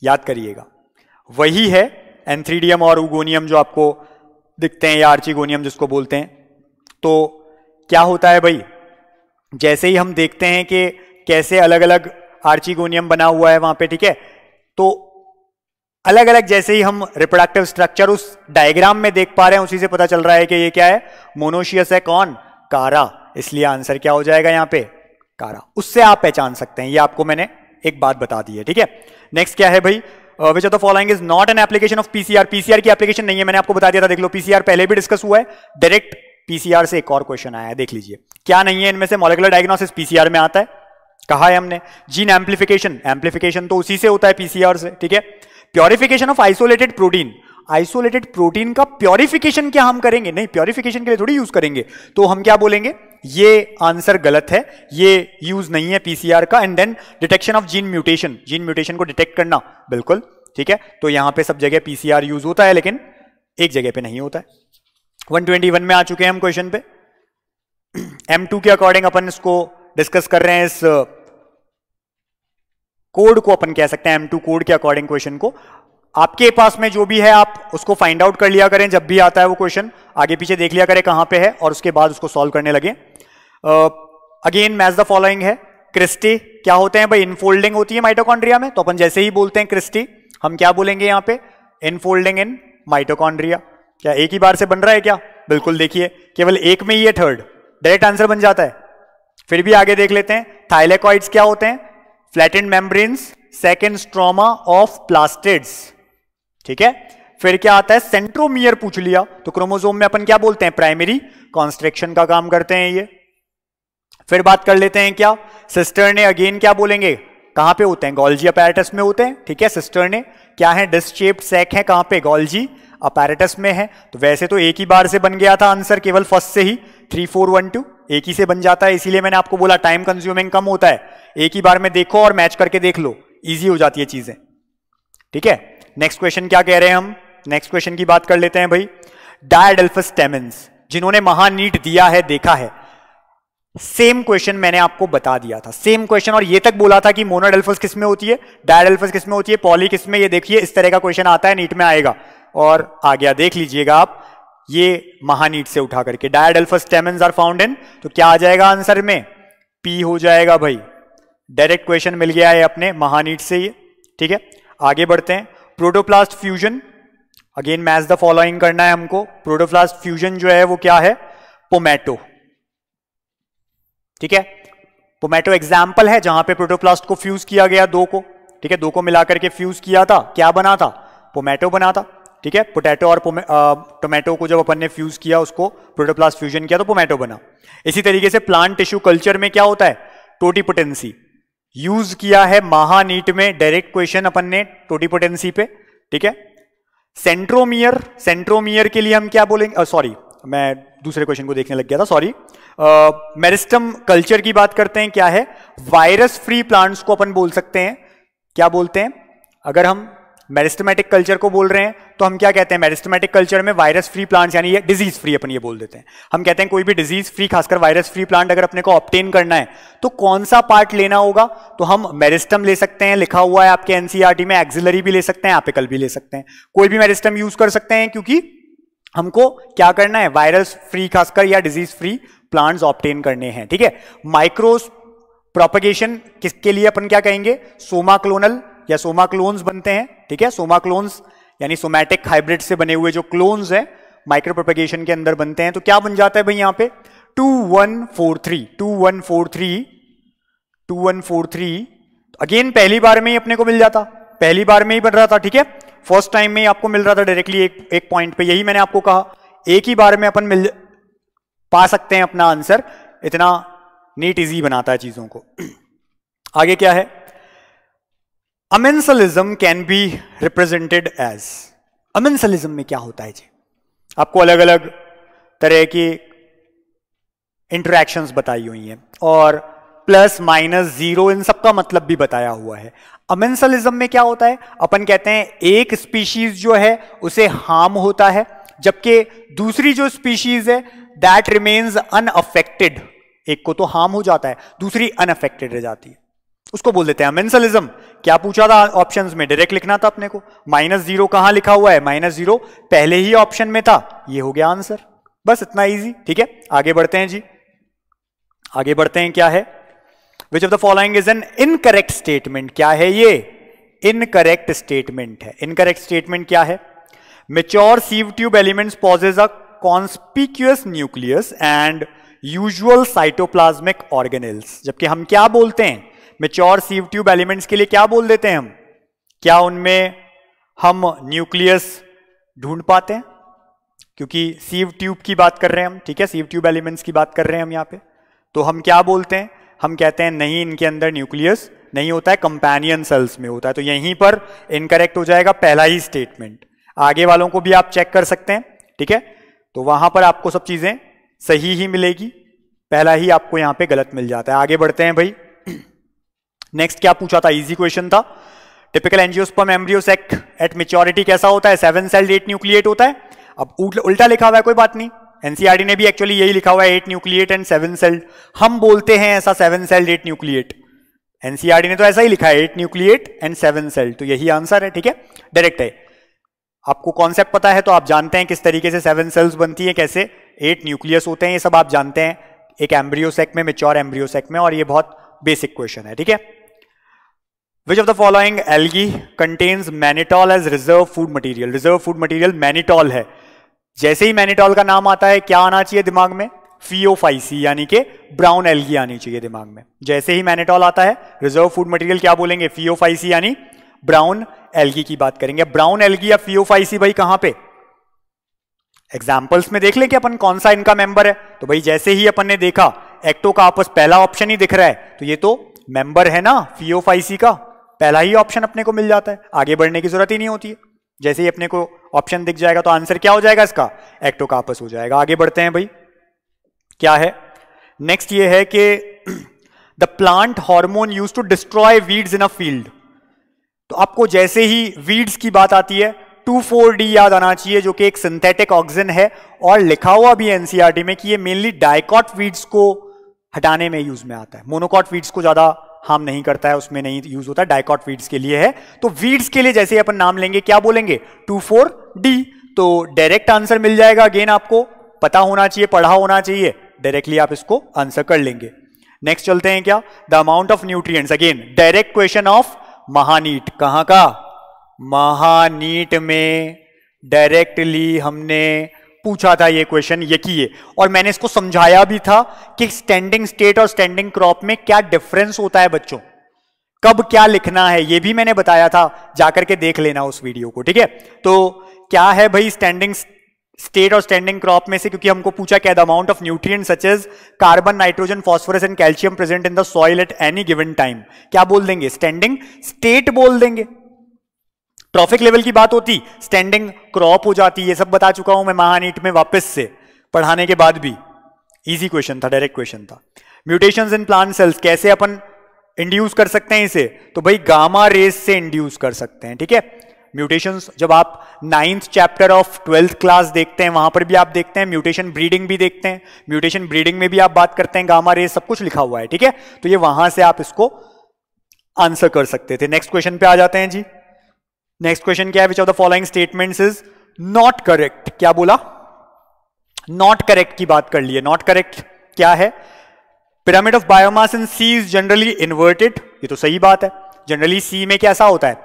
[SPEAKER 2] याद करिएगा वही है एंथ्रीडियम और उगोनियम जो आपको दिखते हैं या आर्चिगोनियम जिसको बोलते हैं तो क्या होता है भाई जैसे ही हम देखते हैं कि कैसे अलग अलग आर्चिगोनियम बना हुआ है वहां पे ठीक है तो अलग अलग जैसे ही हम रिप्रोडक्टिव स्ट्रक्चर उस डायग्राम में देख पा रहे हैं उसी से पता चल रहा है कि ये क्या है मोनोशियस है कौन कारा इसलिए आंसर क्या हो जाएगा यहां पे कारा उससे आप पहचान सकते हैं ये आपको मैंने एक बात बता दी है ठीक है नेक्स्ट क्या है भाई which of the following is not an application of PCR PCR की एप्लीकेशन नहीं है मैंने आपको बता दिया था देख लो पीसीआर पहले भी डिस्कस हुआ है डायरेक्ट पीसीआर से एक और क्वेश्चन आया है देख लीजिए क्या नहीं है इनमें से मॉलिकुलर डायग्नोसिस पीसीआर में आता है कहा है हमने जीन एम्प्लीफिकेशन एम्प्लीफिकेशन तो उसी से होता है पीसीआर से ठीक है purification of isolated protein isolated protein का प्योरिफिकेशन क्या हम करेंगे नहीं प्योरिफिकेशन के लिए थोड़ी यूज करेंगे तो हम क्या बोलेंगे ये आंसर गलत है ये यूज नहीं है पीसीआर का and then detection of gene mutation gene mutation को डिटेक्ट करना बिल्कुल ठीक है तो यहां पे सब जगह पीसीआर यूज होता है लेकिन एक जगह पे नहीं होता है 121 में आ चुके हैं हम क्वेश्चन पे एम के अकॉर्डिंग अपन इसको डिस्कस कर रहे हैं इस कोड को अपन कह सकते हैं एम टू कोड के अकॉर्डिंग क्वेश्चन को आपके पास में जो भी है आप उसको फाइंड आउट कर लिया करें जब भी आता है वो क्वेश्चन आगे पीछे देख लिया करें कहां पे है और उसके बाद उसको सॉल्व करने लगे अगेन मैच द फॉलोइंग है क्रिस्टी क्या होते हैं भाई इनफोल्डिंग होती है माइटोकॉन्ड्रिया में तो अपन जैसे ही बोलते हैं क्रिस्टी हम क्या बोलेंगे यहां पर इनफोल्डिंग इन माइटोकॉन्ड्रिया क्या एक ही बार से बन रहा है क्या बिल्कुल देखिए केवल एक में ही है थर्ड डायरेक्ट आंसर बन जाता है फिर भी आगे देख लेते हैं थाइलेकॉइड्स क्या होते हैं flattened membranes second stroma of plastids ठीक है फिर क्या आता है सेंट्रोमियर पूछ लिया तो क्रोमोजोम में अपन क्या बोलते हैं प्राइमरी कॉन्स्ट्रक्शन का काम करते हैं ये फिर बात कर लेते हैं क्या सिस्टर ने अगेन क्या बोलेंगे कहां पे होते हैं गोल्जी अपैरेटस में होते हैं ठीक है सिस्टर ने क्या है डिस्क सेक है कहां पे गोल्जी अपैरेटस में है तो वैसे तो एक ही बार से बन गया था आंसर केवल फर्स्ट से ही थ्री फोर वन टू एक ही से बन जाता है इसीलिए मैंने आपको बोला टाइम कंज्यूमिंग कम होता है एक ही बार में देखो और मैच करके देख लो इजी हो जाती है चीजें ठीक है नेक्स्ट क्वेश्चन क्या कह रहे हैं हम नेक्स्ट क्वेश्चन की बात कर लेते हैं भाई डायडल्फस टेमेंस जिन्होंने महानीट दिया है देखा है सेम क्वेश्चन मैंने आपको बता दिया था सेम क्वेश्चन और ये तक बोला था कि मोनोडेल्फस किसमें होती है डायडेल्फस किसमें होती है पॉली किसमें ये देखिए इस तरह का क्वेश्चन आता है नीट में आएगा और आ गया देख लीजिएगा आप ये महानीट से उठा करके डायड अल्फस्टेमेंस आर फाउंड इन तो क्या आ जाएगा आंसर में पी हो जाएगा भाई डायरेक्ट क्वेश्चन मिल गया है अपने महानीट से ये ठीक है आगे बढ़ते हैं protoplast fusion again match the following करना है हमको प्रोटोप्लास्ट फ्यूजन जो है वो क्या है पोमेटो ठीक है पोमेटो एग्जाम्पल है जहां पे प्रोटोप्लास्ट को फ्यूज किया गया दो को ठीक है दो को मिलाकर के फ्यूज किया था क्या बना था पोमेटो बना था ठीक है पोटैटो और टोमेटो को जब अपन ने फ्यूज किया उसको प्रोटोप्लास्ट फ्यूजन किया तो पोमेटो बना इसी तरीके से प्लांट टिश्यू कल्चर में क्या होता है टोटीपोटेंसी यूज किया है महानीट में डायरेक्ट क्वेश्चन अपन ने टोटीपोटेंसी पे ठीक है सेंट्रोमियर सेंट्रोमियर के लिए हम क्या बोलेंगे सॉरी मैं दूसरे क्वेश्चन को देखने लग गया था सॉरी मेरिस्टम कल्चर की बात करते हैं क्या है वायरस फ्री प्लांट्स को अपन बोल सकते हैं क्या बोलते हैं अगर हम मेरिस्टमेटिक कल्चर को बोल रहे हैं तो हम क्या कहते हैं मेरिस्टमेटिक कल्चर में वायरस फ्री प्लांट्स यानी ये डिजीज फ्री अपन ये बोल देते हैं हम कहते हैं कोई भी डिजीज फ्री खासकर वायरस फ्री प्लांट अगर अपने को ऑप्टेन करना है तो कौन सा पार्ट लेना होगा तो हम मेरिस्टम ले सकते हैं लिखा हुआ है आपके एनसीआरटी e में एक्सिलरी भी ले सकते हैं एपिकल भी ले सकते हैं कोई भी मेरिस्टम यूज कर सकते हैं क्योंकि हमको क्या करना है वायरस फ्री खासकर या डिजीज फ्री प्लांट्स ऑप्टेन करने हैं ठीक है माइक्रोस प्रोपगेशन किसके लिए अपन क्या कहेंगे सोमा क्लोनल या सोमा क्लोन्स बनते हैं ठीक है सोमा क्लोन्स यानी सोमैटिक हाइब्रिड से बने हुए जो क्लोन्स हैं माइक्रो प्रोपेगेशन के अंदर बनते हैं तो क्या बन जाता है भाई यहां पे two one four three two one four three two one four three again पहली बार में ही अपने को मिल जाता पहली बार में ही बन रहा था ठीक है फर्स्ट टाइम में ही आपको मिल रहा था डायरेक्टली एक एक पॉइंट पे यही मैंने आपको कहा एक ही बार में अपन मिल पा सकते हैं अपना आंसर इतना नीट इजी बनाता है चीजों को आगे क्या है amensalism can be represented as amensalism में क्या होता है जी आपको अलग अलग तरह की इंटरेक्शंस बताई हुई हैं और प्लस माइनस जीरो इन सबका मतलब भी बताया हुआ है अमेंसलिज्म में क्या होता है अपन कहते हैं एक स्पीशीज जो है उसे हार्म होता है जबकि दूसरी जो स्पीशीज है दैट रिमेन्स अनअफेक्टेड एक को तो हार्म हो जाता है दूसरी अनअफेक्टेड रह जाती है उसको बोल देते हैं अमेंसलिज्म क्या पूछा था ऑप्शन में डायरेक्ट लिखना था अपने को माइनस जीरो कहां लिखा हुआ है माइनस जीरो पहले ही ऑप्शन में था ये हो गया आंसर बस इतना इजी ठीक है आगे बढ़ते हैं जी आगे बढ़ते हैं क्या है which of the following is an incorrect statement क्या है ये इनकरेक्ट स्टेटमेंट है इनकरेक्ट स्टेटमेंट क्या है mature sieve tube element possesses a conspicuous nucleus and usual cytoplasmic organelles जबकि हम क्या बोलते हैं मेच्योर सीव ट्यूब एलिमेंट्स के लिए क्या बोल देते हैं हम क्या उनमें हम न्यूक्लियस ढूंढ पाते हैं क्योंकि सीव ट्यूब की बात कर रहे हैं हम ठीक है सीव ट्यूब एलिमेंट्स की बात कर रहे हैं हम यहाँ पे तो हम क्या बोलते हैं हम कहते हैं नहीं इनके अंदर न्यूक्लियस नहीं होता है कंपेनियन सेल्स में होता है तो यहीं पर इनकरेक्ट हो जाएगा पहला ही स्टेटमेंट आगे वालों को भी आप चेक कर सकते हैं ठीक है तो वहां पर आपको सब चीजें सही ही मिलेगी पहला ही आपको यहां पे गलत मिल जाता है आगे बढ़ते हैं भाई नेक्स्ट क्या पूछा था इजी क्वेश्चन था typical angiosperm embryo sac at maturity कैसा होता है सेवन सेल एट न्यूक्लिएट होता है अब उल्टा लिखा हुआ है कोई बात नहीं एनसीआरडी ने भी एक्चुअली यही लिखा हुआ है eight nucleate and seven cell हम बोलते हैं ऐसा seven cell eight nucleate NCERT ने तो ऐसा ही लिखा है eight nucleate and seven cell तो यही आंसर है ठीक है डायरेक्ट है आपको कॉन्सेप्ट पता है तो आप जानते हैं किस तरीके से सेवन सेल्स बनती है कैसे एट न्यूक्लियस होते हैं ये सब आप जानते हैं एक एम्ब्रियोसेक में मेच्योर एम्ब्रियोसेक में और ये बहुत बेसिक क्वेश्चन है ठीक है Which of the following algae contains mannitol as reserve food material? Reserve food material mannitol है जैसे ही mannitol का नाम आता है क्या आना चाहिए दिमाग में फीओफाइसी यानी कि ब्राउन एल्गी आनी चाहिए दिमाग में जैसे ही मैनेटॉल आता है रिजर्व फूड मटेरियल क्या बोलेंगे फीओफाइसी यानी ब्राउन एल्गी की बात करेंगे ब्राउन एल्गी या फीओफाइसी भाई कहां पे एग्जाम्पल्स में देख लें कि अपन कौन सा इनका मेंबर है तो भाई जैसे ही अपन ने देखा एक्टो का आपस पहला ऑप्शन ही दिख रहा है तो ये तो मेंबर है ना फीओफाइसी का पहला ही ऑप्शन अपने को मिल जाता है आगे बढ़ने की जरूरत ही नहीं होती है जैसे ही अपने को ऑप्शन दिख जाएगा तो आंसर क्या हो जाएगा इसका एक्टो का आपस हो जाएगा आगे बढ़ते हैं भाई क्या है नेक्स्ट ये है कि the plant hormone use to destroy weeds in a field तो आपको जैसे ही वीड्स की बात आती है डी याद आना चाहिए जो कि एक सिंथेटिक ऑक्सीजन है और लिखा हुआ भी एनसीआरटी e में कि ये मेनली डायकॉट वीड्स को हटाने में यूज में आता है मोनोकॉट वीड्स को ज्यादा हार्म नहीं करता है उसमें नहीं यूज होता डायकॉट वीड्स के लिए है तो वीड्स के लिए जैसे अपन नाम लेंगे क्या बोलेंगे टू फोर डी तो डायरेक्ट आंसर मिल जाएगा अगेन आपको पता होना चाहिए पढ़ा होना चाहिए डायरेक्टली आप इसको आंसर कर लेंगे नेक्स्ट चलते हैं क्या the amount of nutrients again direct question of महानीट कहां का महानीट में डायरेक्टली हमने पूछा था ये क्वेश्चन ये है और मैंने इसको समझाया भी था कि स्टैंडिंग स्टेट और स्टैंडिंग क्रॉप में क्या डिफरेंस होता है बच्चों कब क्या लिखना है ये भी मैंने बताया था जाकर के देख लेना उस वीडियो को ठीक है तो क्या है भाई स्टैंडिंग स्टेट और स्टैंडिंग क्रॉप में से क्योंकि हमको पूछा क्या the amount of nutrient such as carbon nitrogen phosphorus and calcium present in the soil at any given time क्या बोल देंगे स्टैंडिंग स्टेट बोल देंगे ट्रॉफिक लेवल की बात होती स्टैंडिंग क्रॉप हो जाती ये सब बता चुका हूं मैं महानीट में वापस से पढ़ाने के बाद भी इजी क्वेश्चन था डायरेक्ट क्वेश्चन था म्यूटेशन इन प्लांट सेल्स कैसे अपन इंड्यूस कर सकते हैं इसे तो भाई गामा रेस से इंड्यूस कर सकते हैं ठीक है म्यूटेशन जब आप ninth chapter of twelfth class देखते हैं वहां पर भी आप देखते हैं म्यूटेशन ब्रीडिंग भी देखते हैं म्यूटेशन ब्रीडिंग में भी आप बात करते हैं गामा रेस सब कुछ लिखा हुआ है ठीक है तो ये वहां से आप इसको आंसर कर सकते थे नेक्स्ट क्वेश्चन पे आ जाते हैं जी नेक्स्ट क्वेश्चन क्या है which of the following statement is not correct क्या बोला नॉट करेक्ट की बात कर लिए नॉट करेक्ट क्या है pyramid of biomass in sea is generally inverted ये तो सही बात है जनरली सी में कैसा होता है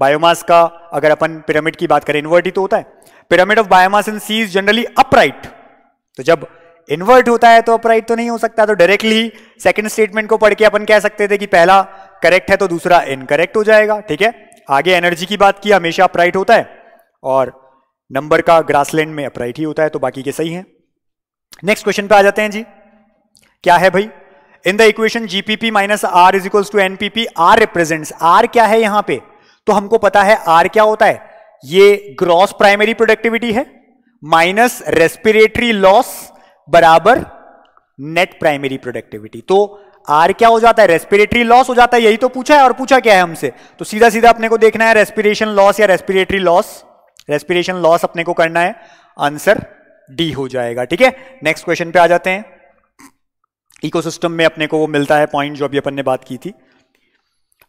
[SPEAKER 2] बायोमास का अगर अपन पिरामिड की बात करें इन्वर्ट ही तो होता है pyramid of biomass in sea is generally upright तो जब इन्वर्ट होता है तो अपराइट तो नहीं हो सकता तो डायरेक्टली सेकंड स्टेटमेंट को पढ़ के अपन कह सकते थे कि पहला करेक्ट है तो दूसरा इनकरेक्ट हो जाएगा ठीक है आगे एनर्जी की बात की हमेशा अपराइट होता है और नंबर का ग्रासलैंड में अपराइट ही होता है तो बाकी के सही है नेक्स्ट क्वेश्चन पे आ जाते हैं जी क्या है भाई in the equation GPP minus R is equal to NPP R represent R क्या है यहां पे तो हमको पता है आर क्या होता है ये ग्रॉस प्राइमरी प्रोडक्टिविटी है माइनस रेस्पिरेटरी लॉस बराबर नेट प्राइमरी प्रोडक्टिविटी तो आर क्या हो जाता है रेस्पिरेटरी लॉस हो जाता है यही तो पूछा है और पूछा क्या है हमसे तो सीधा सीधा अपने को देखना है रेस्पिरेशन लॉस या रेस्पिरेटरी लॉस रेस्पिरेशन लॉस अपने को करना है आंसर डी हो जाएगा ठीक है नेक्स्ट क्वेश्चन पे आ जाते हैं इकोसिस्टम में अपने को वो मिलता है पॉइंट जो अभी अपन ने बात की थी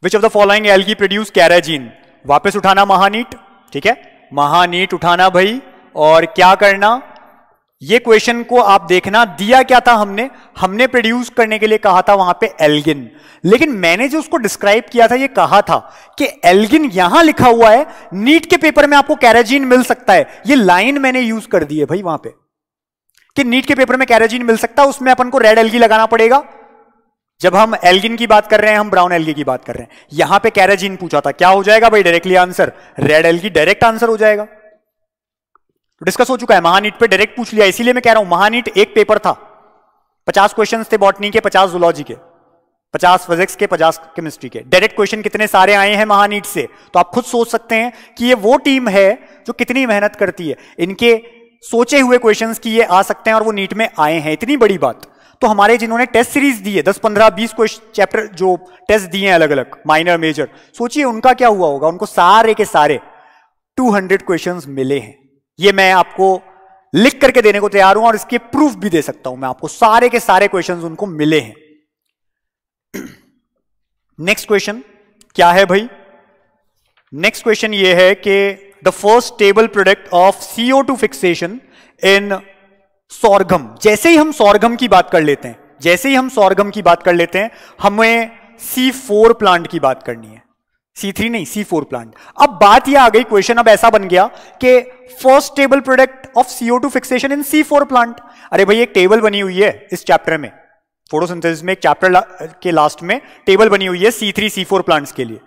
[SPEAKER 2] which of the following algae produce carrageenan वापस उठाना महानीट ठीक है महानीट उठाना भाई और क्या करना ये क्वेश्चन को आप देखना दिया क्या था हमने हमने प्रोड्यूस करने के लिए कहा था वहां पे एल्गिन लेकिन मैंने जो उसको डिस्क्राइब किया था ये कहा था कि एल्गिन यहां लिखा हुआ है नीट के पेपर में आपको कैराजीन मिल सकता है ये लाइन मैंने यूज कर दी है भाई वहां पे कि नीट के पेपर में कैराजीन मिल सकता है उसमें अपन को रेड एलगी लगाना पड़ेगा जब हम एल्गिन की बात कर रहे हैं हम ब्राउन एलगी की बात कर रहे हैं यहां पर कैराजीन पूछा था क्या हो जाएगा भाई directly answer red algae direct answer हो जाएगा तो डिस्कस हो चुका है महानीट पे डायरेक्ट पूछ लिया इसीलिए मैं कह रहा हूं महानीट एक पेपर था पचास क्वेश्चन थे बॉटनी के पचास जुलॉजी के पचास फिजिक्स के पचास केमिस्ट्री के डायरेक्ट क्वेश्चन कितने सारे आए हैं महानीट से तो आप खुद सोच सकते हैं कि ये वो टीम है जो कितनी मेहनत करती है इनके सोचे हुए क्वेश्चन की ये आ सकते हैं और वो नीट में आए हैं इतनी बड़ी बात तो हमारे जिन्होंने टेस्ट सीरीज दी है दस पंद्रह बीस क्वेश्चन चैप्टर जो टेस्ट दिए हैं अलग अलग माइनर मेजर सोचिए उनका क्या हुआ होगा उनको सारे के सारे टू हंड्रेड क्वेश्चन मिले हैं ये मैं आपको लिख करके देने को तैयार हूं और इसके प्रूफ भी दे सकता हूं मैं आपको सारे के सारे क्वेश्चंस उनको मिले हैं नेक्स्ट क्वेश्चन क्या है भाई नेक्स्ट क्वेश्चन ये है कि the first stable product of CO two fixation in sorghum जैसे ही हम सौरगम की बात कर लेते हैं जैसे ही हम सौरगम की बात कर लेते हैं हमें सी फोर प्लांट की बात करनी है सी थ्री नहीं सी फोर प्लांट अब बात यह आ गई क्वेश्चन अब ऐसा बन गया कि first stable product of CO two fixation in C four plant अरे भाई एक टेबल बनी हुई है इस चैप्टर में फोटोसिंथेसिस में एक चैप्टर ला, के लास्ट में टेबल बनी हुई है C three C four plants के लिए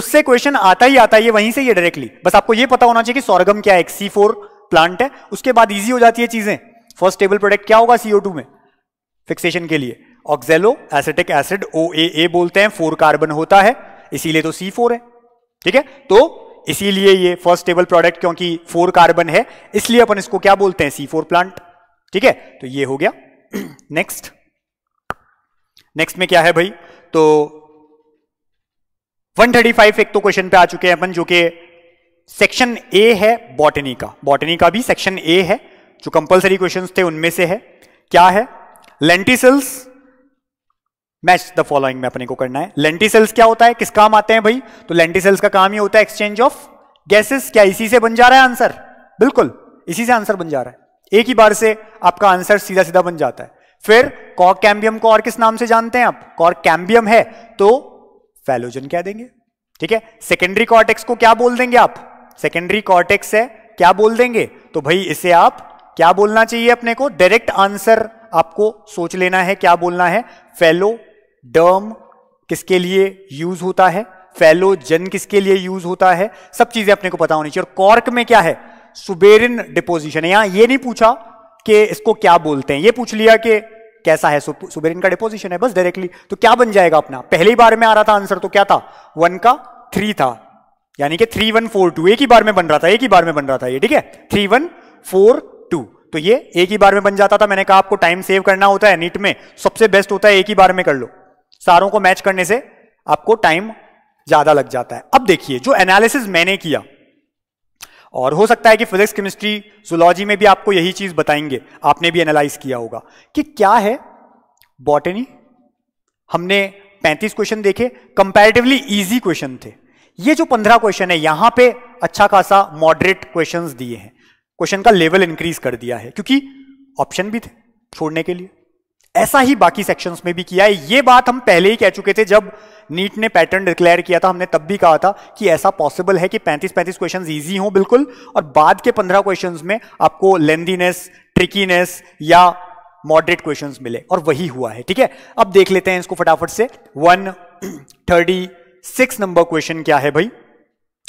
[SPEAKER 2] उससे क्वेश्चन आता ही आता है वहीं से ये डायरेक्टली बस आपको ये पता होना चाहिए कि सौरगम क्या है एक सी फोर प्लांट है उसके बाद ईजी हो जाती है चीजें फर्स्ट टेबल प्रोडक्ट क्या होगा सीओ टू में फिक्सेशन के लिए ऑक्जेलो एसेटिक एसिड ओ ए बोलते हैं फोर कार्बन होता है इसीलिए तो सी फोर है ठीक है तो इसीलिए ये फर्स्ट टेबल प्रोडक्ट क्योंकि फोर कार्बन है इसलिए अपन इसको क्या बोलते हैं सी फोर प्लांट ठीक है तो ये हो गया नेक्स्ट नेक्स्ट में क्या है भाई तो 135 एक तो क्वेश्चन पे आ चुके हैं अपन जो कि सेक्शन ए है बॉटनी का बॉटनी का भी सेक्शन ए है जो कंपलसरी क्वेश्चन थे उनमें से है क्या है लेंटिसल्स मैच द फॉलोइंग में अपने को करना है लेंटी सेल्स क्या होता है किस काम आते हैं भाई तो सेल्स का काम ही होता है एक्सचेंज ऑफ गैसेस क्या इसी से बन जा रहा है आंसर बिल्कुल इसी से आंसर बन जा रहा है एक ही बार से आपका आंसर सीधा सीधा बन जाता है फिर कॉक कैम्बियम को और किस नाम से जानते हैं आप कॉर कैम्बियम है तो फैलोजन क्या देंगे ठीक है सेकेंडरी कॉर्टेक्स को क्या बोल देंगे आप सेकेंडरी कॉर्टेक्स है क्या बोल देंगे तो भाई इसे आप क्या बोलना चाहिए अपने को डायरेक्ट आंसर आपको सोच लेना है क्या बोलना है फेलो डर्म किसके लिए यूज होता है फैलोजन किसके लिए यूज होता है सब चीजें अपने को पता होनी चाहिए और कॉर्क में क्या है सुबेरिन डिपोजिशन यहां ये नहीं पूछा कि इसको क्या बोलते हैं ये पूछ लिया कि कैसा है सुबेरिन का डिपोजिशन है बस डायरेक्टली तो क्या बन जाएगा अपना पहली बार में आ रहा था आंसर तो क्या था वन का थ्री था यानी कि थ्री वन फोर टू एक ही बार में बन रहा था एक ही बार में बन रहा था ये ठीक है थ्री वन फोर टू तो ये एक ही बार में बन जाता था मैंने कहा आपको टाइम सेव करना होता है नीट में सबसे बेस्ट होता है एक ही बार में कर लो सारों को मैच करने से आपको टाइम ज्यादा लग जाता है अब देखिए जो एनालिसिस मैंने किया और हो सकता है कि फिजिक्स केमिस्ट्री जोलॉजी में भी आपको यही चीज बताएंगे आपने भी एनालाइज किया होगा कि क्या है बॉटनी हमने 35 क्वेश्चन देखे कंपैरेटिवली इजी क्वेश्चन थे ये जो 15 क्वेश्चन है यहां पे अच्छा खासा मॉडरेट क्वेश्चंस दिए हैं क्वेश्चन का लेवल इंक्रीज कर दिया है क्योंकि ऑप्शन भी थे छोड़ने के लिए ऐसा ही बाकी सेक्शंस में भी किया है ये बात हम पहले ही कह चुके थे जब नीट ने पैटर्न डिक्लेयर किया था हमने तब भी कहा था कि ऐसा पॉसिबल है कि 35-35 क्वेश्चंस इजी हो बिल्कुल और बाद के 15 क्वेश्चंस में आपको लेंदीनेस ट्रिकीनेस या मॉडरेट क्वेश्चंस मिले और वही हुआ है ठीक है अब देख लेते हैं इसको फटाफट से one thirty six number question क्या है भाई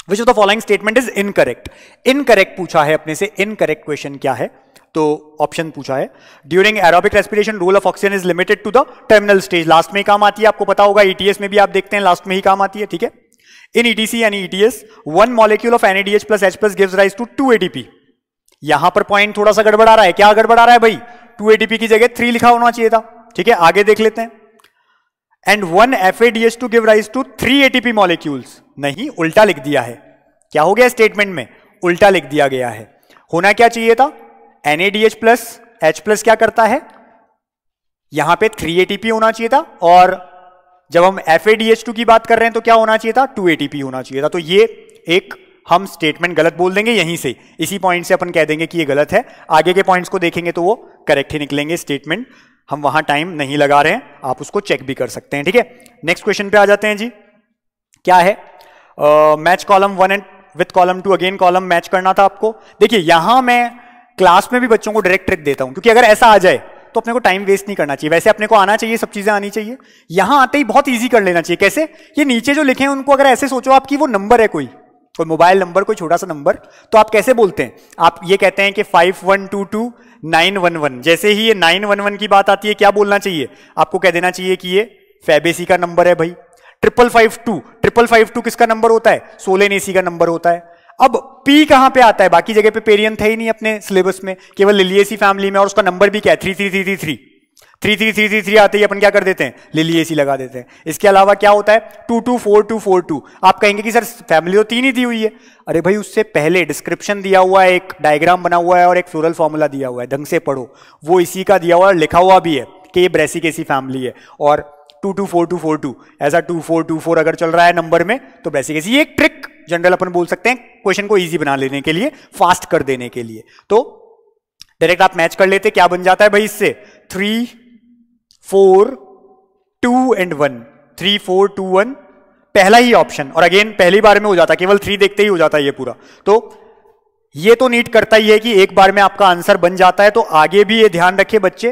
[SPEAKER 2] which of the following statement is incorrect incorrect पूछा है अपने से इनकरेक्ट क्वेश्चन क्या है तो ऑप्शन पूछा है during aerobic respiration role of oxygen is limited to the terminal stage last में ही काम आती है आपको पता होगा ईटीएस e में भी आप देखते हैं लास्ट में ही काम आती है ठीक है इन ईटीसी e यानी ETS one molecule of NADH plus H plus gives rise to two ATP यहां पर पॉइंट थोड़ा सा गड़बड़ा रहा है क्या गड़बड़ा रहा है भाई टू एटीपी की जगह थ्री लिखा होना चाहिए था ठीक है आगे देख लेते हैं and one FADH two give rise to three ATP molecules नहीं उल्टा लिख दिया है क्या हो गया स्टेटमेंट में उल्टा लिख दिया गया है होना क्या चाहिए था NADH प्लस एच प्लस क्या करता है यहां पे थ्री टीपी होना चाहिए था और जब हम एफ की बात कर रहे हैं तो क्या होना चाहिए था टू टीपी होना चाहिए था तो ये एक हम स्टेटमेंट गलत बोल देंगे यहीं से इसी पॉइंट से अपन कह देंगे कि ये गलत है आगे के पॉइंट्स को देखेंगे तो वो करेक्ट ही निकलेंगे स्टेटमेंट हम वहां टाइम नहीं लगा रहे हैं आप उसको चेक भी कर सकते हैं ठीक है नेक्स्ट क्वेश्चन पे आ जाते हैं जी क्या है match column one and with column two again column match करना था आपको देखिए यहां मैं क्लास में भी बच्चों को डायरेक्ट ट्रिक देता हूं क्योंकि अगर ऐसा आ जाए तो अपने को टाइम वेस्ट नहीं करना चाहिए वैसे अपने को आना चाहिए सब चीजें आनी चाहिए यहां आते ही बहुत ईजी कर लेना चाहिए कैसे ये नीचे जो लिखे हैं उनको अगर ऐसे सोचो आपकी वो नंबर है कोई कोई मोबाइल नंबर कोई छोटा सा नंबर तो आप कैसे बोलते हैं आप ये कहते हैं कि five one two two nine one one जैसे ही ये नाइन वन वन की बात आती है क्या बोलना चाहिए आपको कह देना चाहिए कि ये फैबेसी का नंबर है भाई triple five two triple five two किसका नंबर होता है सोलेन एसी का नंबर होता है अब पी कहां पे आता है बाकी जगह पे पेरियन था ही नहीं अपने सिलेबस में केवल लिलियसी फैमिली में और उसका नंबर भी क्या है three three three three three three three three three three आते ही अपन क्या कर देते हैं लिलियसी लगा देते हैं इसके अलावा क्या होता है two two four two four two आप कहेंगे कि सर फैमिली तो तीन ही दी हुई है अरे भाई उससे पहले डिस्क्रिप्शन दिया हुआ है एक डायग्राम बना हुआ है और एक फ्लोरल फॉर्मूला दिया हुआ है ढंग से पढ़ो वो इसी का दिया हुआ है लिखा हुआ भी है कि ये ब्रेसी कैसी फैमिली है और two two four two four two ऐसा टू फोर टू फोर अगर चल रहा है नंबर में तो ब्रेसी कैसी ये एक ट्रिक जनरल अपन बोल सकते हैं क्वेश्चन को ईजी बना लेने के लिए फास्ट कर देने के लिए तो डायरेक्ट आप मैच कर लेते क्या बन जाता है भाई इससे three four two and one three four two one पहला ही ऑप्शन और अगेन पहली बार में हो जाता केवल थ्री देखते ही हो जाता है ये पूरा तो ये तो नीट करता ही है कि एक बार में आपका आंसर बन जाता है तो आगे भी ये ध्यान रखिए बच्चे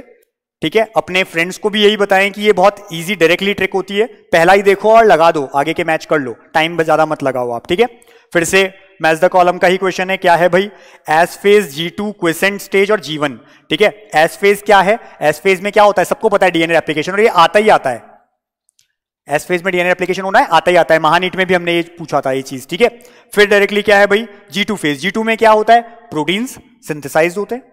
[SPEAKER 2] ठीक है अपने फ्रेंड्स को भी यही बताएं कि ये बहुत इजी डायरेक्टली ट्रिक होती है पहला ही देखो और लगा दो आगे के मैच कर लो टाइम ज्यादा मत लगाओ आप ठीक है फिर से मैच द कॉलम का ही क्वेश्चन है क्या है भाई S phase G two question stage और जीवन ठीक है एस फेज क्या है एस फेज में क्या होता है सबको पता है डीएनए एप्लीकेशन और ये आता ही आता है एस फेज में डीएनए एप्लीकेशन होना है आता ही आता है महानीट में भी हमने ये पूछा था ये चीज ठीक है फिर डायरेक्टली क्या है भाई G two phase G two में क्या होता है प्रोटीन्स सिंथिसाइज होते हैं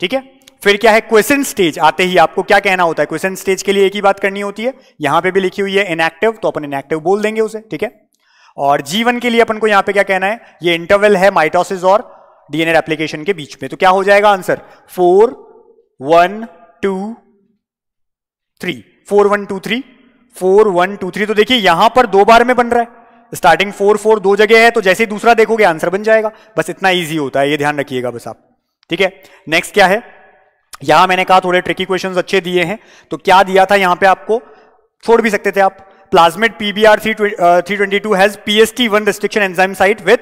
[SPEAKER 2] ठीक है फिर क्या है क्वेश्चन स्टेज आते ही आपको क्या कहना होता है क्वेश्चन स्टेज के लिए एक ही बात करनी होती है यहां पे भी लिखी हुई है इनएक्टिव तो अपन इनएक्टिव बोल देंगे उसे ठीक है और जीवन के लिए अपन को यहां पे क्या कहना है ये इंटरवल है माइटोसिस और डीएनए एप्लीकेशन के बीच में तो क्या हो जाएगा answer four one two three four one two three four one two three तो देखिए यहां पर दो बार में बन रहा है स्टार्टिंग फोर फोर दो जगह है तो जैसे ही दूसरा देखोगे आंसर बन जाएगा बस इतना ईजी होता है ये ध्यान रखिएगा बस आप ठीक है नेक्स्ट क्या है यहां मैंने कहा थोड़े ट्रिकी क्वेश्चंस अच्छे दिए हैं तो क्या दिया था यहां पे आपको छोड़ भी सकते थे आप plasmid PBR three three twenty two has PST one restriction enzyme site with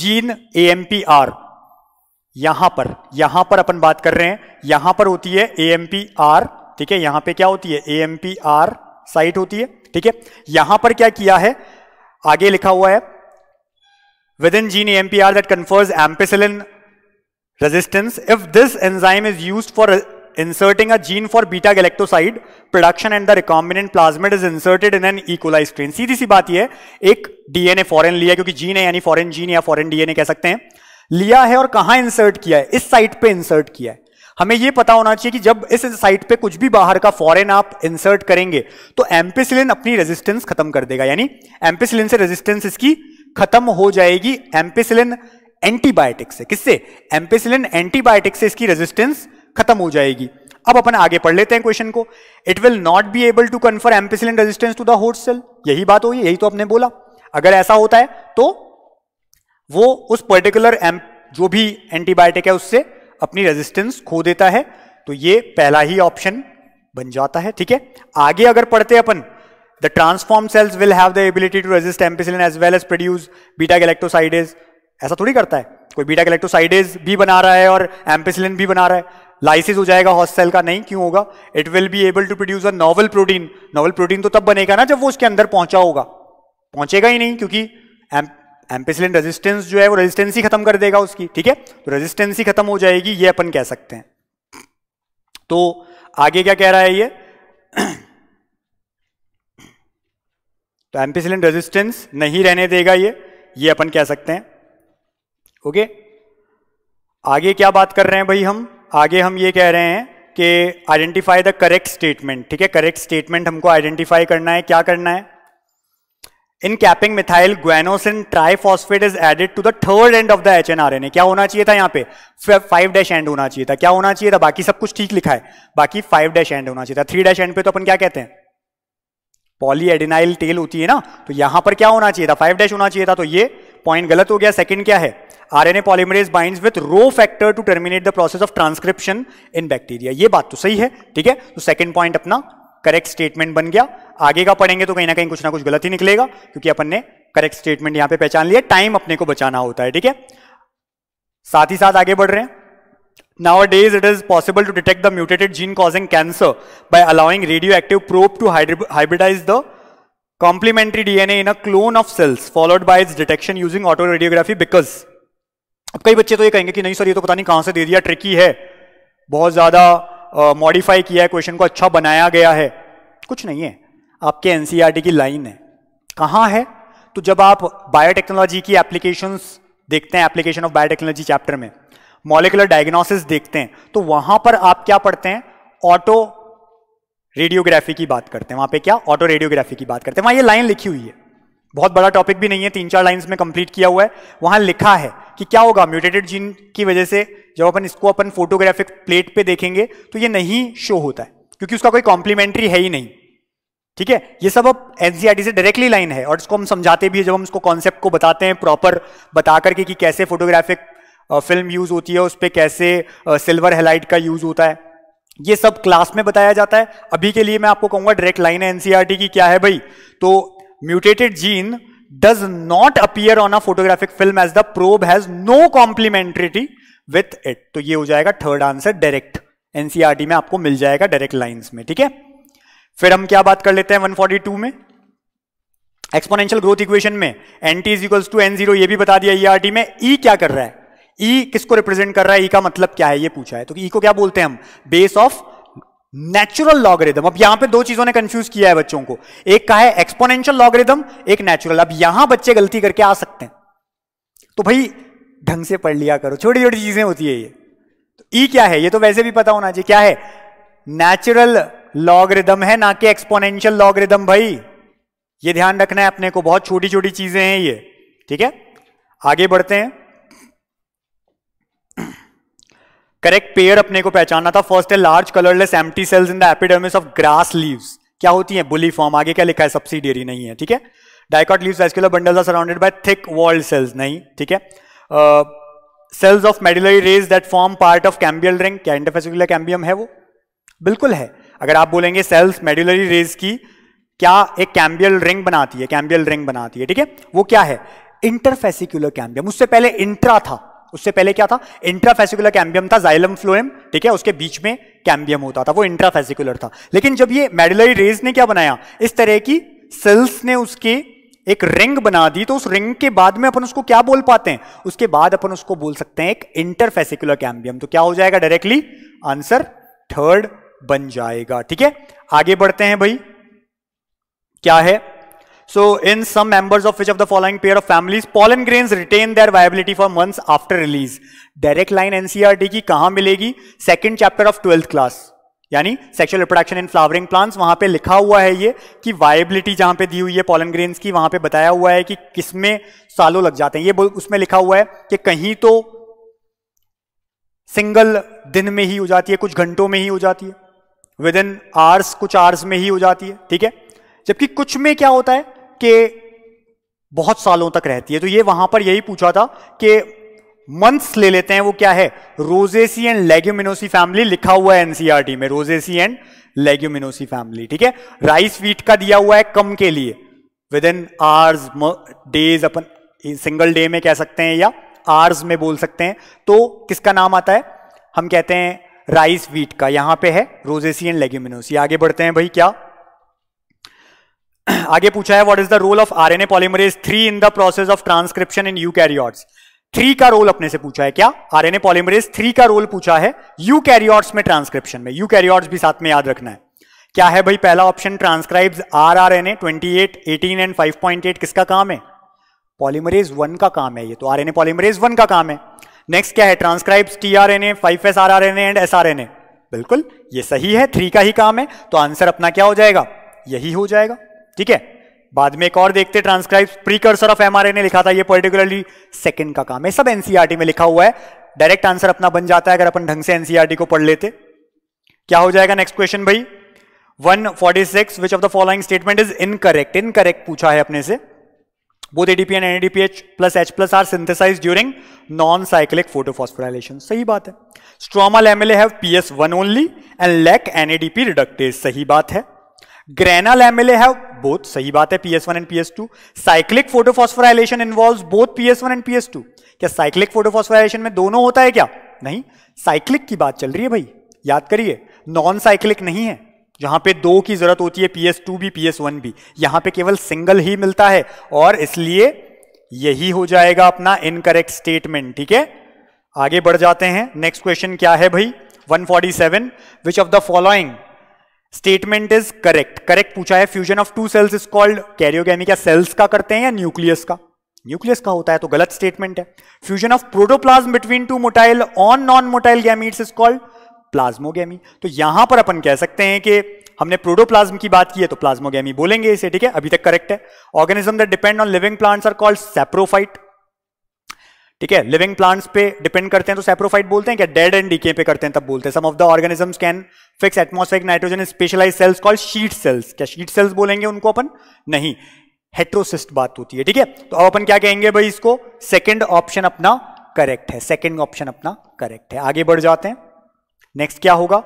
[SPEAKER 2] gene AMPR यहां पर यहां पर अपन बात कर रहे हैं यहां पर होती है आर ठीक है यहां पे क्या होती है आर साइट होती है ठीक है यहां पर क्या किया है आगे लिखा हुआ है within gene A AMPR that confers ampicillin resistance if this enzyme is used for inserting a gene for beta galactoside production and the recombinant plasmid is inserted in an E. coli strain सीधी सी बात यह ek dna foreign liya kyunki gene hai yani foreign gene ya foreign dna keh sakte hain liya hai aur kahan insert kiya hai is site pe insert kiya hai हमें यह पता होना चाहिए कि जब इस साइट पे कुछ भी बाहर का फॉरेन आप इंसर्ट करेंगे तो एम्पेसिलिन अपनी रेजिस्टेंस खत्म कर देगा यानी एम्पेसिलिन से रेजिस्टेंस इसकी खत्म हो जाएगी एम्पेसिलिन एंटीबायोटिक से किससे एम्पेसिलिन एंटीबायोटिक से इसकी रेजिस्टेंस खत्म हो जाएगी अब अपन आगे पढ़ लेते हैं क्वेश्चन को it will not be able to confer ampicillin resistance to the host cell यही बात होगी यही तो आपने बोला अगर ऐसा होता है तो वो उस पर्टिकुलर जो भी एंटीबायोटिक है उससे अपनी रेजिस्टेंस खो देता है तो ये पहला ही ऑप्शन बन जाता है ठीक है आगे अगर पढ़ते अपन the transform cells will have the ability to resist ampicillin as well as produce beta galactosidase, ऐसा थोड़ी करता है कोई बीटा कलेक्टोसाइडेज भी बना रहा है और एम्पेसिलिन भी बना रहा है लाइसिस हो जाएगा हॉस्टेल का नहीं क्यों होगा it will be able to produce a novel protein novel protein तो तब बनेगा ना जब वो उसके अंदर पहुंचा होगा पहुंचेगा ही नहीं क्योंकि एम्पेसिलिन रेजिस्टेंस जो है वो रेजिस्टेंस ही खत्म कर देगा उसकी ठीक है तो रेजिस्टेंस ही खत्म हो जाएगी ये अपन कह सकते हैं तो आगे क्या कह रहा है ये तो एम्पेसिलिन रेजिस्टेंस नहीं रहने देगा ये ये अपन कह सकते हैं ओके आगे क्या बात कर रहे हैं भाई हम आगे हम ये कह रहे हैं कि आइडेंटिफाई द करेक्ट स्टेटमेंट ठीक है करेक्ट स्टेटमेंट हमको आइडेंटिफाई करना है क्या करना है in capping methyl guanosine triphosphate is added to the third end of the H N R N A क्या होना चाहिए था यहाँ पे फाइव डैश एंड होना चाहिए था क्या होना चाहिए था बाकी सब कुछ ठीक लिखा है बाकी फाइव डैश एंड होना चाहिए था थ्री डैश एंड पे तो अपन क्या कहते हैं पॉली एडिनाइल टेल होती है ना तो यहां पर क्या होना चाहिए था फाइव डैश होना चाहिए था तो ये पॉइंट गलत हो गया सेकंड क्या है RNA polymerase binds with rho factor to terminate the process of transcription in bacteria ये बात तो सही है ठीक है तो सेकंड पॉइंट अपना करेक्ट स्टेटमेंट बन गया आगे का पढ़ेंगे तो कहीं ना कहीं कुछ ना कुछ गलत ही निकलेगा क्योंकि अपन ने करेक्ट स्टेटमेंट यहां पर पहचान लिया टाइम अपने को बचाना होता है ठीक है साथ ही साथ आगे बढ़ रहे हैं nowadays it is possible to detect the mutated gene causing cancer by allowing radio active probe to hybridise the complementary DNA in a clone of cells followed by is detection using auto radiography because अब कई बच्चे तो ये कहेंगे कि नहीं sir ये तो पता नहीं कहाँ से दे दिया ट्रिकी है बहुत ज़्यादा मॉडिफाई किया है क्वेश्चन को अच्छा बनाया गया है कुछ नहीं है आपके एनसीईआरटी e की लाइन है कहाँ है तो जब आप बायोटेक्नोलॉजी की एप्लीकेशन देखते हैं एप्लीकेशन ऑफ बायोटेक्नोलॉजी चैप्टर में मॉलिकुलर डायग्नोसिस देखते हैं तो वहां पर आप क्या पढ़ते हैं ऑटो रेडियोग्राफी की बात करते हैं वहां पे क्या ऑटो रेडियोग्राफी की बात करते हैं वहां ये लाइन लिखी हुई है बहुत बड़ा टॉपिक भी नहीं है तीन चार लाइंस में कंप्लीट किया हुआ है वहां लिखा है कि क्या होगा म्यूटेटेड जीन की वजह से जब अपन इसको अपन फोटोग्राफिक प्लेट पे देखेंगे तो ये नहीं शो होता है क्योंकि उसका कोई कॉम्प्लीमेंट्री है ही नहीं ठीक है ये सब अब एनसीआरटी e से डायरेक्टली लाइन है और इसको हम समझाते भी है जब हम उसको कॉन्सेप्ट को बताते हैं प्रॉपर बता करके कि कैसे फोटोग्राफिक फिल्म यूज होती है उस पर कैसे सिल्वर हेलाइट का यूज होता है ये सब क्लास में बताया जाता है अभी के लिए मैं आपको कहूंगा डायरेक्ट लाइन है एनसीआरटी e की क्या है भाई तो mutated gene does not appear on a photographic film as the probe has no complementarity with it. तो ये हो जाएगा थर्ड आंसर डायरेक्ट एनसीआरटी में आपको मिल जाएगा डायरेक्ट लाइन में ठीक है फिर हम क्या बात कर लेते हैं 142 में एक्सपोनेंशियल ग्रोथ इक्वेशन में N T is equal to N zero भी बता दिया टी e में ई e क्या कर रहा है ई e किसको रिप्रेजेंट कर रहा है ई e का मतलब क्या है ये पूछा है तो ई e को क्या बोलते हैं हम बेस ऑफ नेचुरल लॉगरिदम अब यहां पे दो चीजों ने कंफ्यूज किया है बच्चों को एक कहा है एक्सपोनेंशियल लॉगरिदम एक नेचुरल अब यहां बच्चे गलती करके आ सकते हैं तो भाई ढंग से पढ़ लिया करो छोटी छोटी चीजें होती है ये तो ई e क्या है ये तो वैसे भी पता होना चाहिए क्या है नेचुरल लॉगरिदम है ना कि एक्सपोनेंशियल लॉगरिदम भाई ये ध्यान रखना है अपने को बहुत छोटी छोटी चीजें हैं ये ठीक है आगे बढ़ते हैं करेक्ट पेयर अपने को पहचानना था फर्स्ट है large colourless empty cells in the epidermis of grass leaves क्या होती है बुली फॉर्म आगे क्या लिखा है सब्सिडियरी नहीं है ठीक है dicot leaves vascular bundles are surrounded by thick walled cells नहीं ठीक है cells of medullary rays that form part of cambial ring क्या इंटरफेसिकुलर कैम्बियम है वो बिल्कुल है अगर आप बोलेंगे सेल्स मेडुलरी रेज की क्या एक कैम्बियल रिंग बनाती है कैम्बियल रिंग बनाती है ठीक है वो क्या है इंटरफेसिकुलर कैम्बियम उससे पहले इंट्रा था उससे पहले क्या था इंट्राफेसिकुलर कैम्बियम था जाइलम फ्लोएम ठीक है उसके बीच में कैम्बियम होता था वो इंट्राफेसिकुलर था लेकिन जब ये मेडुलरी रेज ने क्या बनाया इस तरह की सेल्स ने उसके एक रिंग बना दी तो उस रिंग के बाद में अपन उसको क्या बोल पाते हैं उसके बाद अपन उसको बोल सकते हैं एक इंटरफेसिकुलर कैम्बियम तो क्या हो जाएगा डायरेक्टली आंसर थर्ड बन जाएगा ठीक है आगे बढ़ते हैं भाई क्या है So in some members of which of the following pair of families, pollen grains retain their viability for months after release. Direct line NCRT e की कहाँ मिलेगी? Second chapter of 12th class. यानी sexual reproduction in flowering plants वहां पे लिखा हुआ है ये कि वायबिलिटी जहां पे दी हुई है पॉलन ग्रेन्स की वहां पे बताया हुआ है कि किसमें सालों लग जाते हैं ये उसमें लिखा हुआ है कि कहीं तो सिंगल दिन में ही हो जाती है कुछ घंटों में ही हो जाती है विद इन आवर्स कुछ आवर्स में ही हो जाती है ठीक है जबकि कुछ में क्या होता है के बहुत सालों तक रहती है तो ये वहां पर यही पूछा था कि मंथ्स ले लेते हैं वो क्या है रोजेसी एंड लेग्यूमिनोसी फैमिली लिखा हुआ है एनसीआरटी e में रोजेसी एंड लेग्यूमिनोसी फैमिली ठीक है राइस वीट का दिया हुआ है कम के लिए विद इन आवर्स डेज अपन सिंगल डे में कह सकते हैं या आवर्स में बोल सकते हैं तो किसका नाम आता है हम कहते हैं राइस वीट का यहां पे है रोजेसी एंड लेग्यूमिनोसी आगे बढ़ते हैं भाई क्या आगे पूछा है what is the role of RNA polymerase three in the process of transcription in eukaryotes three का रोल अपने से पूछा है क्या आरएनए पॉलीमरेज थ्री का रोल पूछा है यूकैरियोट्स में ट्रांसक्रिप्शन में यूकैरियोट्स भी साथ में याद रखना है क्या है भाई पहला option transcribes R R N A twenty eight eighteen and five point eight किसका काम है पॉलीमरेज वन का काम है ये तो R N A polymerase one का काम है नेक्स्ट क्या है transcribes T R N A five S R R N and S R N A बिल्कुल ये सही है थ्री का ही काम है तो आंसर अपना क्या हो जाएगा यही हो जाएगा ठीक है बाद में एक और देखते ट्रांसक्राइब प्रीकर्सर ऑफ ने लिखा था ये पर्टिकुलरली सेकंड का काम है सब एनसीईआरटी e में लिखा हुआ है डायरेक्ट आंसर अपना बन जाता है अगर अपन ढंग से एनसीईआरटी e को पढ़ लेते क्या हो जाएगा नेक्स्ट क्वेश्चन भाई 146 which of the following statement is incorrect पूछा है अपने से both ADP and NDPH plus H plus are synthesise during non cyclic photophosphorylation सही बात है stroma MLA have PS one only and lack NADP reductase सही बात है ग्रेनल एमएलए है बहुत सही बात है PS one and PS two cyclic photophosphorylation involve both PS one and PS two क्या साइक्लिक फोटोफॉस्फोराइलेशन में दोनों होता है क्या नहीं साइक्लिक की बात चल रही है भाई याद करिए नॉन साइक्लिक नहीं है जहां पे दो की जरूरत होती है पीएस टू भी पीएस वन भी यहां पे केवल सिंगल ही मिलता है और इसलिए यही हो जाएगा अपना इनकरेक्ट स्टेटमेंट ठीक है आगे बढ़ जाते हैं नेक्स्ट क्वेश्चन क्या है भाई 147 which of the following statement is correct correct पूछा है fusion of two cells is called karyogamy क्या सेल्स का करते हैं या न्यूक्लियस का न्यूक्लियस का होता है तो गलत स्टेटमेंट है fusion of protoplasm between two motile on non motile gametes is called plasmogamy तो यहां पर अपन कह सकते हैं कि हमने प्रोटोप्लाज्म की बात की है तो प्लाज्मोगेमी बोलेंगे इसे ठीक है अभी तक करेक्ट है organism that depend on living plants are called saprophyte ठीक है लिविंग प्लांट्स पे डिपेंड करते हैं तो सेप्रोफाइट बोलते हैं क्या डेड एंड डीके पे करते हैं तब बोलते हैं some of the organisms can fix atmospheric nitrogen specialise cells called sheet cells क्या शीट सेल्स बोलेंगे उनको अपन नहीं हेट्रोसिस्ट बात होती है ठीक है तो अब अपन क्या कहेंगे भाई इसको सेकेंड ऑप्शन अपना करेक्ट है सेकेंड ऑप्शन अपना करेक्ट है आगे बढ़ जाते हैं नेक्स्ट क्या होगा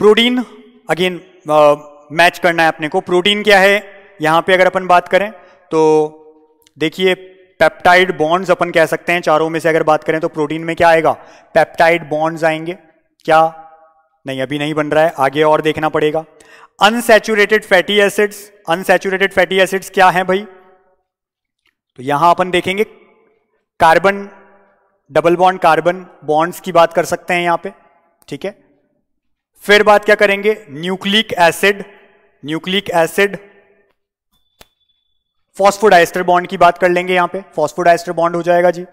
[SPEAKER 2] प्रोटीन अगेन मैच करना है अपने को प्रोटीन क्या है यहां पे अगर अपन बात करें तो देखिए पेप्टाइड बॉन्ड्स अपन कह सकते हैं चारों में से अगर बात करें तो प्रोटीन में क्या आएगा पेप्टाइड बॉन्ड्स आएंगे क्या नहीं अभी नहीं बन रहा है आगे और देखना पड़ेगा unsaturated fatty acids unsaturated fatty acids क्या है भाई तो यहां अपन देखेंगे carbon double bond carbon bonds की बात कर सकते हैं यहां पे ठीक है फिर बात क्या करेंगे nucleic acid nucleic acid phosphodiester bond की बात कर लेंगे यहां पे फॉस्फोडाइस्टर बॉन्ड हो जाएगा जी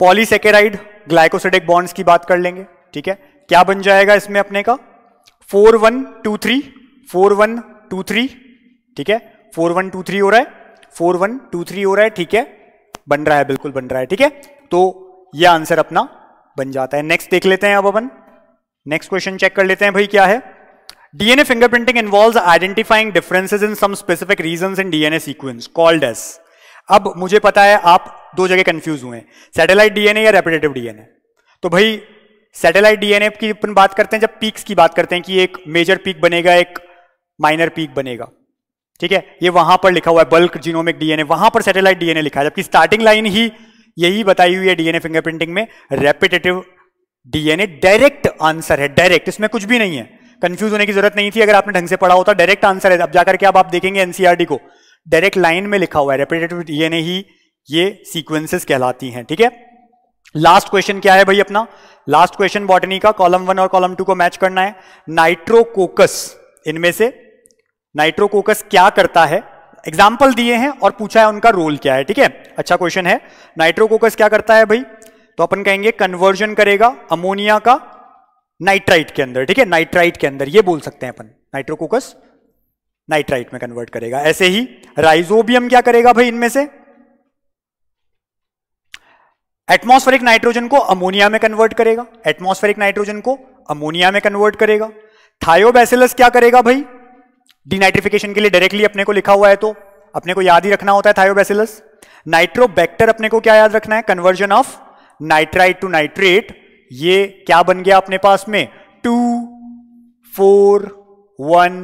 [SPEAKER 2] पॉलीसेकेराइड ग्लाइकोसिडिक बॉन्ड्स की बात कर लेंगे ठीक है क्या बन जाएगा इसमें अपने का four one two three four one two three ठीक है फोर वन टू थ्री हो रहा है फोर वन टू थ्री हो रहा है ठीक है बन रहा है बिल्कुल बन रहा है ठीक है तो यह आंसर अपना बन जाता है नेक्स्ट देख लेते हैं अब अपन नेक्स्ट क्वेश्चन चेक कर लेते हैं भाई क्या है DNA fingerprinting involves identifying differences in some specific regions in DNA sequence called as अब मुझे पता है आप दो जगह कंफ्यूज हुए सैटेलाइट डीएनए या रेपिटेटिव डीएनए तो भाई सैटेलाइट डीएनए की अपन बात करते हैं जब पीक्स की बात करते हैं कि एक मेजर पीक बनेगा एक माइनर पीक बनेगा ठीक है ये वहां पर लिखा हुआ है बल्क जीनोमिक डीएनए वहां पर सैटेलाइट डीएनए लिखा है जबकि स्टार्टिंग लाइन ही यही बताई हुई है डीएनए फिंगरप्रिंटिंग में रेपिटेटिव डीएनए डायरेक्ट आंसर है डायरेक्ट इसमें कुछ भी नहीं है कंफ्यूज होने की जरूरत नहीं थी अगर आपने ढंग से पढ़ा होता डायरेक्ट आंसर है अब जाकर के आप देखेंगे एनसीआरटी e को डायरेक्ट लाइन में लिखा हुआ है रेपिटेटिव ये नहीं ये सीक्वेंसेस कहलाती हैं ठीक है लास्ट क्वेश्चन क्या है भाई अपना लास्ट क्वेश्चन बॉटनी का कॉलम वन और कॉलम टू को मैच करना है नाइट्रोकोकस इनमें से नाइट्रोकोकस क्या करता है एग्जाम्पल दिए हैं और पूछा है उनका रोल क्या है ठीक है अच्छा क्वेश्चन है नाइट्रोकोकस क्या करता है भाई तो अपन कहेंगे कन्वर्जन करेगा अमोनिया का नाइट्राइट के अंदर ठीक है नाइट्राइट के अंदर ये बोल सकते हैं अपन नाइट्रोकोकस नाइट्राइट में कन्वर्ट करेगा ऐसे ही राइजोबियम क्या करेगा भाई इनमें से एटमॉस्फेरिक नाइट्रोजन को अमोनिया में कन्वर्ट करेगा एटमॉस्फेरिक नाइट्रोजन को अमोनिया में कन्वर्ट करेगा थायोबैसिलस क्या करेगा भाई डिनाइट्रिफिकेशन के लिए डायरेक्टली अपने को लिखा हुआ है तो अपने को याद ही रखना होता है थायोबैसिलस नाइट्रोबैक्टर अपने को क्या याद रखना है conversion of nitrite to nitrate ये क्या बन गया अपने पास में two four one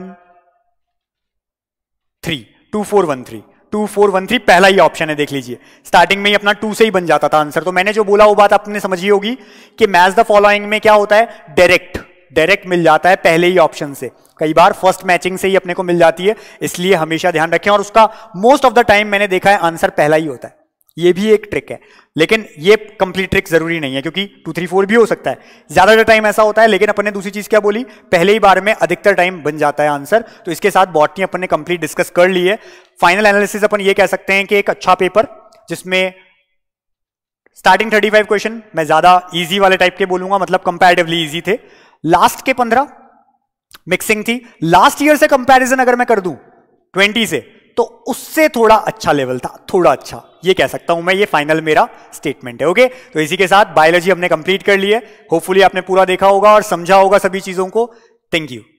[SPEAKER 2] three two four one three two four one three पहला ही ऑप्शन है देख लीजिए स्टार्टिंग में ही अपना टू से ही बन जाता था आंसर तो मैंने जो बोला वो बात आपने समझी होगी कि मैच द फॉलोइंग में क्या होता है डायरेक्ट डायरेक्ट मिल जाता है पहले ही ऑप्शन से कई बार फर्स्ट मैचिंग से ही अपने को मिल जाती है इसलिए हमेशा ध्यान रखें और उसका मोस्ट ऑफ द टाइम मैंने देखा है आंसर पहला ही होता है ये भी एक ट्रिक है लेकिन ये कंप्लीट ट्रिक जरूरी नहीं है क्योंकि टू थ्री फोर भी हो सकता है ज्यादातर टाइम ऐसा होता है लेकिन अपन ने दूसरी चीज क्या बोली पहले ही बार में अधिकतर टाइम बन जाता है आंसर तो इसके साथ बॉटनी अपन ने कंप्लीट डिस्कस कर ली है फाइनल एनालिसिस अपन ये कह सकते हैं कि एक अच्छा पेपर जिसमें स्टार्टिंग फाइव क्वेश्चन मैं ज्यादा ईजी वाले टाइप के बोलूंगा मतलब कंपेरेटिवली ईजी थे लास्ट के पंद्रह मिक्सिंग थी लास्ट ईयर से कंपेरिजन अगर मैं कर दू ट्वेंटी से तो उससे थोड़ा अच्छा लेवल था थोड़ा अच्छा ये कह सकता हूं मैं ये फाइनल मेरा स्टेटमेंट है ओके तो इसी के साथ बायोलॉजी हमने कंप्लीट कर ली है होपफुली आपने पूरा देखा होगा और समझा होगा सभी चीजों को थैंक यू